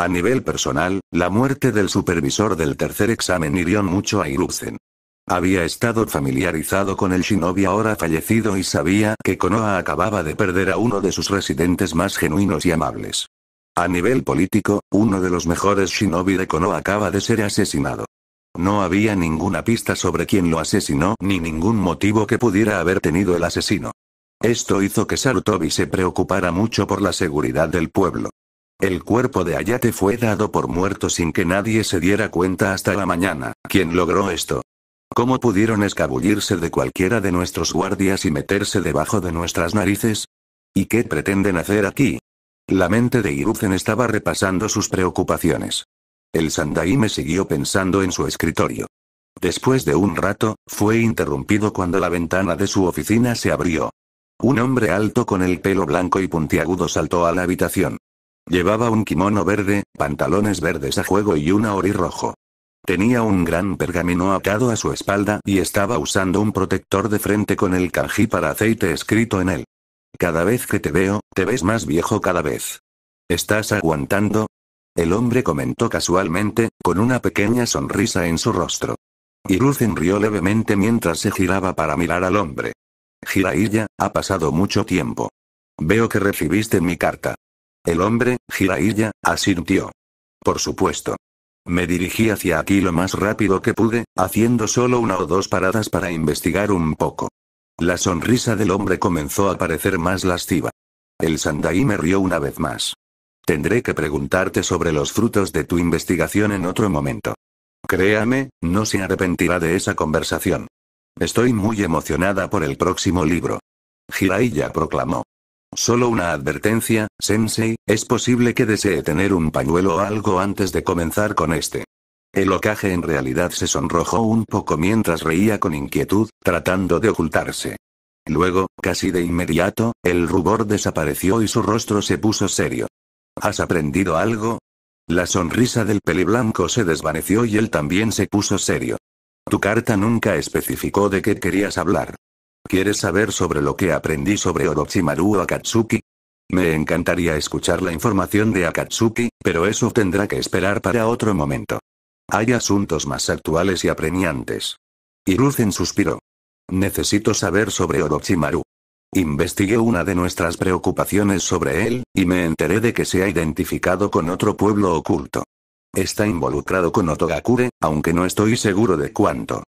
A nivel personal, la muerte del supervisor del tercer examen hirió mucho a Hiruzen. Había estado familiarizado con el shinobi ahora fallecido y sabía que Konoha acababa de perder a uno de sus residentes más genuinos y amables. A nivel político, uno de los mejores shinobi de Konoha acaba de ser asesinado. No había ninguna pista sobre quién lo asesinó ni ningún motivo que pudiera haber tenido el asesino. Esto hizo que Sarutobi se preocupara mucho por la seguridad del pueblo. El cuerpo de Ayate fue dado por muerto sin que nadie se diera cuenta hasta la mañana. ¿Quién logró esto? ¿Cómo pudieron escabullirse de cualquiera de nuestros guardias y meterse debajo de nuestras narices? ¿Y qué pretenden hacer aquí? La mente de Iruzen estaba repasando sus preocupaciones. El Sandaime siguió pensando en su escritorio. Después de un rato, fue interrumpido cuando la ventana de su oficina se abrió. Un hombre alto con el pelo blanco y puntiagudo saltó a la habitación. Llevaba un kimono verde, pantalones verdes a juego y un ori rojo. Tenía un gran pergamino atado a su espalda y estaba usando un protector de frente con el kanji para aceite escrito en él. Cada vez que te veo, te ves más viejo cada vez. ¿Estás aguantando? El hombre comentó casualmente, con una pequeña sonrisa en su rostro. Y rió levemente mientras se giraba para mirar al hombre. Jiraiya, ha pasado mucho tiempo. Veo que recibiste mi carta. El hombre, Jiraiya, asintió. Por supuesto. Me dirigí hacia aquí lo más rápido que pude, haciendo solo una o dos paradas para investigar un poco. La sonrisa del hombre comenzó a parecer más lasciva. El sandai me rió una vez más. Tendré que preguntarte sobre los frutos de tu investigación en otro momento. Créame, no se arrepentirá de esa conversación. Estoy muy emocionada por el próximo libro. Jiraiya proclamó. Solo una advertencia, Sensei, es posible que desee tener un pañuelo o algo antes de comenzar con este. El ocaje en realidad se sonrojó un poco mientras reía con inquietud, tratando de ocultarse. Luego, casi de inmediato, el rubor desapareció y su rostro se puso serio. ¿Has aprendido algo? La sonrisa del peli blanco se desvaneció y él también se puso serio. Tu carta nunca especificó de qué querías hablar. ¿Quieres saber sobre lo que aprendí sobre Orochimaru o Akatsuki? Me encantaría escuchar la información de Akatsuki, pero eso tendrá que esperar para otro momento. Hay asuntos más actuales y apremiantes. Hiruzen suspiró. Necesito saber sobre Orochimaru. Investigué una de nuestras preocupaciones sobre él, y me enteré de que se ha identificado con otro pueblo oculto. Está involucrado con Otogakure, aunque no estoy seguro de cuánto.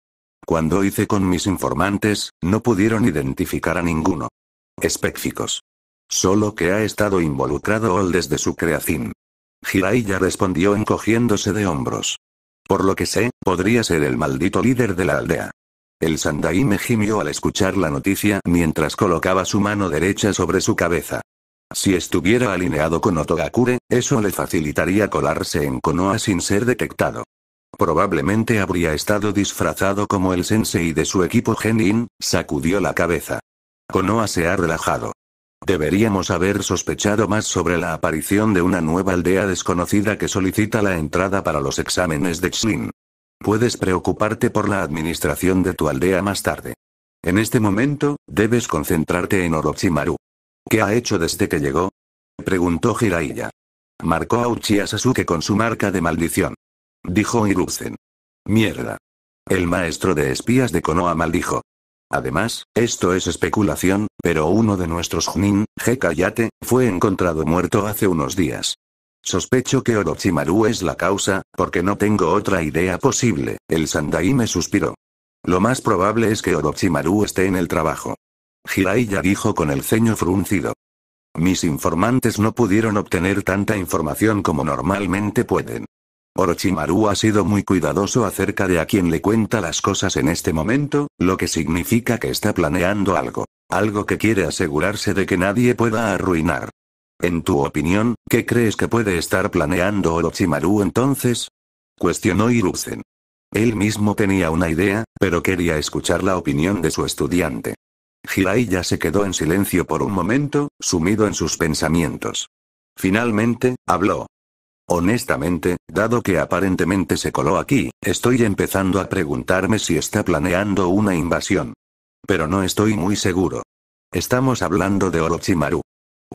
Cuando hice con mis informantes, no pudieron identificar a ninguno. Específicos. Solo que ha estado involucrado Ol desde su creación. Jiraiya respondió encogiéndose de hombros. Por lo que sé, podría ser el maldito líder de la aldea. El Sandai me gimió al escuchar la noticia mientras colocaba su mano derecha sobre su cabeza. Si estuviera alineado con Otogakure, eso le facilitaría colarse en Konoha sin ser detectado. Probablemente habría estado disfrazado como el sensei de su equipo Genin, sacudió la cabeza. Konoha se ha relajado. Deberíamos haber sospechado más sobre la aparición de una nueva aldea desconocida que solicita la entrada para los exámenes de Xlin. Puedes preocuparte por la administración de tu aldea más tarde. En este momento, debes concentrarte en Orochimaru. ¿Qué ha hecho desde que llegó? Preguntó Jiraiya. Marcó a Uchiha Sasuke con su marca de maldición dijo Hiruzen. Mierda. El maestro de espías de Konoha dijo Además, esto es especulación, pero uno de nuestros Junin, Hekayate, fue encontrado muerto hace unos días. Sospecho que Orochimaru es la causa, porque no tengo otra idea posible, el Sandai me suspiró. Lo más probable es que Orochimaru esté en el trabajo. ya dijo con el ceño fruncido. Mis informantes no pudieron obtener tanta información como normalmente pueden. Orochimaru ha sido muy cuidadoso acerca de a quien le cuenta las cosas en este momento, lo que significa que está planeando algo. Algo que quiere asegurarse de que nadie pueda arruinar. En tu opinión, ¿qué crees que puede estar planeando Orochimaru entonces? Cuestionó Hiruzen. Él mismo tenía una idea, pero quería escuchar la opinión de su estudiante. Hirai ya se quedó en silencio por un momento, sumido en sus pensamientos. Finalmente, habló. Honestamente, dado que aparentemente se coló aquí, estoy empezando a preguntarme si está planeando una invasión. Pero no estoy muy seguro. Estamos hablando de Orochimaru.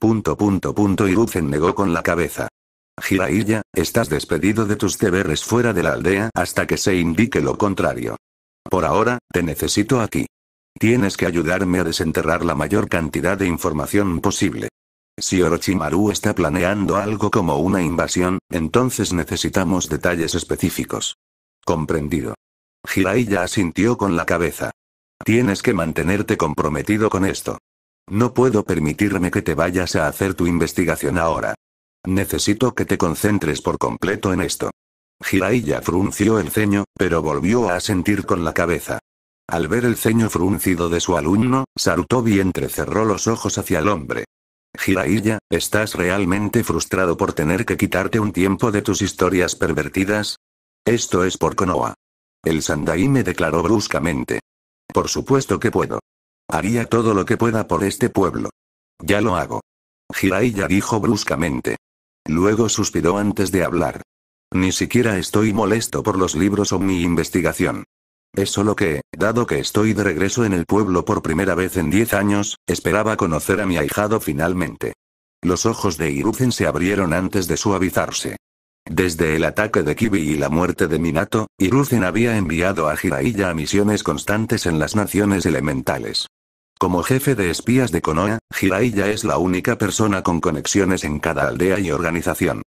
Punto punto punto negó con la cabeza. Jiraiya, estás despedido de tus deberes fuera de la aldea hasta que se indique lo contrario. Por ahora, te necesito aquí. Tienes que ayudarme a desenterrar la mayor cantidad de información posible. Si Orochimaru está planeando algo como una invasión, entonces necesitamos detalles específicos. Comprendido. ya asintió con la cabeza. Tienes que mantenerte comprometido con esto. No puedo permitirme que te vayas a hacer tu investigación ahora. Necesito que te concentres por completo en esto. Jiraiya frunció el ceño, pero volvió a asentir con la cabeza. Al ver el ceño fruncido de su alumno, Sarutobi entrecerró los ojos hacia el hombre. Jiraiya, ¿estás realmente frustrado por tener que quitarte un tiempo de tus historias pervertidas? Esto es por Konoha. El Sandai me declaró bruscamente. Por supuesto que puedo. Haría todo lo que pueda por este pueblo. Ya lo hago. Jiraiya dijo bruscamente. Luego suspiró antes de hablar. Ni siquiera estoy molesto por los libros o mi investigación. Es solo que, dado que estoy de regreso en el pueblo por primera vez en 10 años, esperaba conocer a mi ahijado finalmente. Los ojos de Iruzen se abrieron antes de suavizarse. Desde el ataque de Kibi y la muerte de Minato, Iruzen había enviado a Jiraiya a misiones constantes en las naciones elementales. Como jefe de espías de Konoha, Jiraiya es la única persona con conexiones en cada aldea y organización.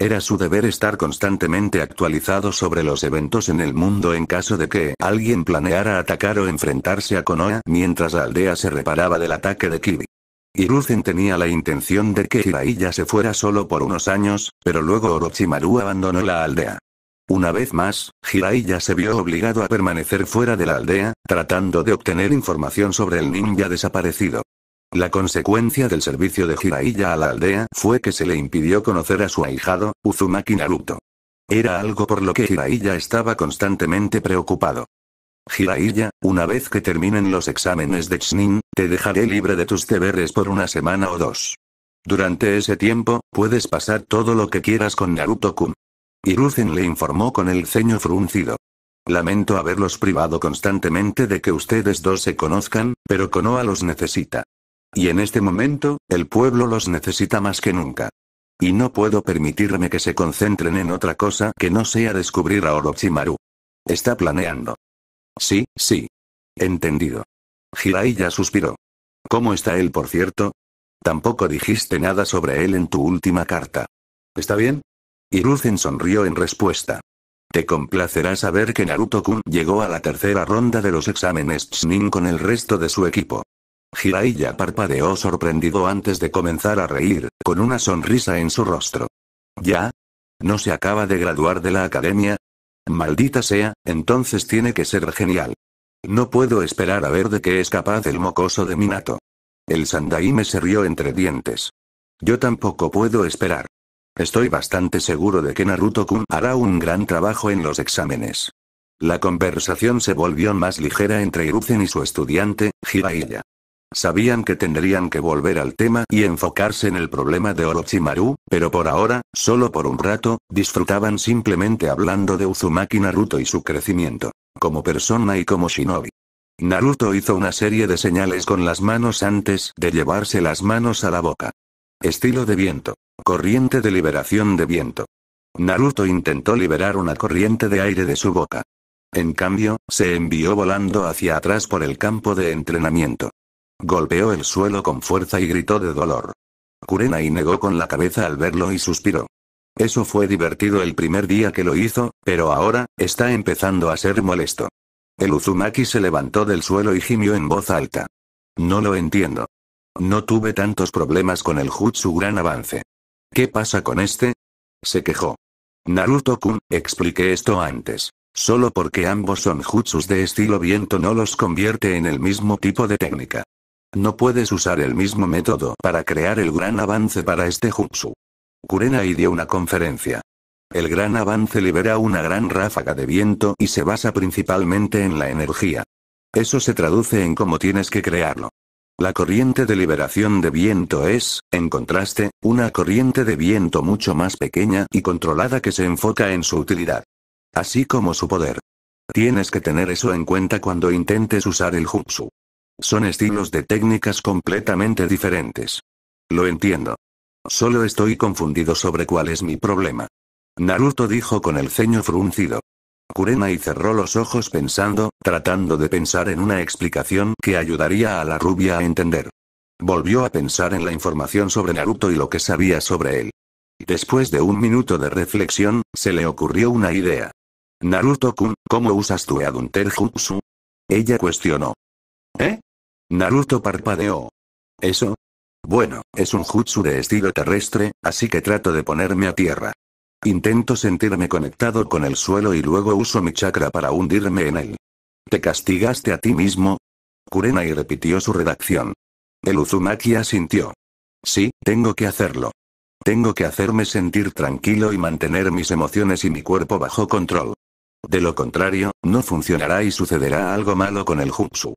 Era su deber estar constantemente actualizado sobre los eventos en el mundo en caso de que alguien planeara atacar o enfrentarse a Konoha mientras la aldea se reparaba del ataque de Kibi. Hiruzen tenía la intención de que Hiraiya se fuera solo por unos años, pero luego Orochimaru abandonó la aldea. Una vez más, ya se vio obligado a permanecer fuera de la aldea, tratando de obtener información sobre el ninja desaparecido. La consecuencia del servicio de Jiraiya a la aldea fue que se le impidió conocer a su ahijado, Uzumaki Naruto. Era algo por lo que Jiraiya estaba constantemente preocupado. Jiraiya, una vez que terminen los exámenes de Chnin, te dejaré libre de tus deberes por una semana o dos. Durante ese tiempo, puedes pasar todo lo que quieras con Naruto-kun. Hiruzen le informó con el ceño fruncido. Lamento haberlos privado constantemente de que ustedes dos se conozcan, pero Konoha los necesita. Y en este momento, el pueblo los necesita más que nunca. Y no puedo permitirme que se concentren en otra cosa que no sea descubrir a Orochimaru. Está planeando. Sí, sí. Entendido. ya suspiró. ¿Cómo está él, por cierto? Tampoco dijiste nada sobre él en tu última carta. ¿Está bien? Hiruzen sonrió en respuesta. Te complacerá saber que Naruto-kun llegó a la tercera ronda de los exámenes Chunin con el resto de su equipo. Jiraiya parpadeó sorprendido antes de comenzar a reír, con una sonrisa en su rostro. ¿Ya? ¿No se acaba de graduar de la academia? Maldita sea, entonces tiene que ser genial. No puedo esperar a ver de qué es capaz el mocoso de Minato. El me se rió entre dientes. Yo tampoco puedo esperar. Estoy bastante seguro de que Naruto-kun hará un gran trabajo en los exámenes. La conversación se volvió más ligera entre Iruzen y su estudiante, Jiraiya. Sabían que tendrían que volver al tema y enfocarse en el problema de Orochimaru, pero por ahora, solo por un rato, disfrutaban simplemente hablando de Uzumaki Naruto y su crecimiento. Como persona y como shinobi. Naruto hizo una serie de señales con las manos antes de llevarse las manos a la boca. Estilo de viento. Corriente de liberación de viento. Naruto intentó liberar una corriente de aire de su boca. En cambio, se envió volando hacia atrás por el campo de entrenamiento. Golpeó el suelo con fuerza y gritó de dolor. Kurenai negó con la cabeza al verlo y suspiró. Eso fue divertido el primer día que lo hizo, pero ahora, está empezando a ser molesto. El Uzumaki se levantó del suelo y gimió en voz alta. No lo entiendo. No tuve tantos problemas con el jutsu gran avance. ¿Qué pasa con este? Se quejó. Naruto-kun, expliqué esto antes. Solo porque ambos son jutsus de estilo viento no los convierte en el mismo tipo de técnica. No puedes usar el mismo método para crear el gran avance para este jutsu. Kurenai dio una conferencia. El gran avance libera una gran ráfaga de viento y se basa principalmente en la energía. Eso se traduce en cómo tienes que crearlo. La corriente de liberación de viento es, en contraste, una corriente de viento mucho más pequeña y controlada que se enfoca en su utilidad. Así como su poder. Tienes que tener eso en cuenta cuando intentes usar el jutsu. Son estilos de técnicas completamente diferentes. Lo entiendo. Solo estoy confundido sobre cuál es mi problema. Naruto dijo con el ceño fruncido. y cerró los ojos pensando, tratando de pensar en una explicación que ayudaría a la rubia a entender. Volvió a pensar en la información sobre Naruto y lo que sabía sobre él. Después de un minuto de reflexión, se le ocurrió una idea. Naruto-kun, ¿cómo usas tu Adunter Jutsu? Ella cuestionó. ¿Eh? Naruto parpadeó. ¿Eso? Bueno, es un jutsu de estilo terrestre, así que trato de ponerme a tierra. Intento sentirme conectado con el suelo y luego uso mi chakra para hundirme en él. ¿Te castigaste a ti mismo? Kurenai repitió su redacción. El Uzumaki asintió. Sí, tengo que hacerlo. Tengo que hacerme sentir tranquilo y mantener mis emociones y mi cuerpo bajo control. De lo contrario, no funcionará y sucederá algo malo con el jutsu.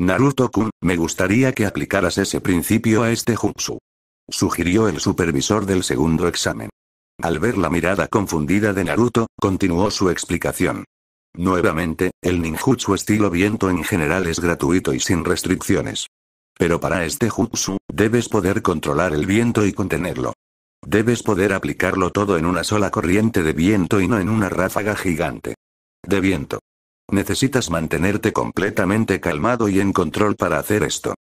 Naruto-kun, me gustaría que aplicaras ese principio a este jutsu. Sugirió el supervisor del segundo examen. Al ver la mirada confundida de Naruto, continuó su explicación. Nuevamente, el ninjutsu estilo viento en general es gratuito y sin restricciones. Pero para este jutsu, debes poder controlar el viento y contenerlo. Debes poder aplicarlo todo en una sola corriente de viento y no en una ráfaga gigante. De viento. Necesitas mantenerte completamente calmado y en control para hacer esto.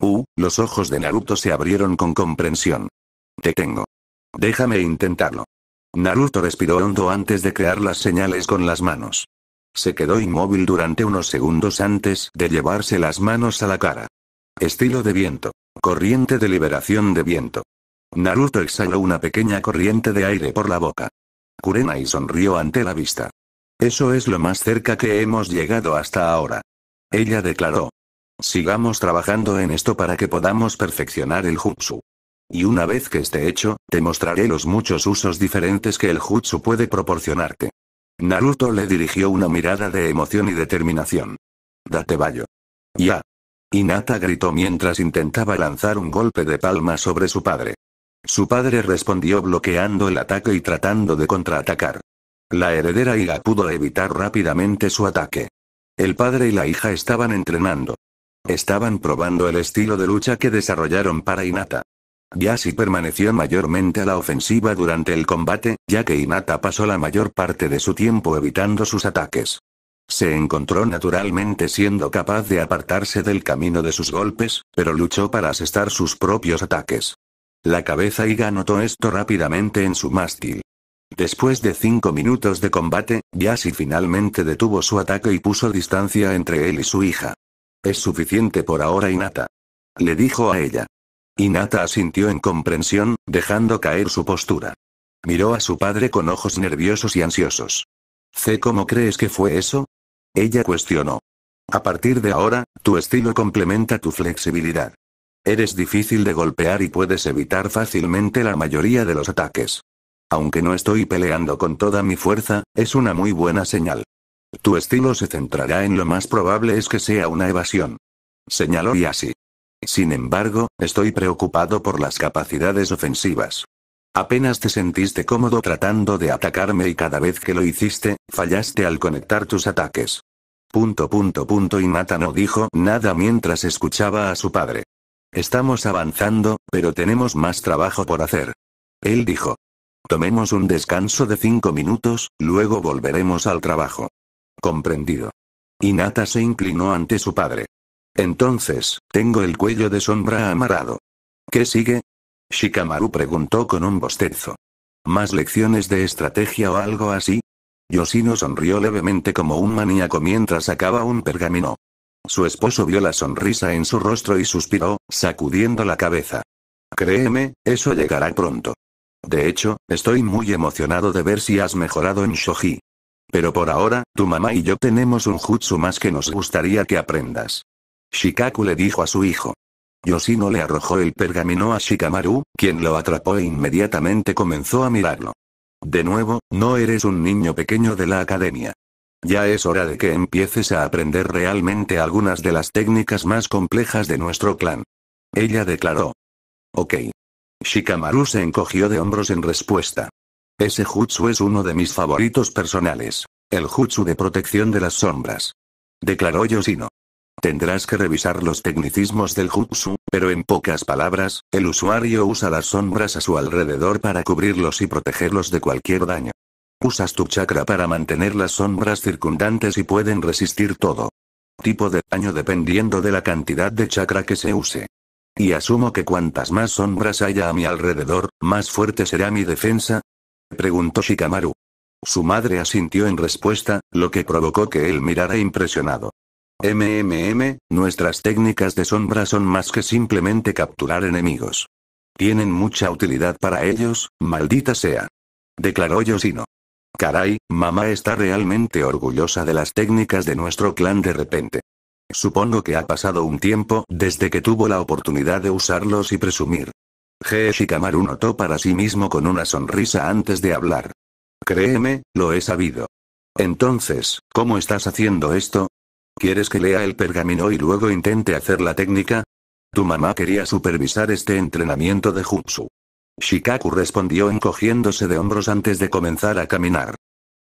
Uh, los ojos de Naruto se abrieron con comprensión. Te tengo. Déjame intentarlo. Naruto respiró hondo antes de crear las señales con las manos. Se quedó inmóvil durante unos segundos antes de llevarse las manos a la cara. Estilo de viento. Corriente de liberación de viento. Naruto exhaló una pequeña corriente de aire por la boca. Kurenai sonrió ante la vista. Eso es lo más cerca que hemos llegado hasta ahora. Ella declaró. Sigamos trabajando en esto para que podamos perfeccionar el jutsu. Y una vez que esté hecho, te mostraré los muchos usos diferentes que el jutsu puede proporcionarte. Naruto le dirigió una mirada de emoción y determinación. Date bayo. Ya. Inata gritó mientras intentaba lanzar un golpe de palma sobre su padre. Su padre respondió bloqueando el ataque y tratando de contraatacar. La heredera Iga pudo evitar rápidamente su ataque. El padre y la hija estaban entrenando. Estaban probando el estilo de lucha que desarrollaron para Inata. Yasi permaneció mayormente a la ofensiva durante el combate, ya que Inata pasó la mayor parte de su tiempo evitando sus ataques. Se encontró naturalmente siendo capaz de apartarse del camino de sus golpes, pero luchó para asestar sus propios ataques. La cabeza Iga notó esto rápidamente en su mástil. Después de cinco minutos de combate, Yasi finalmente detuvo su ataque y puso distancia entre él y su hija. Es suficiente por ahora Inata. Le dijo a ella. Inata asintió en comprensión, dejando caer su postura. Miró a su padre con ojos nerviosos y ansiosos. ¿C cómo crees que fue eso? Ella cuestionó. A partir de ahora, tu estilo complementa tu flexibilidad. Eres difícil de golpear y puedes evitar fácilmente la mayoría de los ataques. Aunque no estoy peleando con toda mi fuerza, es una muy buena señal. Tu estilo se centrará en lo más probable es que sea una evasión. Señaló así. Sin embargo, estoy preocupado por las capacidades ofensivas. Apenas te sentiste cómodo tratando de atacarme y cada vez que lo hiciste, fallaste al conectar tus ataques. Punto punto punto y Mata no dijo nada mientras escuchaba a su padre. Estamos avanzando, pero tenemos más trabajo por hacer. Él dijo. Tomemos un descanso de cinco minutos, luego volveremos al trabajo. Comprendido. Inata se inclinó ante su padre. Entonces, tengo el cuello de sombra amarrado. ¿Qué sigue? Shikamaru preguntó con un bostezo. ¿Más lecciones de estrategia o algo así? Yoshino sonrió levemente como un maníaco mientras sacaba un pergamino. Su esposo vio la sonrisa en su rostro y suspiró, sacudiendo la cabeza. Créeme, eso llegará pronto. De hecho, estoy muy emocionado de ver si has mejorado en Shoji. Pero por ahora, tu mamá y yo tenemos un jutsu más que nos gustaría que aprendas. Shikaku le dijo a su hijo. Yoshino le arrojó el pergamino a Shikamaru, quien lo atrapó e inmediatamente comenzó a mirarlo. De nuevo, no eres un niño pequeño de la academia. Ya es hora de que empieces a aprender realmente algunas de las técnicas más complejas de nuestro clan. Ella declaró. Ok. Shikamaru se encogió de hombros en respuesta. Ese jutsu es uno de mis favoritos personales. El jutsu de protección de las sombras. Declaró Yoshino. Tendrás que revisar los tecnicismos del jutsu, pero en pocas palabras, el usuario usa las sombras a su alrededor para cubrirlos y protegerlos de cualquier daño. Usas tu chakra para mantener las sombras circundantes y pueden resistir todo tipo de daño dependiendo de la cantidad de chakra que se use. Y asumo que cuantas más sombras haya a mi alrededor, más fuerte será mi defensa. Preguntó Shikamaru. Su madre asintió en respuesta, lo que provocó que él mirara impresionado. MMM, nuestras técnicas de sombra son más que simplemente capturar enemigos. Tienen mucha utilidad para ellos, maldita sea. Declaró Yoshino. Caray, mamá está realmente orgullosa de las técnicas de nuestro clan de repente. Supongo que ha pasado un tiempo desde que tuvo la oportunidad de usarlos y presumir. G. Shikamaru notó para sí mismo con una sonrisa antes de hablar. Créeme, lo he sabido. Entonces, ¿cómo estás haciendo esto? ¿Quieres que lea el pergamino y luego intente hacer la técnica? Tu mamá quería supervisar este entrenamiento de jutsu. Shikaku respondió encogiéndose de hombros antes de comenzar a caminar.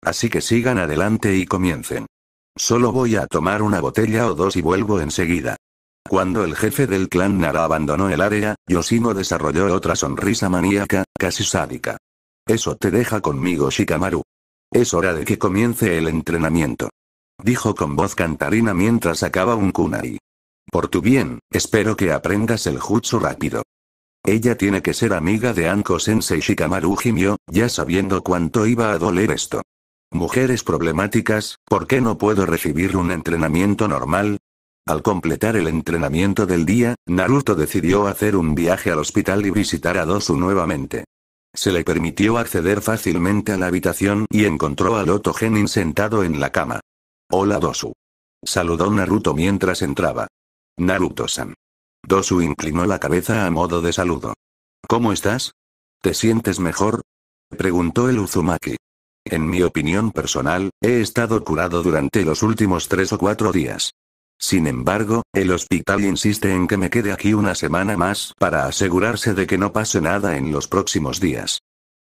Así que sigan adelante y comiencen. Solo voy a tomar una botella o dos y vuelvo enseguida. Cuando el jefe del clan Nara abandonó el área, Yoshino desarrolló otra sonrisa maníaca, casi sádica. Eso te deja conmigo, Shikamaru. Es hora de que comience el entrenamiento. Dijo con voz cantarina mientras sacaba un kunai. Por tu bien, espero que aprendas el jutsu rápido. Ella tiene que ser amiga de Anko Sensei Shikamaru gimió, ya sabiendo cuánto iba a doler esto. Mujeres problemáticas, ¿por qué no puedo recibir un entrenamiento normal? Al completar el entrenamiento del día, Naruto decidió hacer un viaje al hospital y visitar a Dosu nuevamente. Se le permitió acceder fácilmente a la habitación y encontró a Loto Genin sentado en la cama. Hola Dosu. Saludó Naruto mientras entraba. Naruto-san. Dosu inclinó la cabeza a modo de saludo. ¿Cómo estás? ¿Te sientes mejor? Preguntó el Uzumaki. En mi opinión personal, he estado curado durante los últimos tres o cuatro días. Sin embargo, el hospital insiste en que me quede aquí una semana más para asegurarse de que no pase nada en los próximos días.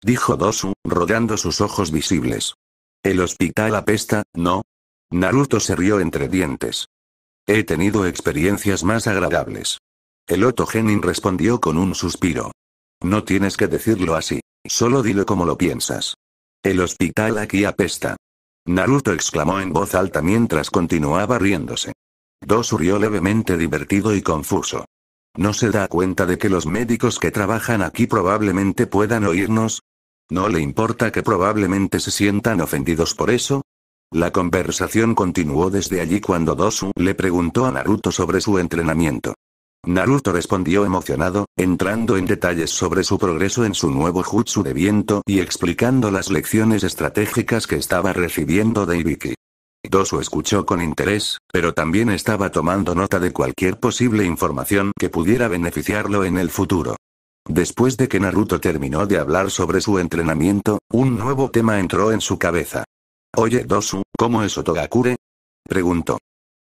Dijo Dosu, rodeando sus ojos visibles. El hospital apesta, ¿no? Naruto se rió entre dientes. He tenido experiencias más agradables. El Oto Genin respondió con un suspiro. No tienes que decirlo así, solo dilo como lo piensas. El hospital aquí apesta. Naruto exclamó en voz alta mientras continuaba riéndose. Dosu rió levemente divertido y confuso. ¿No se da cuenta de que los médicos que trabajan aquí probablemente puedan oírnos? ¿No le importa que probablemente se sientan ofendidos por eso? La conversación continuó desde allí cuando Dosu le preguntó a Naruto sobre su entrenamiento. Naruto respondió emocionado, entrando en detalles sobre su progreso en su nuevo jutsu de viento y explicando las lecciones estratégicas que estaba recibiendo de Ibiki. Dosu escuchó con interés, pero también estaba tomando nota de cualquier posible información que pudiera beneficiarlo en el futuro. Después de que Naruto terminó de hablar sobre su entrenamiento, un nuevo tema entró en su cabeza. Oye Dosu, ¿cómo es Otogakure? Preguntó.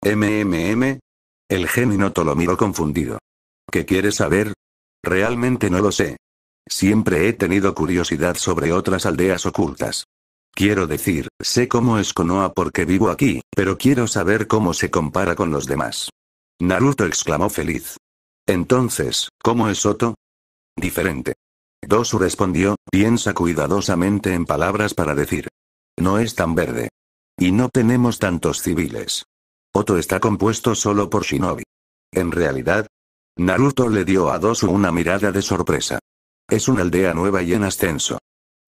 MMM, el geminoto lo miró confundido. ¿Qué quieres saber? Realmente no lo sé. Siempre he tenido curiosidad sobre otras aldeas ocultas. Quiero decir, sé cómo es Konoha porque vivo aquí, pero quiero saber cómo se compara con los demás. Naruto exclamó feliz. Entonces, ¿cómo es Soto? Diferente. Dosu respondió, piensa cuidadosamente en palabras para decir. No es tan verde. Y no tenemos tantos civiles. Oto está compuesto solo por Shinobi. En realidad, Naruto le dio a Dosu una mirada de sorpresa. Es una aldea nueva y en ascenso.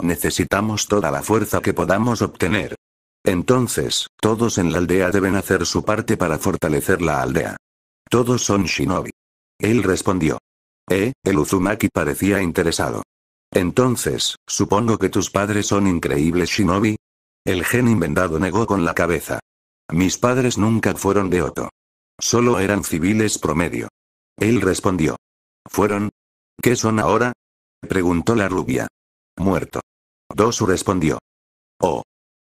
Necesitamos toda la fuerza que podamos obtener. Entonces, todos en la aldea deben hacer su parte para fortalecer la aldea. Todos son shinobi. Él respondió. Eh, el Uzumaki parecía interesado. Entonces, supongo que tus padres son increíbles shinobi. El gen inventado negó con la cabeza. Mis padres nunca fueron de Oto. Solo eran civiles promedio. Él respondió. ¿Fueron? ¿Qué son ahora? Preguntó la rubia. Muerto. Dosu respondió. Oh.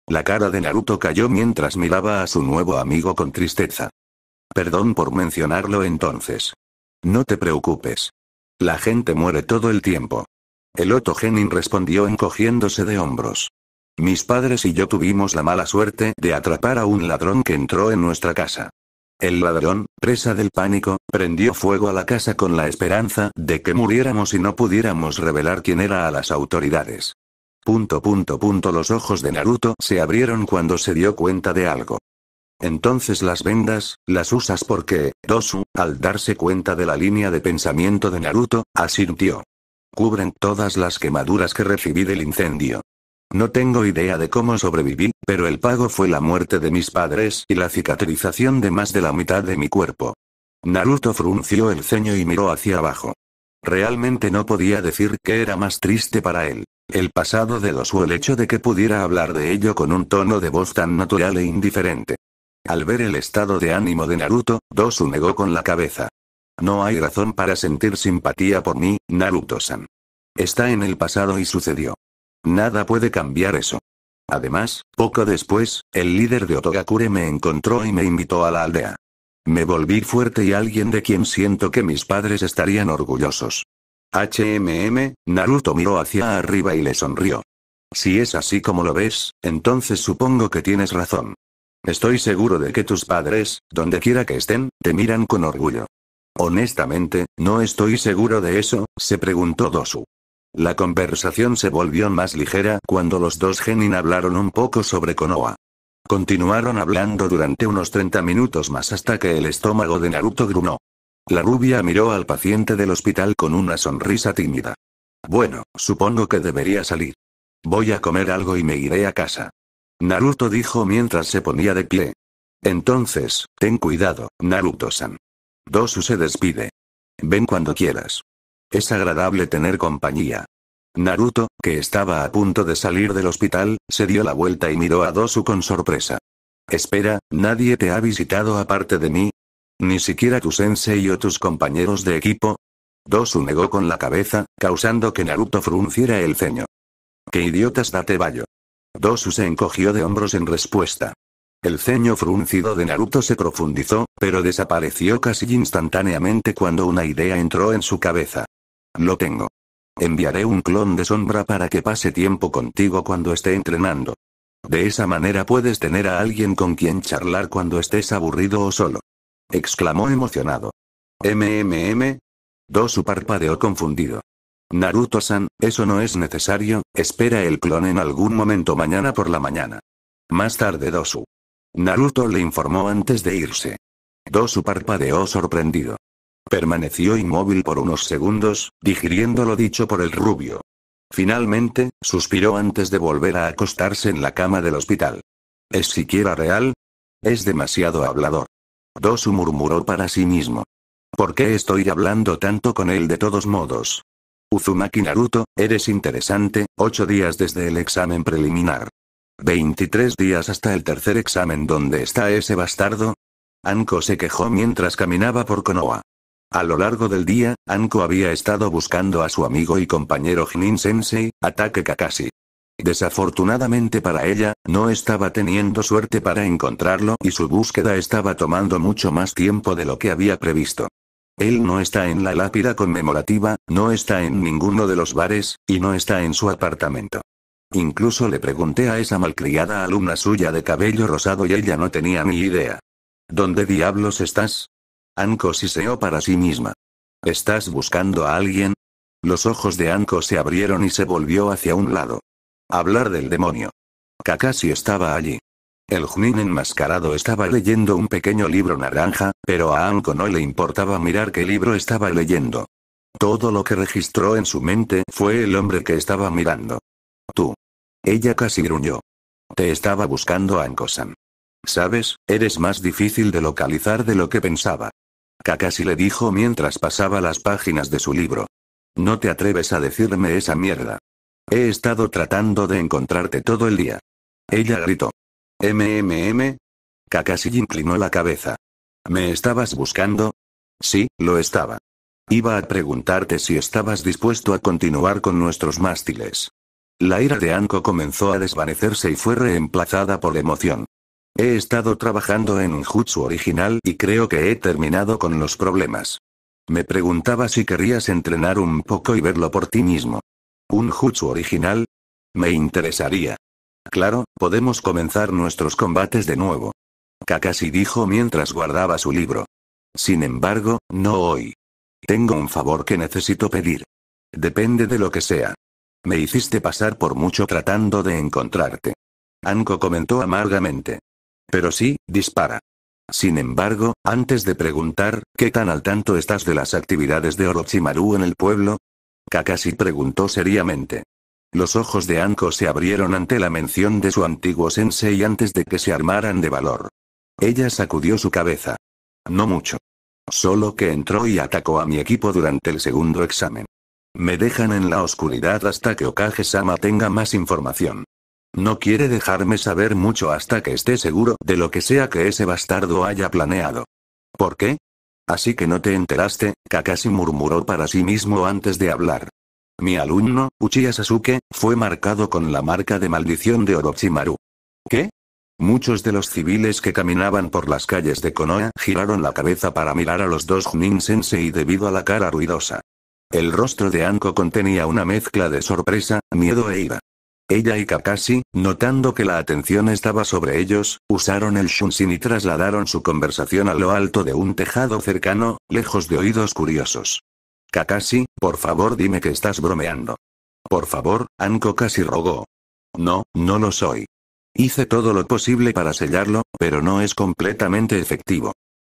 La cara de Naruto cayó mientras miraba a su nuevo amigo con tristeza. Perdón por mencionarlo entonces. No te preocupes. La gente muere todo el tiempo. El Oto Genin respondió encogiéndose de hombros. Mis padres y yo tuvimos la mala suerte de atrapar a un ladrón que entró en nuestra casa. El ladrón, presa del pánico, prendió fuego a la casa con la esperanza de que muriéramos y no pudiéramos revelar quién era a las autoridades. Punto punto punto los ojos de Naruto se abrieron cuando se dio cuenta de algo. Entonces las vendas, las usas porque, Dosu, al darse cuenta de la línea de pensamiento de Naruto, asintió. Cubren todas las quemaduras que recibí del incendio. No tengo idea de cómo sobreviví, pero el pago fue la muerte de mis padres y la cicatrización de más de la mitad de mi cuerpo. Naruto frunció el ceño y miró hacia abajo. Realmente no podía decir que era más triste para él. El pasado de Dosu o el hecho de que pudiera hablar de ello con un tono de voz tan natural e indiferente. Al ver el estado de ánimo de Naruto, Dosu negó con la cabeza. No hay razón para sentir simpatía por mí, Naruto-san. Está en el pasado y sucedió. Nada puede cambiar eso. Además, poco después, el líder de Otogakure me encontró y me invitó a la aldea. Me volví fuerte y alguien de quien siento que mis padres estarían orgullosos. HMM, Naruto miró hacia arriba y le sonrió. Si es así como lo ves, entonces supongo que tienes razón. Estoy seguro de que tus padres, donde quiera que estén, te miran con orgullo. Honestamente, no estoy seguro de eso, se preguntó Dosu. La conversación se volvió más ligera cuando los dos Genin hablaron un poco sobre Konoha. Continuaron hablando durante unos 30 minutos más hasta que el estómago de Naruto grunó. La rubia miró al paciente del hospital con una sonrisa tímida. Bueno, supongo que debería salir. Voy a comer algo y me iré a casa. Naruto dijo mientras se ponía de pie. Entonces, ten cuidado, Naruto-san. Dosu se despide. Ven cuando quieras. Es agradable tener compañía. Naruto, que estaba a punto de salir del hospital, se dio la vuelta y miró a Dosu con sorpresa. Espera, ¿nadie te ha visitado aparte de mí? ¿Ni siquiera tu sensei o tus compañeros de equipo? Dosu negó con la cabeza, causando que Naruto frunciera el ceño. ¡Qué idiotas date bayo! Dosu se encogió de hombros en respuesta. El ceño fruncido de Naruto se profundizó, pero desapareció casi instantáneamente cuando una idea entró en su cabeza. Lo tengo. Enviaré un clon de sombra para que pase tiempo contigo cuando esté entrenando. De esa manera puedes tener a alguien con quien charlar cuando estés aburrido o solo. Exclamó emocionado. MMM. Dosu parpadeó confundido. Naruto-san, eso no es necesario, espera el clon en algún momento mañana por la mañana. Más tarde Dosu. Naruto le informó antes de irse. Dosu parpadeó sorprendido. Permaneció inmóvil por unos segundos, digiriendo lo dicho por el rubio. Finalmente, suspiró antes de volver a acostarse en la cama del hospital. ¿Es siquiera real? Es demasiado hablador. Dosu murmuró para sí mismo. ¿Por qué estoy hablando tanto con él de todos modos? Uzumaki Naruto, eres interesante, ocho días desde el examen preliminar. 23 días hasta el tercer examen donde está ese bastardo. Anko se quejó mientras caminaba por Konoha. A lo largo del día, Anko había estado buscando a su amigo y compañero Jinin Sensei, Ataque Kakashi. Desafortunadamente para ella, no estaba teniendo suerte para encontrarlo y su búsqueda estaba tomando mucho más tiempo de lo que había previsto. Él no está en la lápida conmemorativa, no está en ninguno de los bares, y no está en su apartamento. Incluso le pregunté a esa malcriada alumna suya de cabello rosado y ella no tenía ni idea. ¿Dónde diablos estás? Anko siseó para sí misma. ¿Estás buscando a alguien? Los ojos de Anko se abrieron y se volvió hacia un lado. Hablar del demonio. Kakashi estaba allí. El Junin enmascarado estaba leyendo un pequeño libro naranja, pero a Anko no le importaba mirar qué libro estaba leyendo. Todo lo que registró en su mente fue el hombre que estaba mirando. Tú. Ella casi gruñó. Te estaba buscando Anko-san. Sabes, eres más difícil de localizar de lo que pensaba. Kakashi le dijo mientras pasaba las páginas de su libro. No te atreves a decirme esa mierda. He estado tratando de encontrarte todo el día. Ella gritó. ¿MMM? Kakashi inclinó la cabeza. ¿Me estabas buscando? Sí, lo estaba. Iba a preguntarte si estabas dispuesto a continuar con nuestros mástiles. La ira de Anko comenzó a desvanecerse y fue reemplazada por emoción. He estado trabajando en un jutsu original y creo que he terminado con los problemas. Me preguntaba si querías entrenar un poco y verlo por ti mismo. ¿Un jutsu original? Me interesaría. Claro, podemos comenzar nuestros combates de nuevo. Kakashi dijo mientras guardaba su libro. Sin embargo, no hoy. Tengo un favor que necesito pedir. Depende de lo que sea. Me hiciste pasar por mucho tratando de encontrarte. Anko comentó amargamente. Pero sí, dispara. Sin embargo, antes de preguntar, ¿qué tan al tanto estás de las actividades de Orochimaru en el pueblo? Kakashi preguntó seriamente. Los ojos de Anko se abrieron ante la mención de su antiguo sensei antes de que se armaran de valor. Ella sacudió su cabeza. No mucho. Solo que entró y atacó a mi equipo durante el segundo examen. Me dejan en la oscuridad hasta que Okage-sama tenga más información. No quiere dejarme saber mucho hasta que esté seguro de lo que sea que ese bastardo haya planeado. ¿Por qué? Así que no te enteraste, Kakashi murmuró para sí mismo antes de hablar. Mi alumno, Uchiha Sasuke, fue marcado con la marca de maldición de Orochimaru. ¿Qué? Muchos de los civiles que caminaban por las calles de Konoha giraron la cabeza para mirar a los dos Junin Sensei debido a la cara ruidosa. El rostro de Anko contenía una mezcla de sorpresa, miedo e ira. Ella y Kakashi, notando que la atención estaba sobre ellos, usaron el Shunshin y trasladaron su conversación a lo alto de un tejado cercano, lejos de oídos curiosos. Kakashi, por favor dime que estás bromeando. Por favor, Anko casi rogó. No, no lo soy. Hice todo lo posible para sellarlo, pero no es completamente efectivo.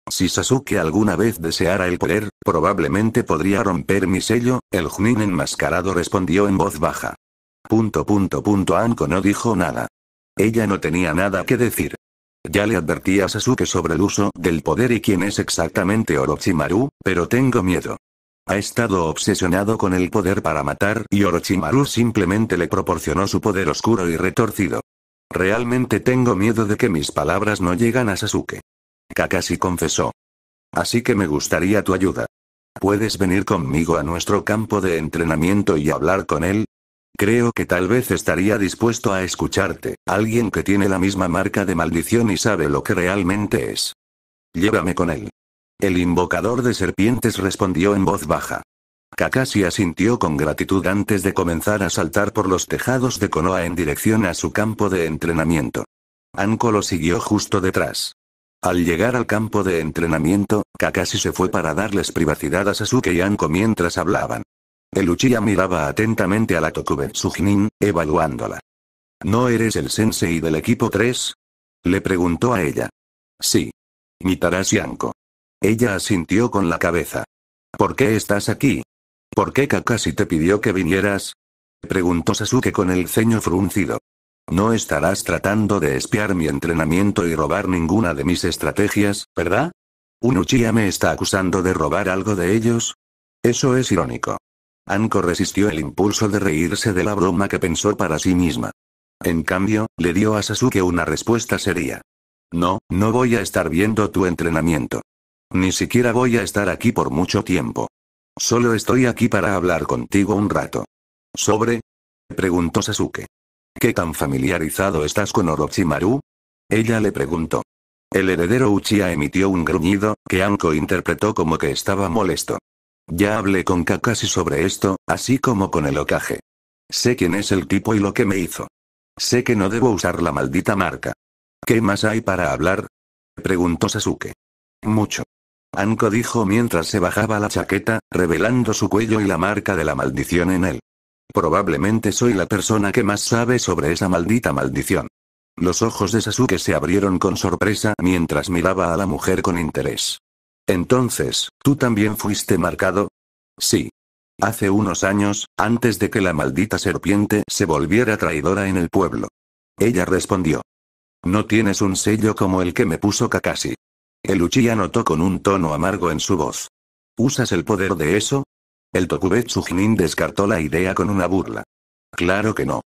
Si Sasuke alguna vez deseara el poder, probablemente podría romper mi sello, el jnin enmascarado respondió en voz baja. Punto punto punto Anko no dijo nada. Ella no tenía nada que decir. Ya le advertí a Sasuke sobre el uso del poder y quién es exactamente Orochimaru, pero tengo miedo. Ha estado obsesionado con el poder para matar y Orochimaru simplemente le proporcionó su poder oscuro y retorcido. Realmente tengo miedo de que mis palabras no lleguen a Sasuke. Kakashi confesó. Así que me gustaría tu ayuda. ¿Puedes venir conmigo a nuestro campo de entrenamiento y hablar con él? Creo que tal vez estaría dispuesto a escucharte, alguien que tiene la misma marca de maldición y sabe lo que realmente es. Llévame con él. El invocador de serpientes respondió en voz baja. Kakashi asintió con gratitud antes de comenzar a saltar por los tejados de Konoha en dirección a su campo de entrenamiento. Anko lo siguió justo detrás. Al llegar al campo de entrenamiento, Kakashi se fue para darles privacidad a Sasuke y Anko mientras hablaban. El Uchiha miraba atentamente a la Tokubetsu Jinin, evaluándola. ¿No eres el sensei del equipo 3? Le preguntó a ella. Sí. Mitarashi Yanko. Ella asintió con la cabeza. ¿Por qué estás aquí? ¿Por qué Kakashi te pidió que vinieras? Preguntó Sasuke con el ceño fruncido. No estarás tratando de espiar mi entrenamiento y robar ninguna de mis estrategias, ¿verdad? ¿Un Uchiha me está acusando de robar algo de ellos? Eso es irónico. Anko resistió el impulso de reírse de la broma que pensó para sí misma. En cambio, le dio a Sasuke una respuesta seria. No, no voy a estar viendo tu entrenamiento. Ni siquiera voy a estar aquí por mucho tiempo. Solo estoy aquí para hablar contigo un rato. ¿Sobre? Preguntó Sasuke. ¿Qué tan familiarizado estás con Orochimaru? Ella le preguntó. El heredero Uchiha emitió un gruñido, que Anko interpretó como que estaba molesto. Ya hablé con Kakashi sobre esto, así como con el Okage. Sé quién es el tipo y lo que me hizo. Sé que no debo usar la maldita marca. ¿Qué más hay para hablar? Preguntó Sasuke. Mucho. Anko dijo mientras se bajaba la chaqueta, revelando su cuello y la marca de la maldición en él. Probablemente soy la persona que más sabe sobre esa maldita maldición. Los ojos de Sasuke se abrieron con sorpresa mientras miraba a la mujer con interés. Entonces, ¿tú también fuiste marcado? Sí. Hace unos años, antes de que la maldita serpiente se volviera traidora en el pueblo. Ella respondió. No tienes un sello como el que me puso Kakashi. El Uchiha notó con un tono amargo en su voz. ¿Usas el poder de eso? El Tokubetsu Jinin descartó la idea con una burla. Claro que no.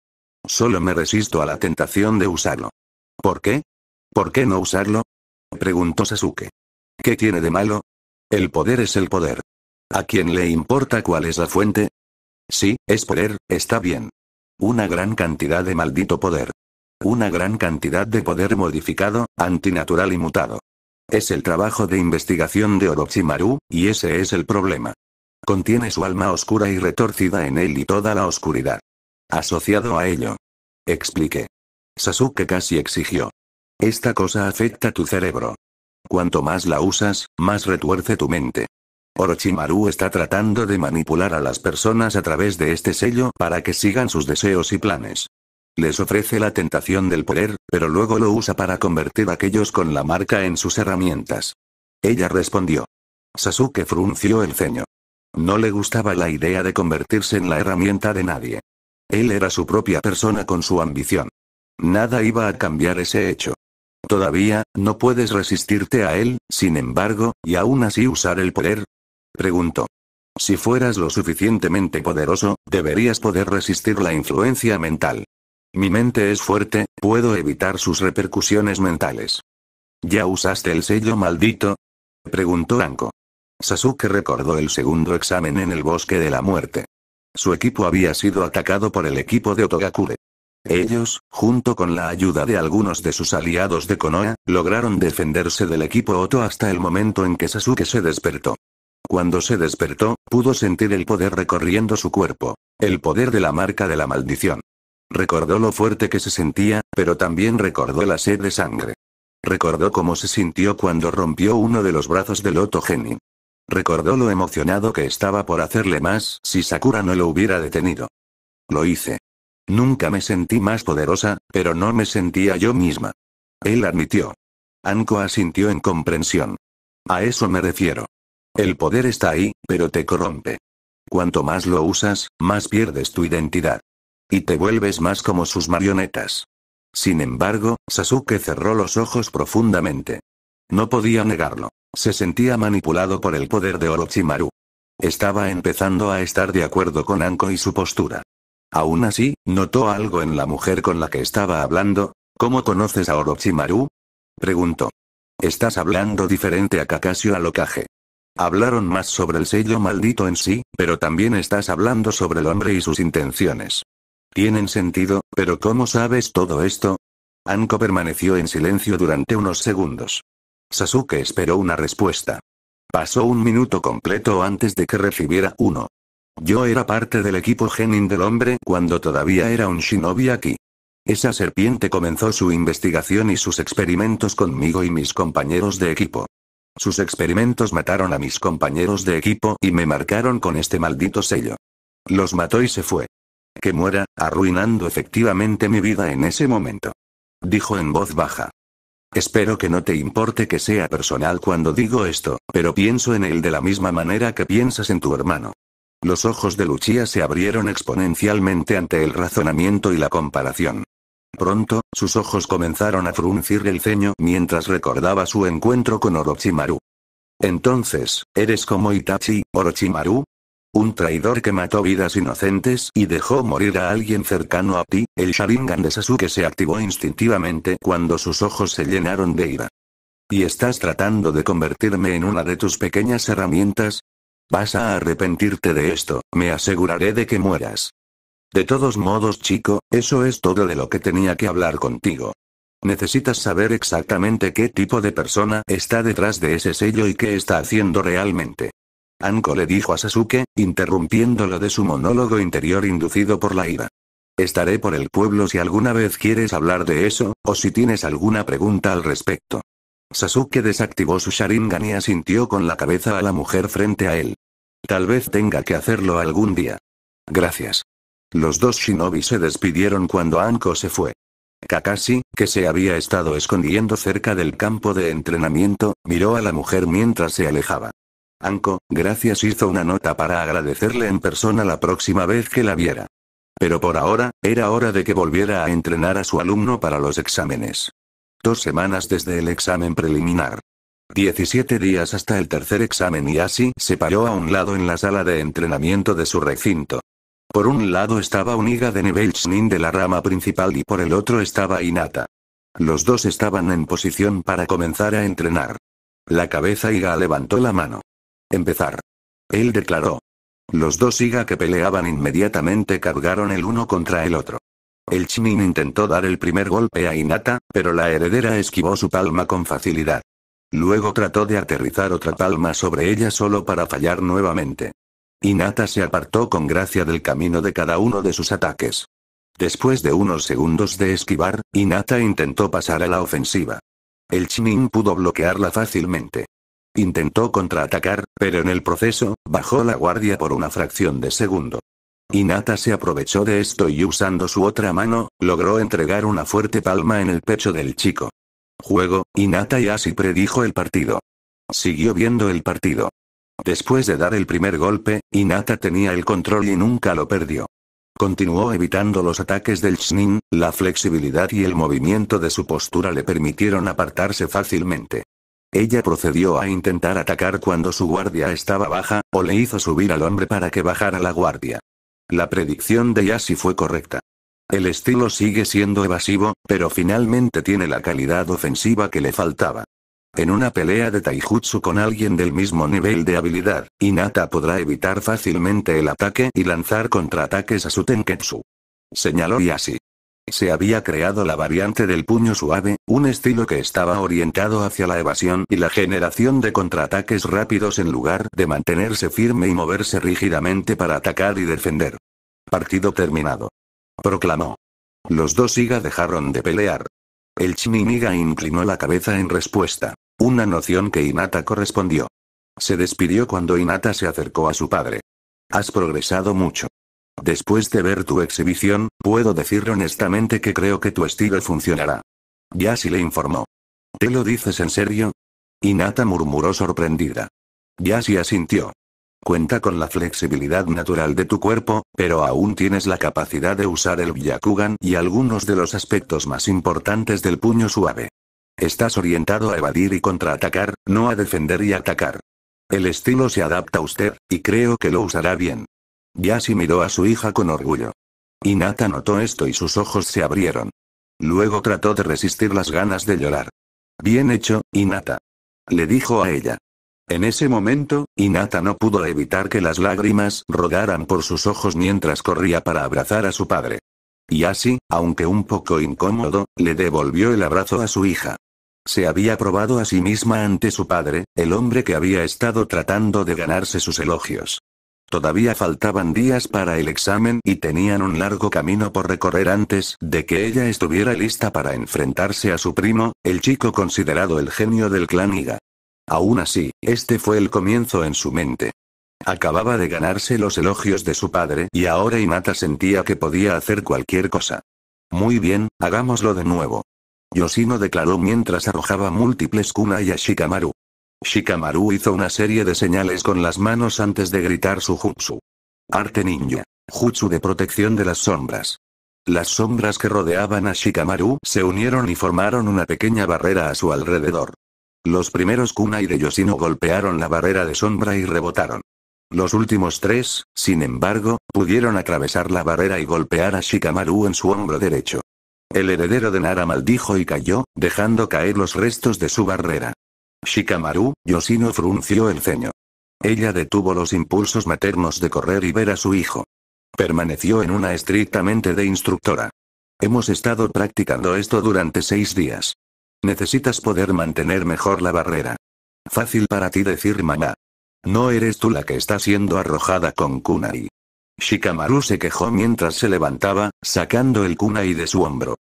Solo me resisto a la tentación de usarlo. ¿Por qué? ¿Por qué no usarlo? Preguntó Sasuke. ¿Qué tiene de malo? El poder es el poder. ¿A quién le importa cuál es la fuente? Sí, es poder, está bien. Una gran cantidad de maldito poder. Una gran cantidad de poder modificado, antinatural y mutado. Es el trabajo de investigación de Orochimaru, y ese es el problema. Contiene su alma oscura y retorcida en él y toda la oscuridad. Asociado a ello. Expliqué. Sasuke casi exigió. Esta cosa afecta tu cerebro. Cuanto más la usas, más retuerce tu mente. Orochimaru está tratando de manipular a las personas a través de este sello para que sigan sus deseos y planes. Les ofrece la tentación del poder, pero luego lo usa para convertir a aquellos con la marca en sus herramientas. Ella respondió. Sasuke frunció el ceño. No le gustaba la idea de convertirse en la herramienta de nadie. Él era su propia persona con su ambición. Nada iba a cambiar ese hecho. Todavía, no puedes resistirte a él, sin embargo, y aún así usar el poder. Preguntó. Si fueras lo suficientemente poderoso, deberías poder resistir la influencia mental. Mi mente es fuerte, puedo evitar sus repercusiones mentales. ¿Ya usaste el sello maldito? Preguntó Anko. Sasuke recordó el segundo examen en el bosque de la muerte. Su equipo había sido atacado por el equipo de Otogakure. Ellos, junto con la ayuda de algunos de sus aliados de Konoha, lograron defenderse del equipo Oto hasta el momento en que Sasuke se despertó. Cuando se despertó, pudo sentir el poder recorriendo su cuerpo. El poder de la marca de la maldición. Recordó lo fuerte que se sentía, pero también recordó la sed de sangre. Recordó cómo se sintió cuando rompió uno de los brazos del Oto Genin. Recordó lo emocionado que estaba por hacerle más si Sakura no lo hubiera detenido. Lo hice. Nunca me sentí más poderosa, pero no me sentía yo misma. Él admitió. Anko asintió en comprensión. A eso me refiero. El poder está ahí, pero te corrompe. Cuanto más lo usas, más pierdes tu identidad. Y te vuelves más como sus marionetas. Sin embargo, Sasuke cerró los ojos profundamente. No podía negarlo. Se sentía manipulado por el poder de Orochimaru. Estaba empezando a estar de acuerdo con Anko y su postura. Aún así, notó algo en la mujer con la que estaba hablando. ¿Cómo conoces a Orochimaru? Preguntó. Estás hablando diferente a Kakashi o Lokage. Hablaron más sobre el sello maldito en sí, pero también estás hablando sobre el hombre y sus intenciones. Tienen sentido, pero ¿cómo sabes todo esto? Anko permaneció en silencio durante unos segundos. Sasuke esperó una respuesta. Pasó un minuto completo antes de que recibiera uno. Yo era parte del equipo Genin del hombre cuando todavía era un shinobi aquí. Esa serpiente comenzó su investigación y sus experimentos conmigo y mis compañeros de equipo. Sus experimentos mataron a mis compañeros de equipo y me marcaron con este maldito sello. Los mató y se fue. Que muera, arruinando efectivamente mi vida en ese momento. Dijo en voz baja. Espero que no te importe que sea personal cuando digo esto, pero pienso en él de la misma manera que piensas en tu hermano. Los ojos de Luchia se abrieron exponencialmente ante el razonamiento y la comparación. Pronto, sus ojos comenzaron a fruncir el ceño mientras recordaba su encuentro con Orochimaru. Entonces, ¿eres como Itachi, Orochimaru? Un traidor que mató vidas inocentes y dejó morir a alguien cercano a ti, el Sharingan de Sasuke se activó instintivamente cuando sus ojos se llenaron de ira. ¿Y estás tratando de convertirme en una de tus pequeñas herramientas? Vas a arrepentirte de esto, me aseguraré de que mueras. De todos modos, chico, eso es todo de lo que tenía que hablar contigo. Necesitas saber exactamente qué tipo de persona está detrás de ese sello y qué está haciendo realmente. Anko le dijo a Sasuke, interrumpiéndolo de su monólogo interior inducido por la ira. Estaré por el pueblo si alguna vez quieres hablar de eso, o si tienes alguna pregunta al respecto. Sasuke desactivó su Sharingan y asintió con la cabeza a la mujer frente a él. Tal vez tenga que hacerlo algún día. Gracias. Los dos shinobi se despidieron cuando Anko se fue. Kakashi, que se había estado escondiendo cerca del campo de entrenamiento, miró a la mujer mientras se alejaba. Anko, gracias hizo una nota para agradecerle en persona la próxima vez que la viera. Pero por ahora, era hora de que volviera a entrenar a su alumno para los exámenes. Dos semanas desde el examen preliminar. 17 días hasta el tercer examen y así se paró a un lado en la sala de entrenamiento de su recinto. Por un lado estaba un Uniga de Nebelchnin de la rama principal y por el otro estaba Inata. Los dos estaban en posición para comenzar a entrenar. La cabeza Iga levantó la mano. Empezar. Él declaró. Los dos Iga que peleaban inmediatamente cargaron el uno contra el otro. El Chinin intentó dar el primer golpe a Inata, pero la heredera esquivó su palma con facilidad. Luego trató de aterrizar otra palma sobre ella solo para fallar nuevamente. Inata se apartó con gracia del camino de cada uno de sus ataques. Después de unos segundos de esquivar, Inata intentó pasar a la ofensiva. El Chinin pudo bloquearla fácilmente. Intentó contraatacar, pero en el proceso, bajó la guardia por una fracción de segundo. Inata se aprovechó de esto y usando su otra mano, logró entregar una fuerte palma en el pecho del chico. Juego, Inata y así predijo el partido. Siguió viendo el partido. Después de dar el primer golpe, Inata tenía el control y nunca lo perdió. Continuó evitando los ataques del Shinin, la flexibilidad y el movimiento de su postura le permitieron apartarse fácilmente. Ella procedió a intentar atacar cuando su guardia estaba baja, o le hizo subir al hombre para que bajara la guardia. La predicción de Yashi fue correcta. El estilo sigue siendo evasivo, pero finalmente tiene la calidad ofensiva que le faltaba. En una pelea de taijutsu con alguien del mismo nivel de habilidad, Inata podrá evitar fácilmente el ataque y lanzar contraataques a su tenketsu. Señaló Yashi. Se había creado la variante del puño suave, un estilo que estaba orientado hacia la evasión y la generación de contraataques rápidos en lugar de mantenerse firme y moverse rígidamente para atacar y defender. Partido terminado. Proclamó. Los dos Iga dejaron de pelear. El Chininiga inclinó la cabeza en respuesta. Una noción que Inata correspondió. Se despidió cuando Inata se acercó a su padre. Has progresado mucho. Después de ver tu exhibición, puedo decir honestamente que creo que tu estilo funcionará. Ya le informó. ¿Te lo dices en serio? Inata murmuró sorprendida. Yasi asintió. Cuenta con la flexibilidad natural de tu cuerpo, pero aún tienes la capacidad de usar el Byakugan y algunos de los aspectos más importantes del puño suave. Estás orientado a evadir y contraatacar, no a defender y atacar. El estilo se adapta a usted, y creo que lo usará bien. Yasi miró a su hija con orgullo. Inata notó esto y sus ojos se abrieron. Luego trató de resistir las ganas de llorar. Bien hecho, Inata, Le dijo a ella. En ese momento, Inata no pudo evitar que las lágrimas rodaran por sus ojos mientras corría para abrazar a su padre. Y así, aunque un poco incómodo, le devolvió el abrazo a su hija. Se había probado a sí misma ante su padre, el hombre que había estado tratando de ganarse sus elogios. Todavía faltaban días para el examen y tenían un largo camino por recorrer antes de que ella estuviera lista para enfrentarse a su primo, el chico considerado el genio del clan Iga. Aún así, este fue el comienzo en su mente. Acababa de ganarse los elogios de su padre y ahora Inata sentía que podía hacer cualquier cosa. Muy bien, hagámoslo de nuevo. Yoshino declaró mientras arrojaba múltiples kuna y a Shikamaru. Shikamaru hizo una serie de señales con las manos antes de gritar su jutsu. Arte ninja. Jutsu de protección de las sombras. Las sombras que rodeaban a Shikamaru se unieron y formaron una pequeña barrera a su alrededor. Los primeros Kunai de Yoshino golpearon la barrera de sombra y rebotaron. Los últimos tres, sin embargo, pudieron atravesar la barrera y golpear a Shikamaru en su hombro derecho. El heredero de Nara maldijo y cayó, dejando caer los restos de su barrera. Shikamaru, Yoshino frunció el ceño. Ella detuvo los impulsos maternos de correr y ver a su hijo. Permaneció en una estrictamente de instructora. Hemos estado practicando esto durante seis días. Necesitas poder mantener mejor la barrera. Fácil para ti decir mamá. No eres tú la que está siendo arrojada con kunai. Shikamaru se quejó mientras se levantaba, sacando el kunai de su hombro.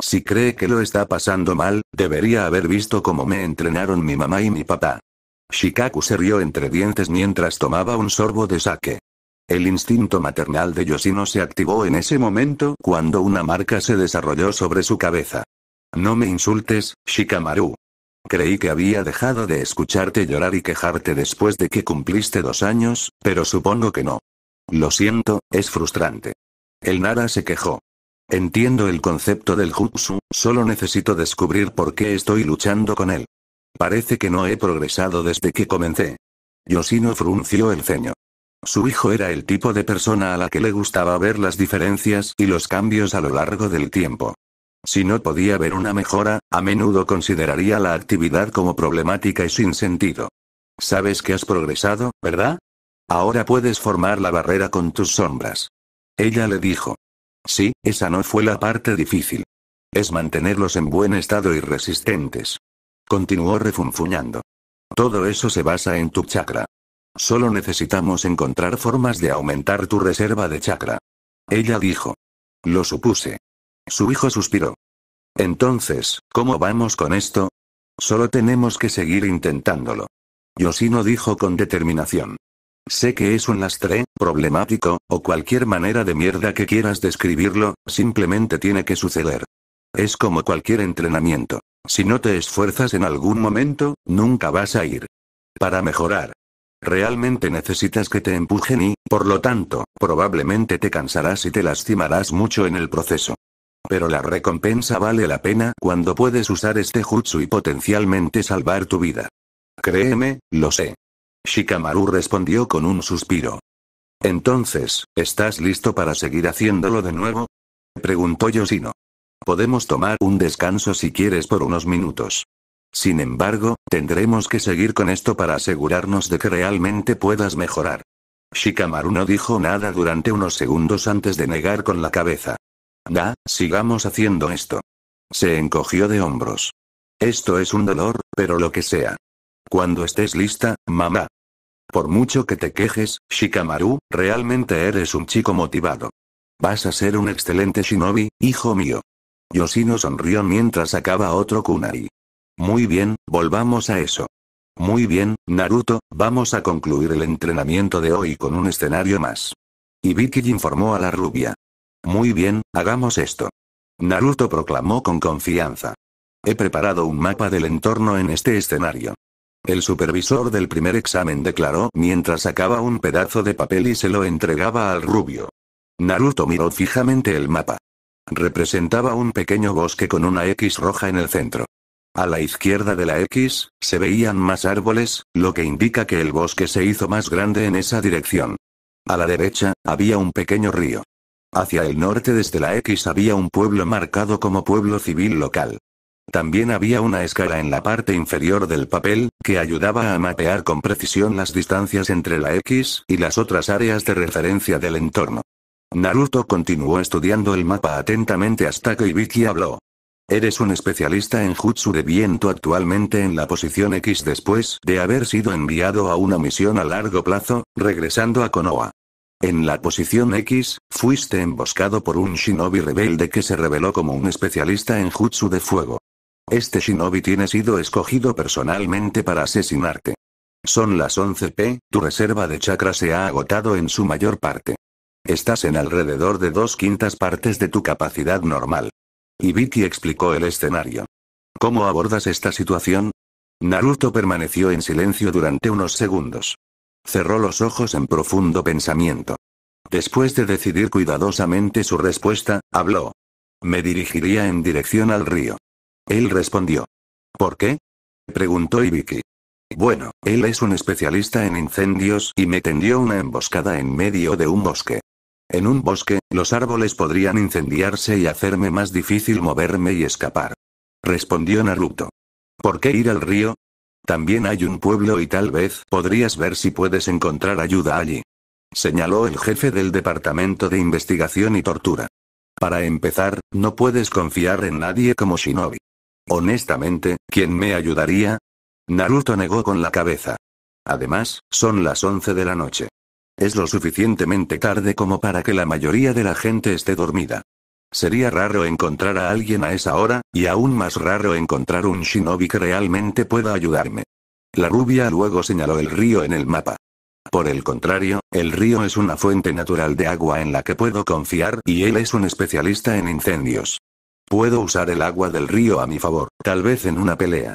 Si cree que lo está pasando mal, debería haber visto cómo me entrenaron mi mamá y mi papá. Shikaku se rió entre dientes mientras tomaba un sorbo de sake. El instinto maternal de Yoshino se activó en ese momento cuando una marca se desarrolló sobre su cabeza. No me insultes, Shikamaru. Creí que había dejado de escucharte llorar y quejarte después de que cumpliste dos años, pero supongo que no. Lo siento, es frustrante. El Nara se quejó. Entiendo el concepto del jutsu, solo necesito descubrir por qué estoy luchando con él. Parece que no he progresado desde que comencé. Yoshino frunció el ceño. Su hijo era el tipo de persona a la que le gustaba ver las diferencias y los cambios a lo largo del tiempo. Si no podía ver una mejora, a menudo consideraría la actividad como problemática y sin sentido. Sabes que has progresado, ¿verdad? Ahora puedes formar la barrera con tus sombras. Ella le dijo. Sí, esa no fue la parte difícil. Es mantenerlos en buen estado y resistentes. Continuó refunfuñando. Todo eso se basa en tu chakra. Solo necesitamos encontrar formas de aumentar tu reserva de chakra. Ella dijo. Lo supuse. Su hijo suspiró. Entonces, ¿cómo vamos con esto? Solo tenemos que seguir intentándolo. Yoshino dijo con determinación. Sé que es un lastre, problemático, o cualquier manera de mierda que quieras describirlo, simplemente tiene que suceder. Es como cualquier entrenamiento. Si no te esfuerzas en algún momento, nunca vas a ir. Para mejorar. Realmente necesitas que te empujen y, por lo tanto, probablemente te cansarás y te lastimarás mucho en el proceso. Pero la recompensa vale la pena cuando puedes usar este jutsu y potencialmente salvar tu vida. Créeme, lo sé. Shikamaru respondió con un suspiro. Entonces, ¿estás listo para seguir haciéndolo de nuevo? Preguntó Yoshino. Podemos tomar un descanso si quieres por unos minutos. Sin embargo, tendremos que seguir con esto para asegurarnos de que realmente puedas mejorar. Shikamaru no dijo nada durante unos segundos antes de negar con la cabeza. Da, sigamos haciendo esto. Se encogió de hombros. Esto es un dolor, pero lo que sea. Cuando estés lista, mamá. Por mucho que te quejes, Shikamaru, realmente eres un chico motivado. Vas a ser un excelente shinobi, hijo mío. Yoshino sonrió mientras sacaba otro kunai. Muy bien, volvamos a eso. Muy bien, Naruto, vamos a concluir el entrenamiento de hoy con un escenario más. Ibiki informó a la rubia. Muy bien, hagamos esto. Naruto proclamó con confianza. He preparado un mapa del entorno en este escenario. El supervisor del primer examen declaró mientras sacaba un pedazo de papel y se lo entregaba al rubio. Naruto miró fijamente el mapa. Representaba un pequeño bosque con una X roja en el centro. A la izquierda de la X, se veían más árboles, lo que indica que el bosque se hizo más grande en esa dirección. A la derecha, había un pequeño río. Hacia el norte desde la X había un pueblo marcado como pueblo civil local. También había una escala en la parte inferior del papel, que ayudaba a mapear con precisión las distancias entre la X y las otras áreas de referencia del entorno. Naruto continuó estudiando el mapa atentamente hasta que Ibiki habló. Eres un especialista en jutsu de viento actualmente en la posición X después de haber sido enviado a una misión a largo plazo, regresando a Konoha. En la posición X, fuiste emboscado por un shinobi rebelde que se reveló como un especialista en jutsu de fuego. Este shinobi tiene sido escogido personalmente para asesinarte. Son las 11 p, tu reserva de chakra se ha agotado en su mayor parte. Estás en alrededor de dos quintas partes de tu capacidad normal. Y explicó el escenario. ¿Cómo abordas esta situación? Naruto permaneció en silencio durante unos segundos. Cerró los ojos en profundo pensamiento. Después de decidir cuidadosamente su respuesta, habló. Me dirigiría en dirección al río. Él respondió. ¿Por qué? Preguntó Ibiki. Bueno, él es un especialista en incendios y me tendió una emboscada en medio de un bosque. En un bosque, los árboles podrían incendiarse y hacerme más difícil moverme y escapar. Respondió Naruto. ¿Por qué ir al río? También hay un pueblo y tal vez podrías ver si puedes encontrar ayuda allí. Señaló el jefe del Departamento de Investigación y Tortura. Para empezar, no puedes confiar en nadie como Shinobi. Honestamente, ¿quién me ayudaría? Naruto negó con la cabeza. Además, son las 11 de la noche. Es lo suficientemente tarde como para que la mayoría de la gente esté dormida. Sería raro encontrar a alguien a esa hora, y aún más raro encontrar un shinobi que realmente pueda ayudarme. La rubia luego señaló el río en el mapa. Por el contrario, el río es una fuente natural de agua en la que puedo confiar y él es un especialista en incendios. Puedo usar el agua del río a mi favor, tal vez en una pelea.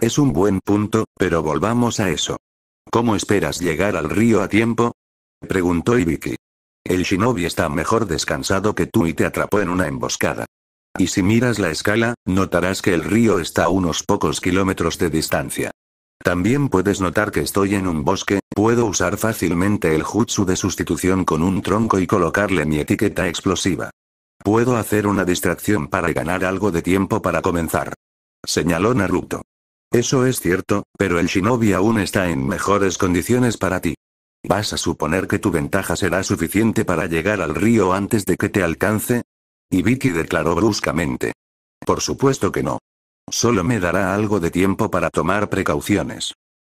Es un buen punto, pero volvamos a eso. ¿Cómo esperas llegar al río a tiempo? Preguntó Ibiki. El shinobi está mejor descansado que tú y te atrapó en una emboscada. Y si miras la escala, notarás que el río está a unos pocos kilómetros de distancia. También puedes notar que estoy en un bosque, puedo usar fácilmente el jutsu de sustitución con un tronco y colocarle mi etiqueta explosiva. Puedo hacer una distracción para ganar algo de tiempo para comenzar. Señaló Naruto. Eso es cierto, pero el shinobi aún está en mejores condiciones para ti. ¿Vas a suponer que tu ventaja será suficiente para llegar al río antes de que te alcance? y Vicky declaró bruscamente. Por supuesto que no. Solo me dará algo de tiempo para tomar precauciones.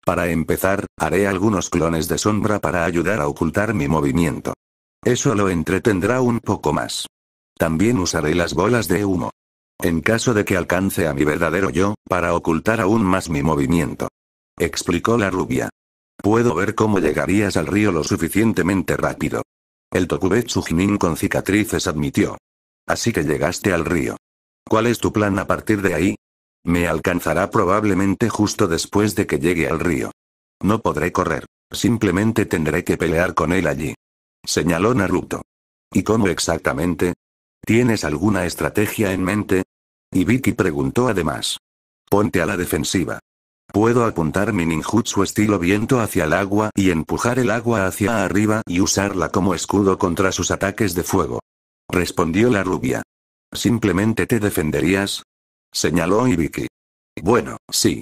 Para empezar, haré algunos clones de sombra para ayudar a ocultar mi movimiento. Eso lo entretendrá un poco más. También usaré las bolas de humo. En caso de que alcance a mi verdadero yo, para ocultar aún más mi movimiento. Explicó la rubia. Puedo ver cómo llegarías al río lo suficientemente rápido. El Tokubetsu Jinin con cicatrices admitió. Así que llegaste al río. ¿Cuál es tu plan a partir de ahí? Me alcanzará probablemente justo después de que llegue al río. No podré correr, simplemente tendré que pelear con él allí. Señaló Naruto. ¿Y cómo exactamente? ¿Tienes alguna estrategia en mente? Y preguntó además. Ponte a la defensiva. Puedo apuntar mi ninjutsu estilo viento hacia el agua y empujar el agua hacia arriba y usarla como escudo contra sus ataques de fuego. Respondió la rubia. ¿Simplemente te defenderías? Señaló Ibiki. Bueno, sí.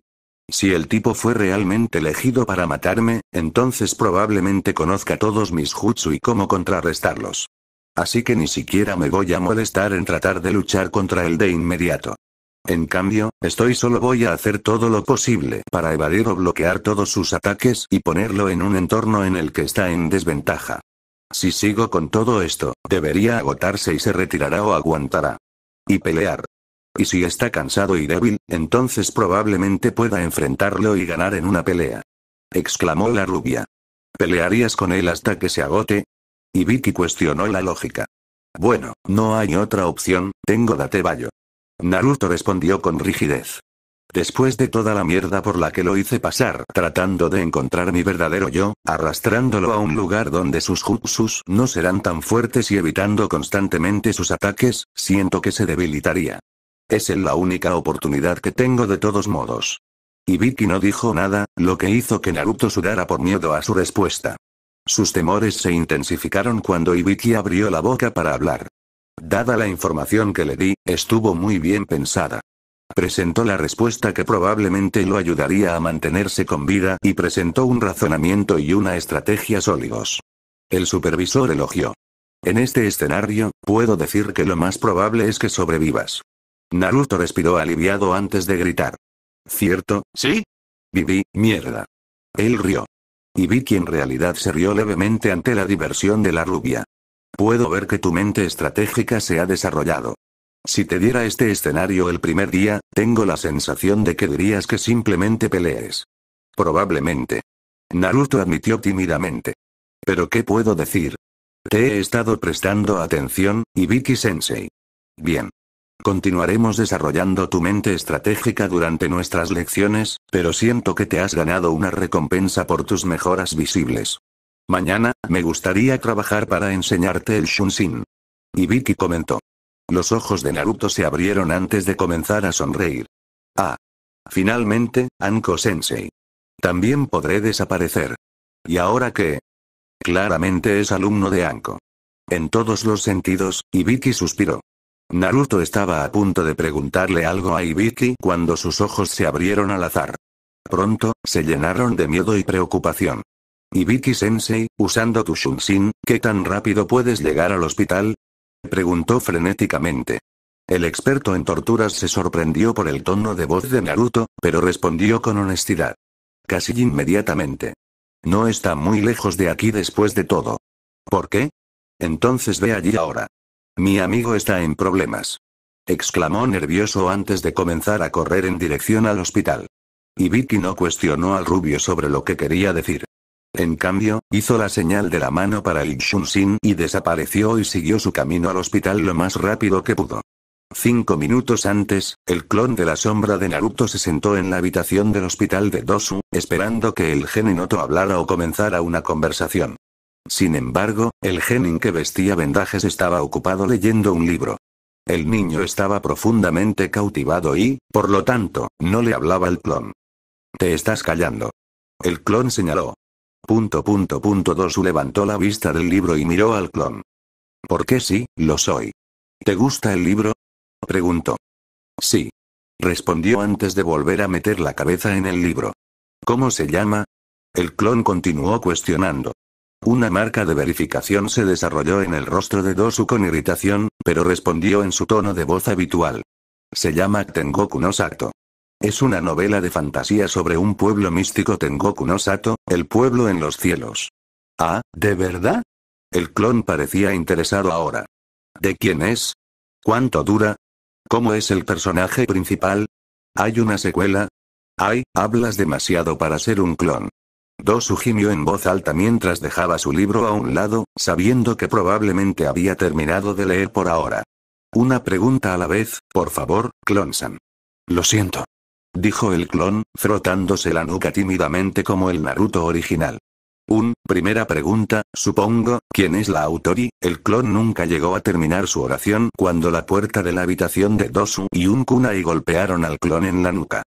Si el tipo fue realmente elegido para matarme, entonces probablemente conozca todos mis jutsu y cómo contrarrestarlos. Así que ni siquiera me voy a molestar en tratar de luchar contra él de inmediato. En cambio, estoy solo voy a hacer todo lo posible para evadir o bloquear todos sus ataques y ponerlo en un entorno en el que está en desventaja. Si sigo con todo esto, debería agotarse y se retirará o aguantará. Y pelear. Y si está cansado y débil, entonces probablemente pueda enfrentarlo y ganar en una pelea. Exclamó la rubia. ¿Pelearías con él hasta que se agote? Y Vicky cuestionó la lógica. Bueno, no hay otra opción, tengo date Naruto respondió con rigidez. Después de toda la mierda por la que lo hice pasar, tratando de encontrar mi verdadero yo, arrastrándolo a un lugar donde sus jutsus no serán tan fuertes y evitando constantemente sus ataques, siento que se debilitaría. Es la única oportunidad que tengo de todos modos. Y Vicky no dijo nada, lo que hizo que Naruto sudara por miedo a su respuesta. Sus temores se intensificaron cuando Ibiki abrió la boca para hablar. Dada la información que le di, estuvo muy bien pensada. Presentó la respuesta que probablemente lo ayudaría a mantenerse con vida y presentó un razonamiento y una estrategia sólidos. El supervisor elogió. En este escenario, puedo decir que lo más probable es que sobrevivas. Naruto respiró aliviado antes de gritar. ¿Cierto? Sí. Viví, mierda. Él rió. Y Vicky en realidad se rió levemente ante la diversión de la rubia. Puedo ver que tu mente estratégica se ha desarrollado. Si te diera este escenario el primer día, tengo la sensación de que dirías que simplemente pelees. Probablemente. Naruto admitió tímidamente. Pero ¿qué puedo decir? Te he estado prestando atención, Ibiki-sensei. Bien. Continuaremos desarrollando tu mente estratégica durante nuestras lecciones, pero siento que te has ganado una recompensa por tus mejoras visibles. Mañana, me gustaría trabajar para enseñarte el Shunshin. Ibiki comentó. Los ojos de Naruto se abrieron antes de comenzar a sonreír. Ah. Finalmente, Anko Sensei. También podré desaparecer. ¿Y ahora qué? Claramente es alumno de Anko. En todos los sentidos, Ibiki suspiró. Naruto estaba a punto de preguntarle algo a Ibiki cuando sus ojos se abrieron al azar. Pronto, se llenaron de miedo y preocupación. Ibiki-sensei, usando tu Shunshin, ¿qué tan rápido puedes llegar al hospital? Preguntó frenéticamente. El experto en torturas se sorprendió por el tono de voz de Naruto, pero respondió con honestidad. Casi inmediatamente. No está muy lejos de aquí después de todo. ¿Por qué? Entonces ve allí ahora. Mi amigo está en problemas. Exclamó nervioso antes de comenzar a correr en dirección al hospital. Y Vicky no cuestionó al rubio sobre lo que quería decir. En cambio, hizo la señal de la mano para el Shunshin y desapareció y siguió su camino al hospital lo más rápido que pudo. Cinco minutos antes, el clon de la sombra de Naruto se sentó en la habitación del hospital de Dosu, esperando que el geninoto hablara o comenzara una conversación. Sin embargo, el genin que vestía vendajes estaba ocupado leyendo un libro. El niño estaba profundamente cautivado y, por lo tanto, no le hablaba al clon. Te estás callando. El clon señaló. Punto punto punto Dosu levantó la vista del libro y miró al clon. ¿Por qué sí, lo soy? ¿Te gusta el libro? Preguntó. Sí. Respondió antes de volver a meter la cabeza en el libro. ¿Cómo se llama? El clon continuó cuestionando. Una marca de verificación se desarrolló en el rostro de Dosu con irritación, pero respondió en su tono de voz habitual. Se llama Tengoku no Sato. Es una novela de fantasía sobre un pueblo místico Tengoku no Sato, el pueblo en los cielos. Ah, ¿de verdad? El clon parecía interesado ahora. ¿De quién es? ¿Cuánto dura? ¿Cómo es el personaje principal? ¿Hay una secuela? Ay, hablas demasiado para ser un clon. Dosu gimió en voz alta mientras dejaba su libro a un lado, sabiendo que probablemente había terminado de leer por ahora. Una pregunta a la vez, por favor, Clonsan. Lo siento. Dijo el clon, frotándose la nuca tímidamente como el Naruto original. Un, primera pregunta, supongo, ¿quién es la autori? El clon nunca llegó a terminar su oración cuando la puerta de la habitación de Dosu y un kunai golpearon al clon en la nuca.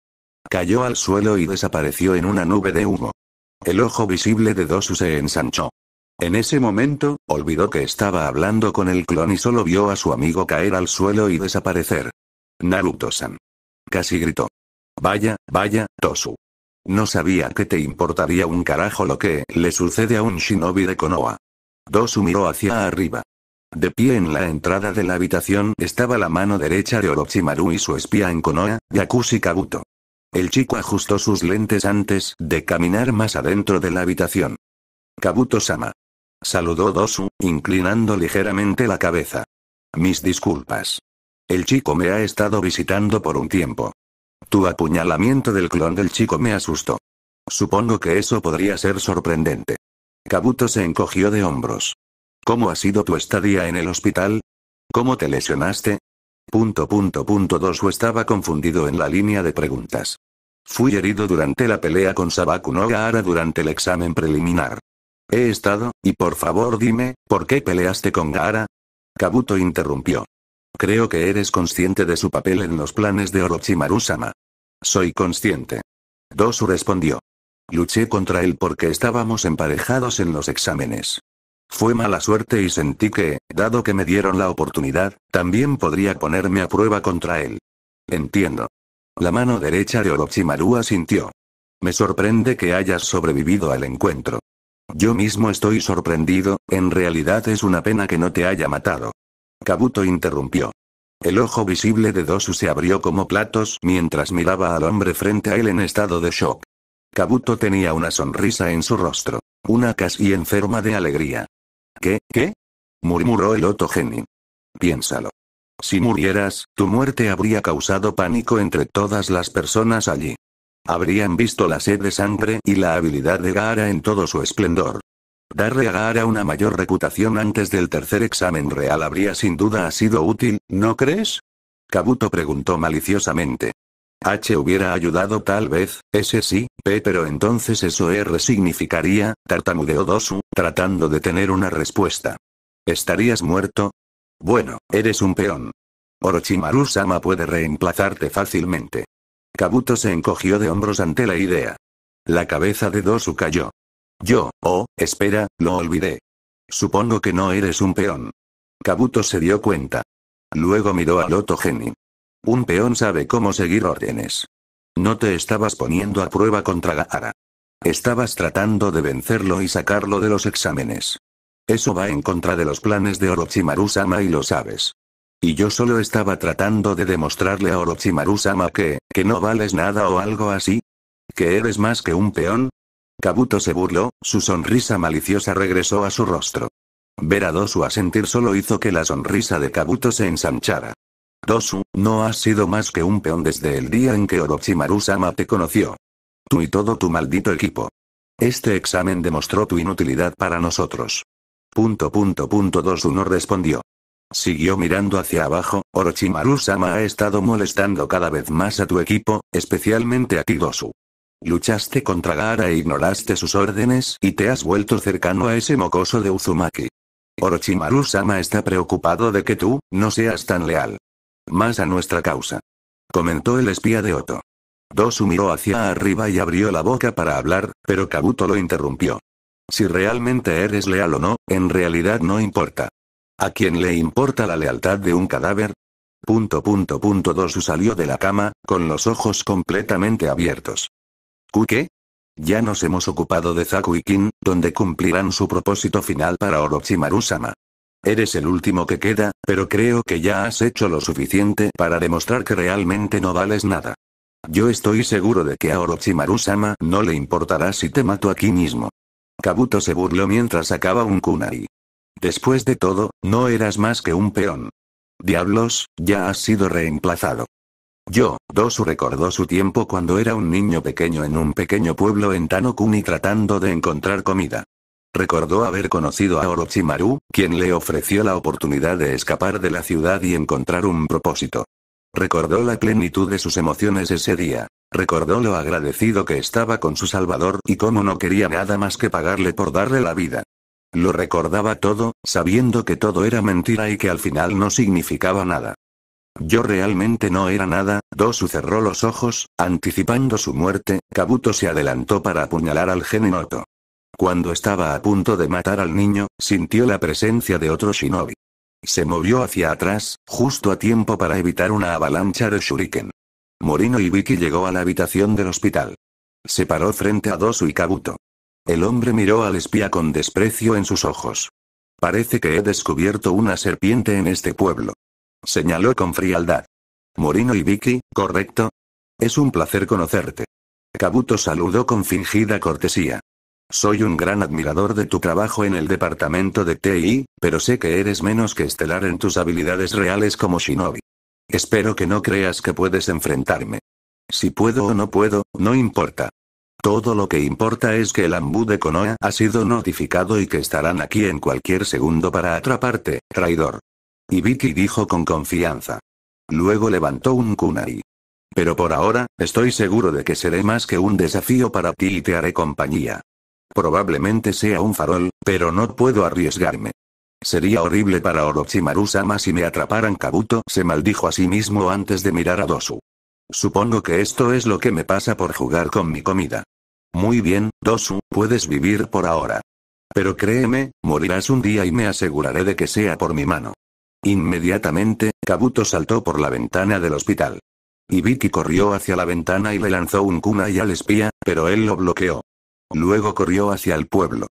Cayó al suelo y desapareció en una nube de humo. El ojo visible de Dosu se ensanchó. En ese momento, olvidó que estaba hablando con el clon y solo vio a su amigo caer al suelo y desaparecer. Naruto-san. Casi gritó. Vaya, vaya, Dosu. No sabía que te importaría un carajo lo que le sucede a un shinobi de Konoha. Dosu miró hacia arriba. De pie en la entrada de la habitación estaba la mano derecha de Orochimaru y su espía en Konoha, Yakushi Kabuto. El chico ajustó sus lentes antes de caminar más adentro de la habitación. Kabuto-sama. Saludó Dosu, inclinando ligeramente la cabeza. Mis disculpas. El chico me ha estado visitando por un tiempo. Tu apuñalamiento del clon del chico me asustó. Supongo que eso podría ser sorprendente. Kabuto se encogió de hombros. ¿Cómo ha sido tu estadía en el hospital? ¿Cómo te lesionaste? Punto punto punto estaba confundido en la línea de preguntas. Fui herido durante la pelea con Sabaku no Gaara durante el examen preliminar. He estado, y por favor dime, ¿por qué peleaste con Gaara? Kabuto interrumpió. Creo que eres consciente de su papel en los planes de Orochimaru-sama. Soy consciente. Dosu respondió. Luché contra él porque estábamos emparejados en los exámenes. Fue mala suerte y sentí que, dado que me dieron la oportunidad, también podría ponerme a prueba contra él. Entiendo. La mano derecha de Orochimaru sintió. Me sorprende que hayas sobrevivido al encuentro. Yo mismo estoy sorprendido, en realidad es una pena que no te haya matado. Kabuto interrumpió. El ojo visible de Dosu se abrió como platos mientras miraba al hombre frente a él en estado de shock. Kabuto tenía una sonrisa en su rostro, una casi enferma de alegría. ¿Qué, qué? murmuró el Otto Genin. Piénsalo. Si murieras, tu muerte habría causado pánico entre todas las personas allí. Habrían visto la sed de sangre y la habilidad de Gaara en todo su esplendor. Darle a Gaara una mayor reputación antes del tercer examen real habría sin duda sido útil, ¿no crees? Kabuto preguntó maliciosamente. H hubiera ayudado tal vez, ese sí, P pero entonces eso R significaría, tartamudeo Dosu, tratando de tener una respuesta. ¿Estarías muerto? Bueno, eres un peón. Orochimaru-sama puede reemplazarte fácilmente. Kabuto se encogió de hombros ante la idea. La cabeza de Dosu cayó. Yo, oh, espera, lo olvidé. Supongo que no eres un peón. Kabuto se dio cuenta. Luego miró a Loto Geni. Un peón sabe cómo seguir órdenes. No te estabas poniendo a prueba contra Gaara. Estabas tratando de vencerlo y sacarlo de los exámenes. Eso va en contra de los planes de Orochimaru-sama y lo sabes. Y yo solo estaba tratando de demostrarle a Orochimaru-sama que, que no vales nada o algo así. Que eres más que un peón. Kabuto se burló, su sonrisa maliciosa regresó a su rostro. Ver a Dosu a sentir solo hizo que la sonrisa de Kabuto se ensanchara. Dosu, no has sido más que un peón desde el día en que Orochimaru-sama te conoció. Tú y todo tu maldito equipo. Este examen demostró tu inutilidad para nosotros. Punto punto punto dos uno respondió. Siguió mirando hacia abajo, Orochimaru-sama ha estado molestando cada vez más a tu equipo, especialmente a Kidosu. Luchaste contra Gaara e ignoraste sus órdenes y te has vuelto cercano a ese mocoso de Uzumaki. Orochimaru-sama está preocupado de que tú, no seas tan leal. Más a nuestra causa. Comentó el espía de Oto. Dosu miró hacia arriba y abrió la boca para hablar, pero Kabuto lo interrumpió. Si realmente eres leal o no, en realidad no importa. ¿A quién le importa la lealtad de un cadáver? Punto punto Dosu salió de la cama, con los ojos completamente abiertos. ¿Qué? Ya nos hemos ocupado de Zaku y Kin, donde cumplirán su propósito final para Orochimaru-sama. Eres el último que queda, pero creo que ya has hecho lo suficiente para demostrar que realmente no vales nada. Yo estoy seguro de que a Orochimaru-sama no le importará si te mato aquí mismo. Kabuto se burló mientras sacaba un kunai. Después de todo, no eras más que un peón. Diablos, ya has sido reemplazado. Yo, Dosu recordó su tiempo cuando era un niño pequeño en un pequeño pueblo en Tanokuni tratando de encontrar comida. Recordó haber conocido a Orochimaru, quien le ofreció la oportunidad de escapar de la ciudad y encontrar un propósito. Recordó la plenitud de sus emociones ese día. Recordó lo agradecido que estaba con su Salvador y cómo no quería nada más que pagarle por darle la vida. Lo recordaba todo, sabiendo que todo era mentira y que al final no significaba nada. Yo realmente no era nada, Dosu cerró los ojos, anticipando su muerte, Kabuto se adelantó para apuñalar al Geninoto. Cuando estaba a punto de matar al niño, sintió la presencia de otro shinobi. Se movió hacia atrás, justo a tiempo para evitar una avalancha de shuriken. Morino y Vicky llegó a la habitación del hospital. Se paró frente a Dosu y Kabuto. El hombre miró al espía con desprecio en sus ojos. Parece que he descubierto una serpiente en este pueblo. Señaló con frialdad. Morino y Vicky, ¿correcto? Es un placer conocerte. Kabuto saludó con fingida cortesía. Soy un gran admirador de tu trabajo en el departamento de TI, pero sé que eres menos que estelar en tus habilidades reales como shinobi. Espero que no creas que puedes enfrentarme. Si puedo o no puedo, no importa. Todo lo que importa es que el ambú de Konoha ha sido notificado y que estarán aquí en cualquier segundo para atraparte, traidor. Y dijo con confianza. Luego levantó un kunai. Pero por ahora, estoy seguro de que seré más que un desafío para ti y te haré compañía. Probablemente sea un farol, pero no puedo arriesgarme. Sería horrible para Orochimaru-sama si me atraparan Kabuto, se maldijo a sí mismo antes de mirar a Dosu. Supongo que esto es lo que me pasa por jugar con mi comida. Muy bien, Dosu, puedes vivir por ahora. Pero créeme, morirás un día y me aseguraré de que sea por mi mano. Inmediatamente, Kabuto saltó por la ventana del hospital. Ibiki corrió hacia la ventana y le lanzó un kunai al espía, pero él lo bloqueó. Luego corrió hacia el pueblo.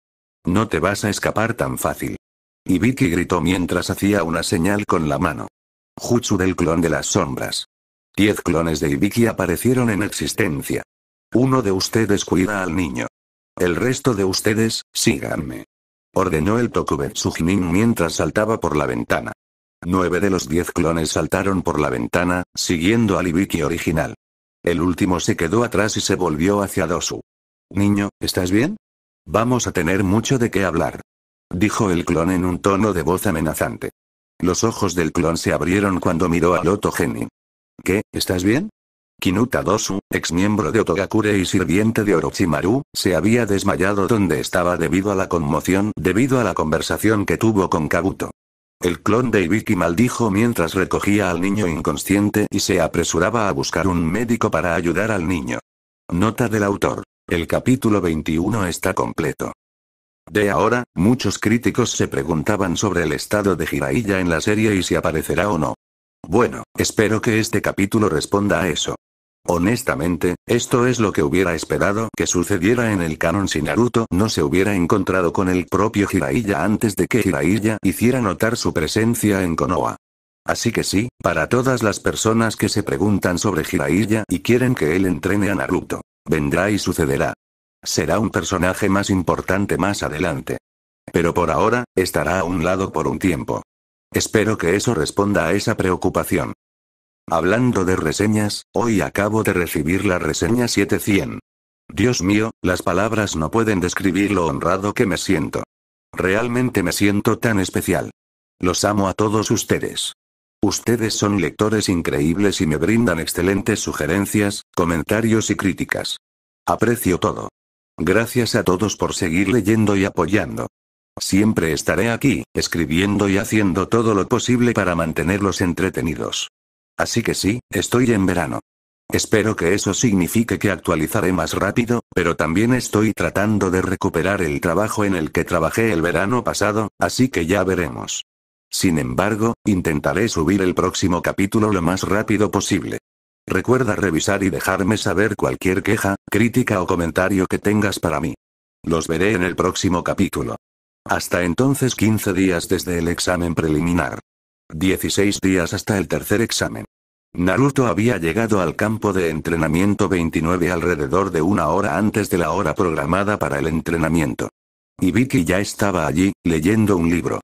No te vas a escapar tan fácil. Y gritó mientras hacía una señal con la mano. Jutsu del clon de las sombras. Diez clones de Ibiki aparecieron en existencia. Uno de ustedes cuida al niño. El resto de ustedes, síganme. Ordenó el Tokubetsu Jinin mientras saltaba por la ventana. Nueve de los diez clones saltaron por la ventana, siguiendo al Ibiki original. El último se quedó atrás y se volvió hacia Dosu. Niño, ¿estás bien? Vamos a tener mucho de qué hablar. Dijo el clon en un tono de voz amenazante. Los ojos del clon se abrieron cuando miró a Loto Genin. ¿Qué, estás bien? Kinuta Dosu, ex miembro de Otogakure y sirviente de Orochimaru, se había desmayado donde estaba debido a la conmoción debido a la conversación que tuvo con Kabuto. El clon de Ibiki maldijo mientras recogía al niño inconsciente y se apresuraba a buscar un médico para ayudar al niño. Nota del autor. El capítulo 21 está completo. De ahora, muchos críticos se preguntaban sobre el estado de Jiraiya en la serie y si aparecerá o no. Bueno, espero que este capítulo responda a eso. Honestamente, esto es lo que hubiera esperado que sucediera en el canon si Naruto no se hubiera encontrado con el propio Jiraiya antes de que Jiraiya hiciera notar su presencia en Konoha. Así que sí, para todas las personas que se preguntan sobre Jiraiya y quieren que él entrene a Naruto. Vendrá y sucederá. Será un personaje más importante más adelante. Pero por ahora, estará a un lado por un tiempo. Espero que eso responda a esa preocupación. Hablando de reseñas, hoy acabo de recibir la reseña 700. Dios mío, las palabras no pueden describir lo honrado que me siento. Realmente me siento tan especial. Los amo a todos ustedes. Ustedes son lectores increíbles y me brindan excelentes sugerencias, comentarios y críticas. Aprecio todo. Gracias a todos por seguir leyendo y apoyando. Siempre estaré aquí, escribiendo y haciendo todo lo posible para mantenerlos entretenidos. Así que sí, estoy en verano. Espero que eso signifique que actualizaré más rápido, pero también estoy tratando de recuperar el trabajo en el que trabajé el verano pasado, así que ya veremos. Sin embargo, intentaré subir el próximo capítulo lo más rápido posible. Recuerda revisar y dejarme saber cualquier queja, crítica o comentario que tengas para mí. Los veré en el próximo capítulo. Hasta entonces 15 días desde el examen preliminar. 16 días hasta el tercer examen. Naruto había llegado al campo de entrenamiento 29 alrededor de una hora antes de la hora programada para el entrenamiento. Y Ibiki ya estaba allí, leyendo un libro.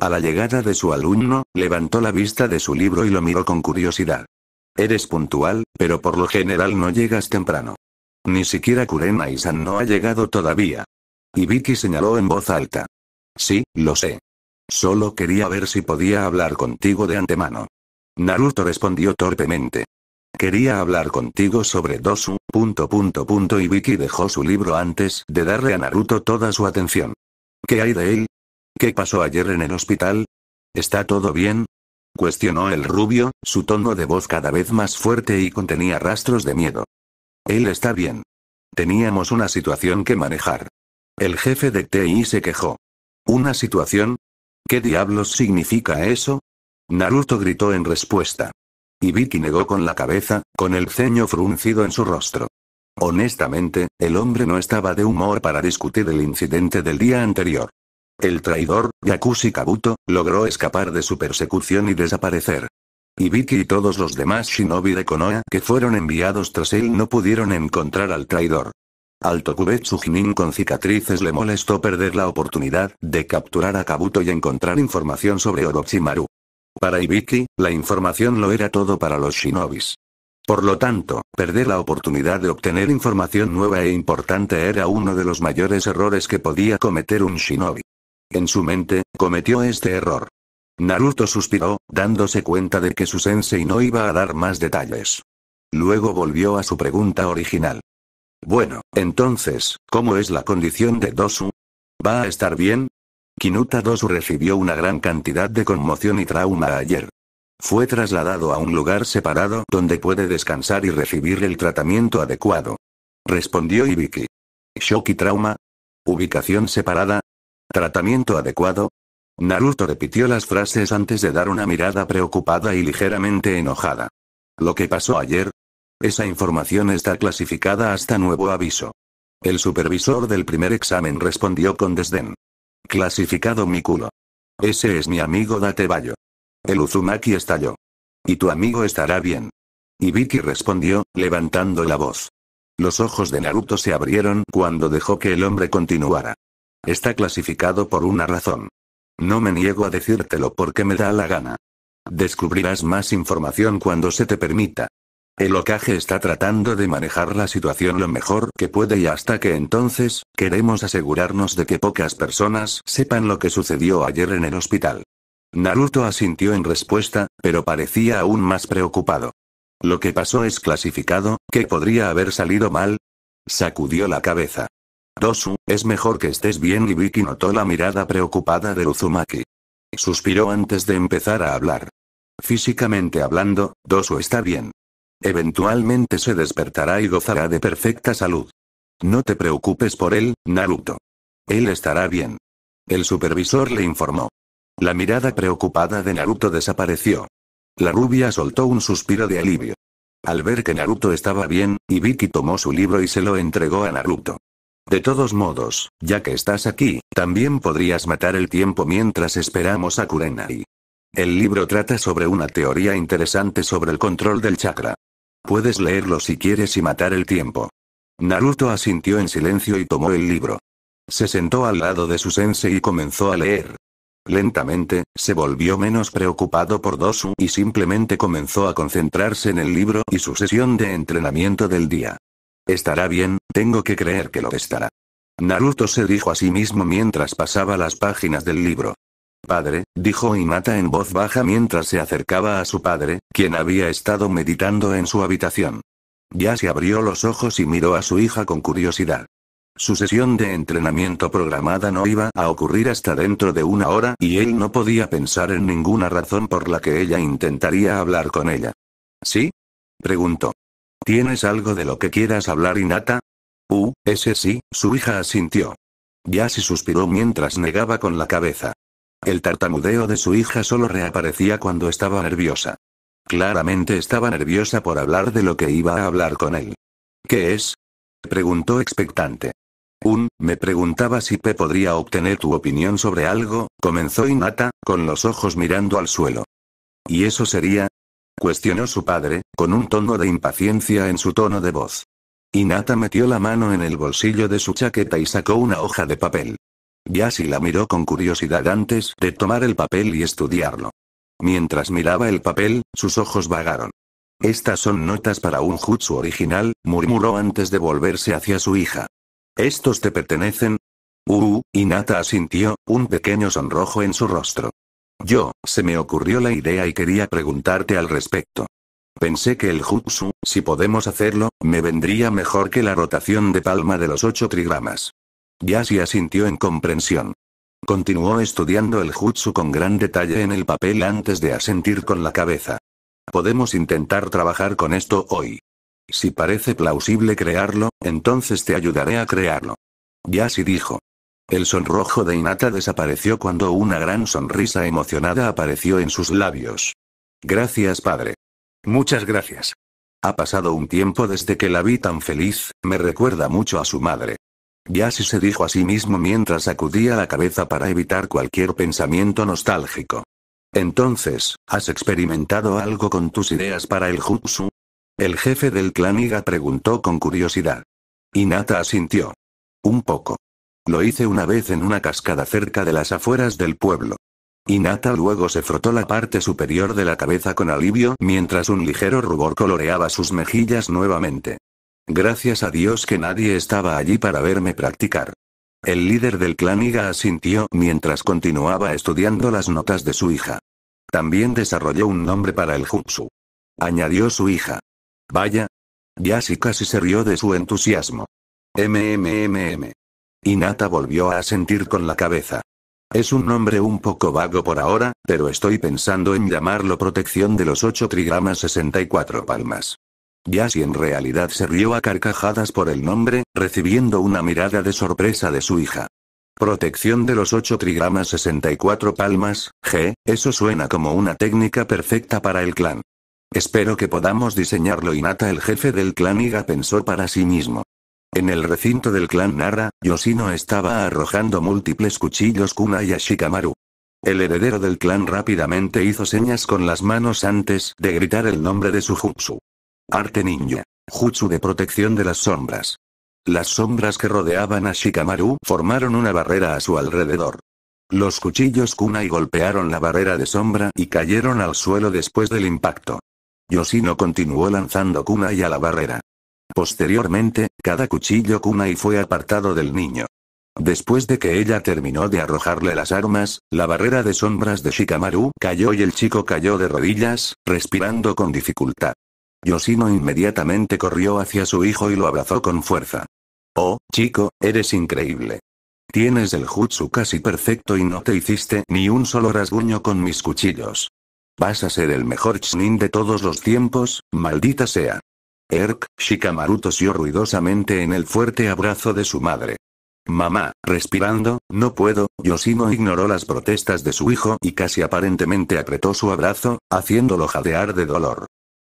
A la llegada de su alumno, levantó la vista de su libro y lo miró con curiosidad. Eres puntual, pero por lo general no llegas temprano. Ni siquiera Kurena san no ha llegado todavía. Y Vicky señaló en voz alta. Sí, lo sé. Solo quería ver si podía hablar contigo de antemano. Naruto respondió torpemente. Quería hablar contigo sobre Dosu, punto punto punto y Vicky dejó su libro antes de darle a Naruto toda su atención. ¿Qué hay de él? ¿Qué pasó ayer en el hospital? ¿Está todo bien? Cuestionó el rubio, su tono de voz cada vez más fuerte y contenía rastros de miedo. Él está bien. Teníamos una situación que manejar. El jefe de TI se quejó. ¿Una situación? ¿Qué diablos significa eso? Naruto gritó en respuesta. Y Vicky negó con la cabeza, con el ceño fruncido en su rostro. Honestamente, el hombre no estaba de humor para discutir el incidente del día anterior. El traidor, Yakushi Kabuto, logró escapar de su persecución y desaparecer. Ibiki y todos los demás shinobi de Konoha que fueron enviados tras él no pudieron encontrar al traidor. Al Tokubetsu Jinin con cicatrices le molestó perder la oportunidad de capturar a Kabuto y encontrar información sobre Orochimaru. Para Ibiki, la información lo era todo para los shinobis. Por lo tanto, perder la oportunidad de obtener información nueva e importante era uno de los mayores errores que podía cometer un shinobi. En su mente, cometió este error. Naruto suspiró, dándose cuenta de que su sensei no iba a dar más detalles. Luego volvió a su pregunta original. Bueno, entonces, ¿cómo es la condición de Dosu? ¿Va a estar bien? Kinuta Dosu recibió una gran cantidad de conmoción y trauma ayer. Fue trasladado a un lugar separado donde puede descansar y recibir el tratamiento adecuado. Respondió Ibiki. Shock y trauma. Ubicación separada, ¿Tratamiento adecuado? Naruto repitió las frases antes de dar una mirada preocupada y ligeramente enojada. Lo que pasó ayer. Esa información está clasificada hasta nuevo aviso. El supervisor del primer examen respondió con desdén. Clasificado mi culo. Ese es mi amigo Datebayo. El Uzumaki estalló. Y tu amigo estará bien. Y Vicky respondió, levantando la voz. Los ojos de Naruto se abrieron cuando dejó que el hombre continuara. Está clasificado por una razón. No me niego a decírtelo porque me da la gana. Descubrirás más información cuando se te permita. El ocaje está tratando de manejar la situación lo mejor que puede y hasta que entonces, queremos asegurarnos de que pocas personas sepan lo que sucedió ayer en el hospital. Naruto asintió en respuesta, pero parecía aún más preocupado. Lo que pasó es clasificado, ¿qué podría haber salido mal? Sacudió la cabeza. Dosu, es mejor que estés bien y Vicky notó la mirada preocupada de Uzumaki. Suspiró antes de empezar a hablar. Físicamente hablando, Dosu está bien. Eventualmente se despertará y gozará de perfecta salud. No te preocupes por él, Naruto. Él estará bien. El supervisor le informó. La mirada preocupada de Naruto desapareció. La rubia soltó un suspiro de alivio. Al ver que Naruto estaba bien, Ibiki tomó su libro y se lo entregó a Naruto. De todos modos, ya que estás aquí, también podrías matar el tiempo mientras esperamos a Kurenai. El libro trata sobre una teoría interesante sobre el control del chakra. Puedes leerlo si quieres y matar el tiempo. Naruto asintió en silencio y tomó el libro. Se sentó al lado de su sensei y comenzó a leer. Lentamente, se volvió menos preocupado por Dosu y simplemente comenzó a concentrarse en el libro y su sesión de entrenamiento del día. Estará bien, tengo que creer que lo estará. Naruto se dijo a sí mismo mientras pasaba las páginas del libro. Padre, dijo Imata en voz baja mientras se acercaba a su padre, quien había estado meditando en su habitación. Ya se abrió los ojos y miró a su hija con curiosidad. Su sesión de entrenamiento programada no iba a ocurrir hasta dentro de una hora y él no podía pensar en ninguna razón por la que ella intentaría hablar con ella. ¿Sí? preguntó. ¿Tienes algo de lo que quieras hablar, Inata? Uh, ese sí, su hija asintió. se suspiró mientras negaba con la cabeza. El tartamudeo de su hija solo reaparecía cuando estaba nerviosa. Claramente estaba nerviosa por hablar de lo que iba a hablar con él. ¿Qué es? preguntó expectante. Un, me preguntaba si P podría obtener tu opinión sobre algo, comenzó Inata, con los ojos mirando al suelo. Y eso sería, Cuestionó su padre, con un tono de impaciencia en su tono de voz. Inata metió la mano en el bolsillo de su chaqueta y sacó una hoja de papel. Yashi la miró con curiosidad antes de tomar el papel y estudiarlo. Mientras miraba el papel, sus ojos vagaron. Estas son notas para un jutsu original, murmuró antes de volverse hacia su hija. ¿Estos te pertenecen? Uh, Inata asintió, un pequeño sonrojo en su rostro. Yo, se me ocurrió la idea y quería preguntarte al respecto. Pensé que el jutsu, si podemos hacerlo, me vendría mejor que la rotación de palma de los ocho trigramas. Yashi asintió en comprensión. Continuó estudiando el jutsu con gran detalle en el papel antes de asentir con la cabeza. Podemos intentar trabajar con esto hoy. Si parece plausible crearlo, entonces te ayudaré a crearlo. Yashi dijo. El sonrojo de Inata desapareció cuando una gran sonrisa emocionada apareció en sus labios. Gracias, padre. Muchas gracias. Ha pasado un tiempo desde que la vi tan feliz, me recuerda mucho a su madre. Yasi se dijo a sí mismo mientras sacudía la cabeza para evitar cualquier pensamiento nostálgico. Entonces, ¿has experimentado algo con tus ideas para el jutsu? El jefe del clan Iga preguntó con curiosidad. Inata asintió. Un poco. Lo hice una vez en una cascada cerca de las afueras del pueblo. Inata luego se frotó la parte superior de la cabeza con alivio mientras un ligero rubor coloreaba sus mejillas nuevamente. Gracias a Dios que nadie estaba allí para verme practicar. El líder del clan Iga asintió mientras continuaba estudiando las notas de su hija. También desarrolló un nombre para el jutsu. Añadió su hija. Vaya. Yashi casi se rió de su entusiasmo. MMMM. Inata Nata volvió a sentir con la cabeza. Es un nombre un poco vago por ahora, pero estoy pensando en llamarlo protección de los 8 trigramas 64 palmas. Ya en realidad se rió a carcajadas por el nombre, recibiendo una mirada de sorpresa de su hija. Protección de los 8 trigramas 64 palmas, G, eso suena como una técnica perfecta para el clan. Espero que podamos diseñarlo y el jefe del clan Iga pensó para sí mismo. En el recinto del clan Nara, Yoshino estaba arrojando múltiples cuchillos Kunai a Shikamaru. El heredero del clan rápidamente hizo señas con las manos antes de gritar el nombre de su jutsu. Arte ninja. Jutsu de protección de las sombras. Las sombras que rodeaban a Shikamaru formaron una barrera a su alrededor. Los cuchillos kunai golpearon la barrera de sombra y cayeron al suelo después del impacto. Yoshino continuó lanzando kunai a la barrera. Posteriormente, cada cuchillo y fue apartado del niño. Después de que ella terminó de arrojarle las armas, la barrera de sombras de Shikamaru cayó y el chico cayó de rodillas, respirando con dificultad. Yoshino inmediatamente corrió hacia su hijo y lo abrazó con fuerza. Oh, chico, eres increíble. Tienes el jutsu casi perfecto y no te hiciste ni un solo rasguño con mis cuchillos. Vas a ser el mejor chnin de todos los tiempos, maldita sea. Erk, Shikamaru tosió ruidosamente en el fuerte abrazo de su madre. Mamá, respirando, no puedo, Yoshino ignoró las protestas de su hijo y casi aparentemente apretó su abrazo, haciéndolo jadear de dolor.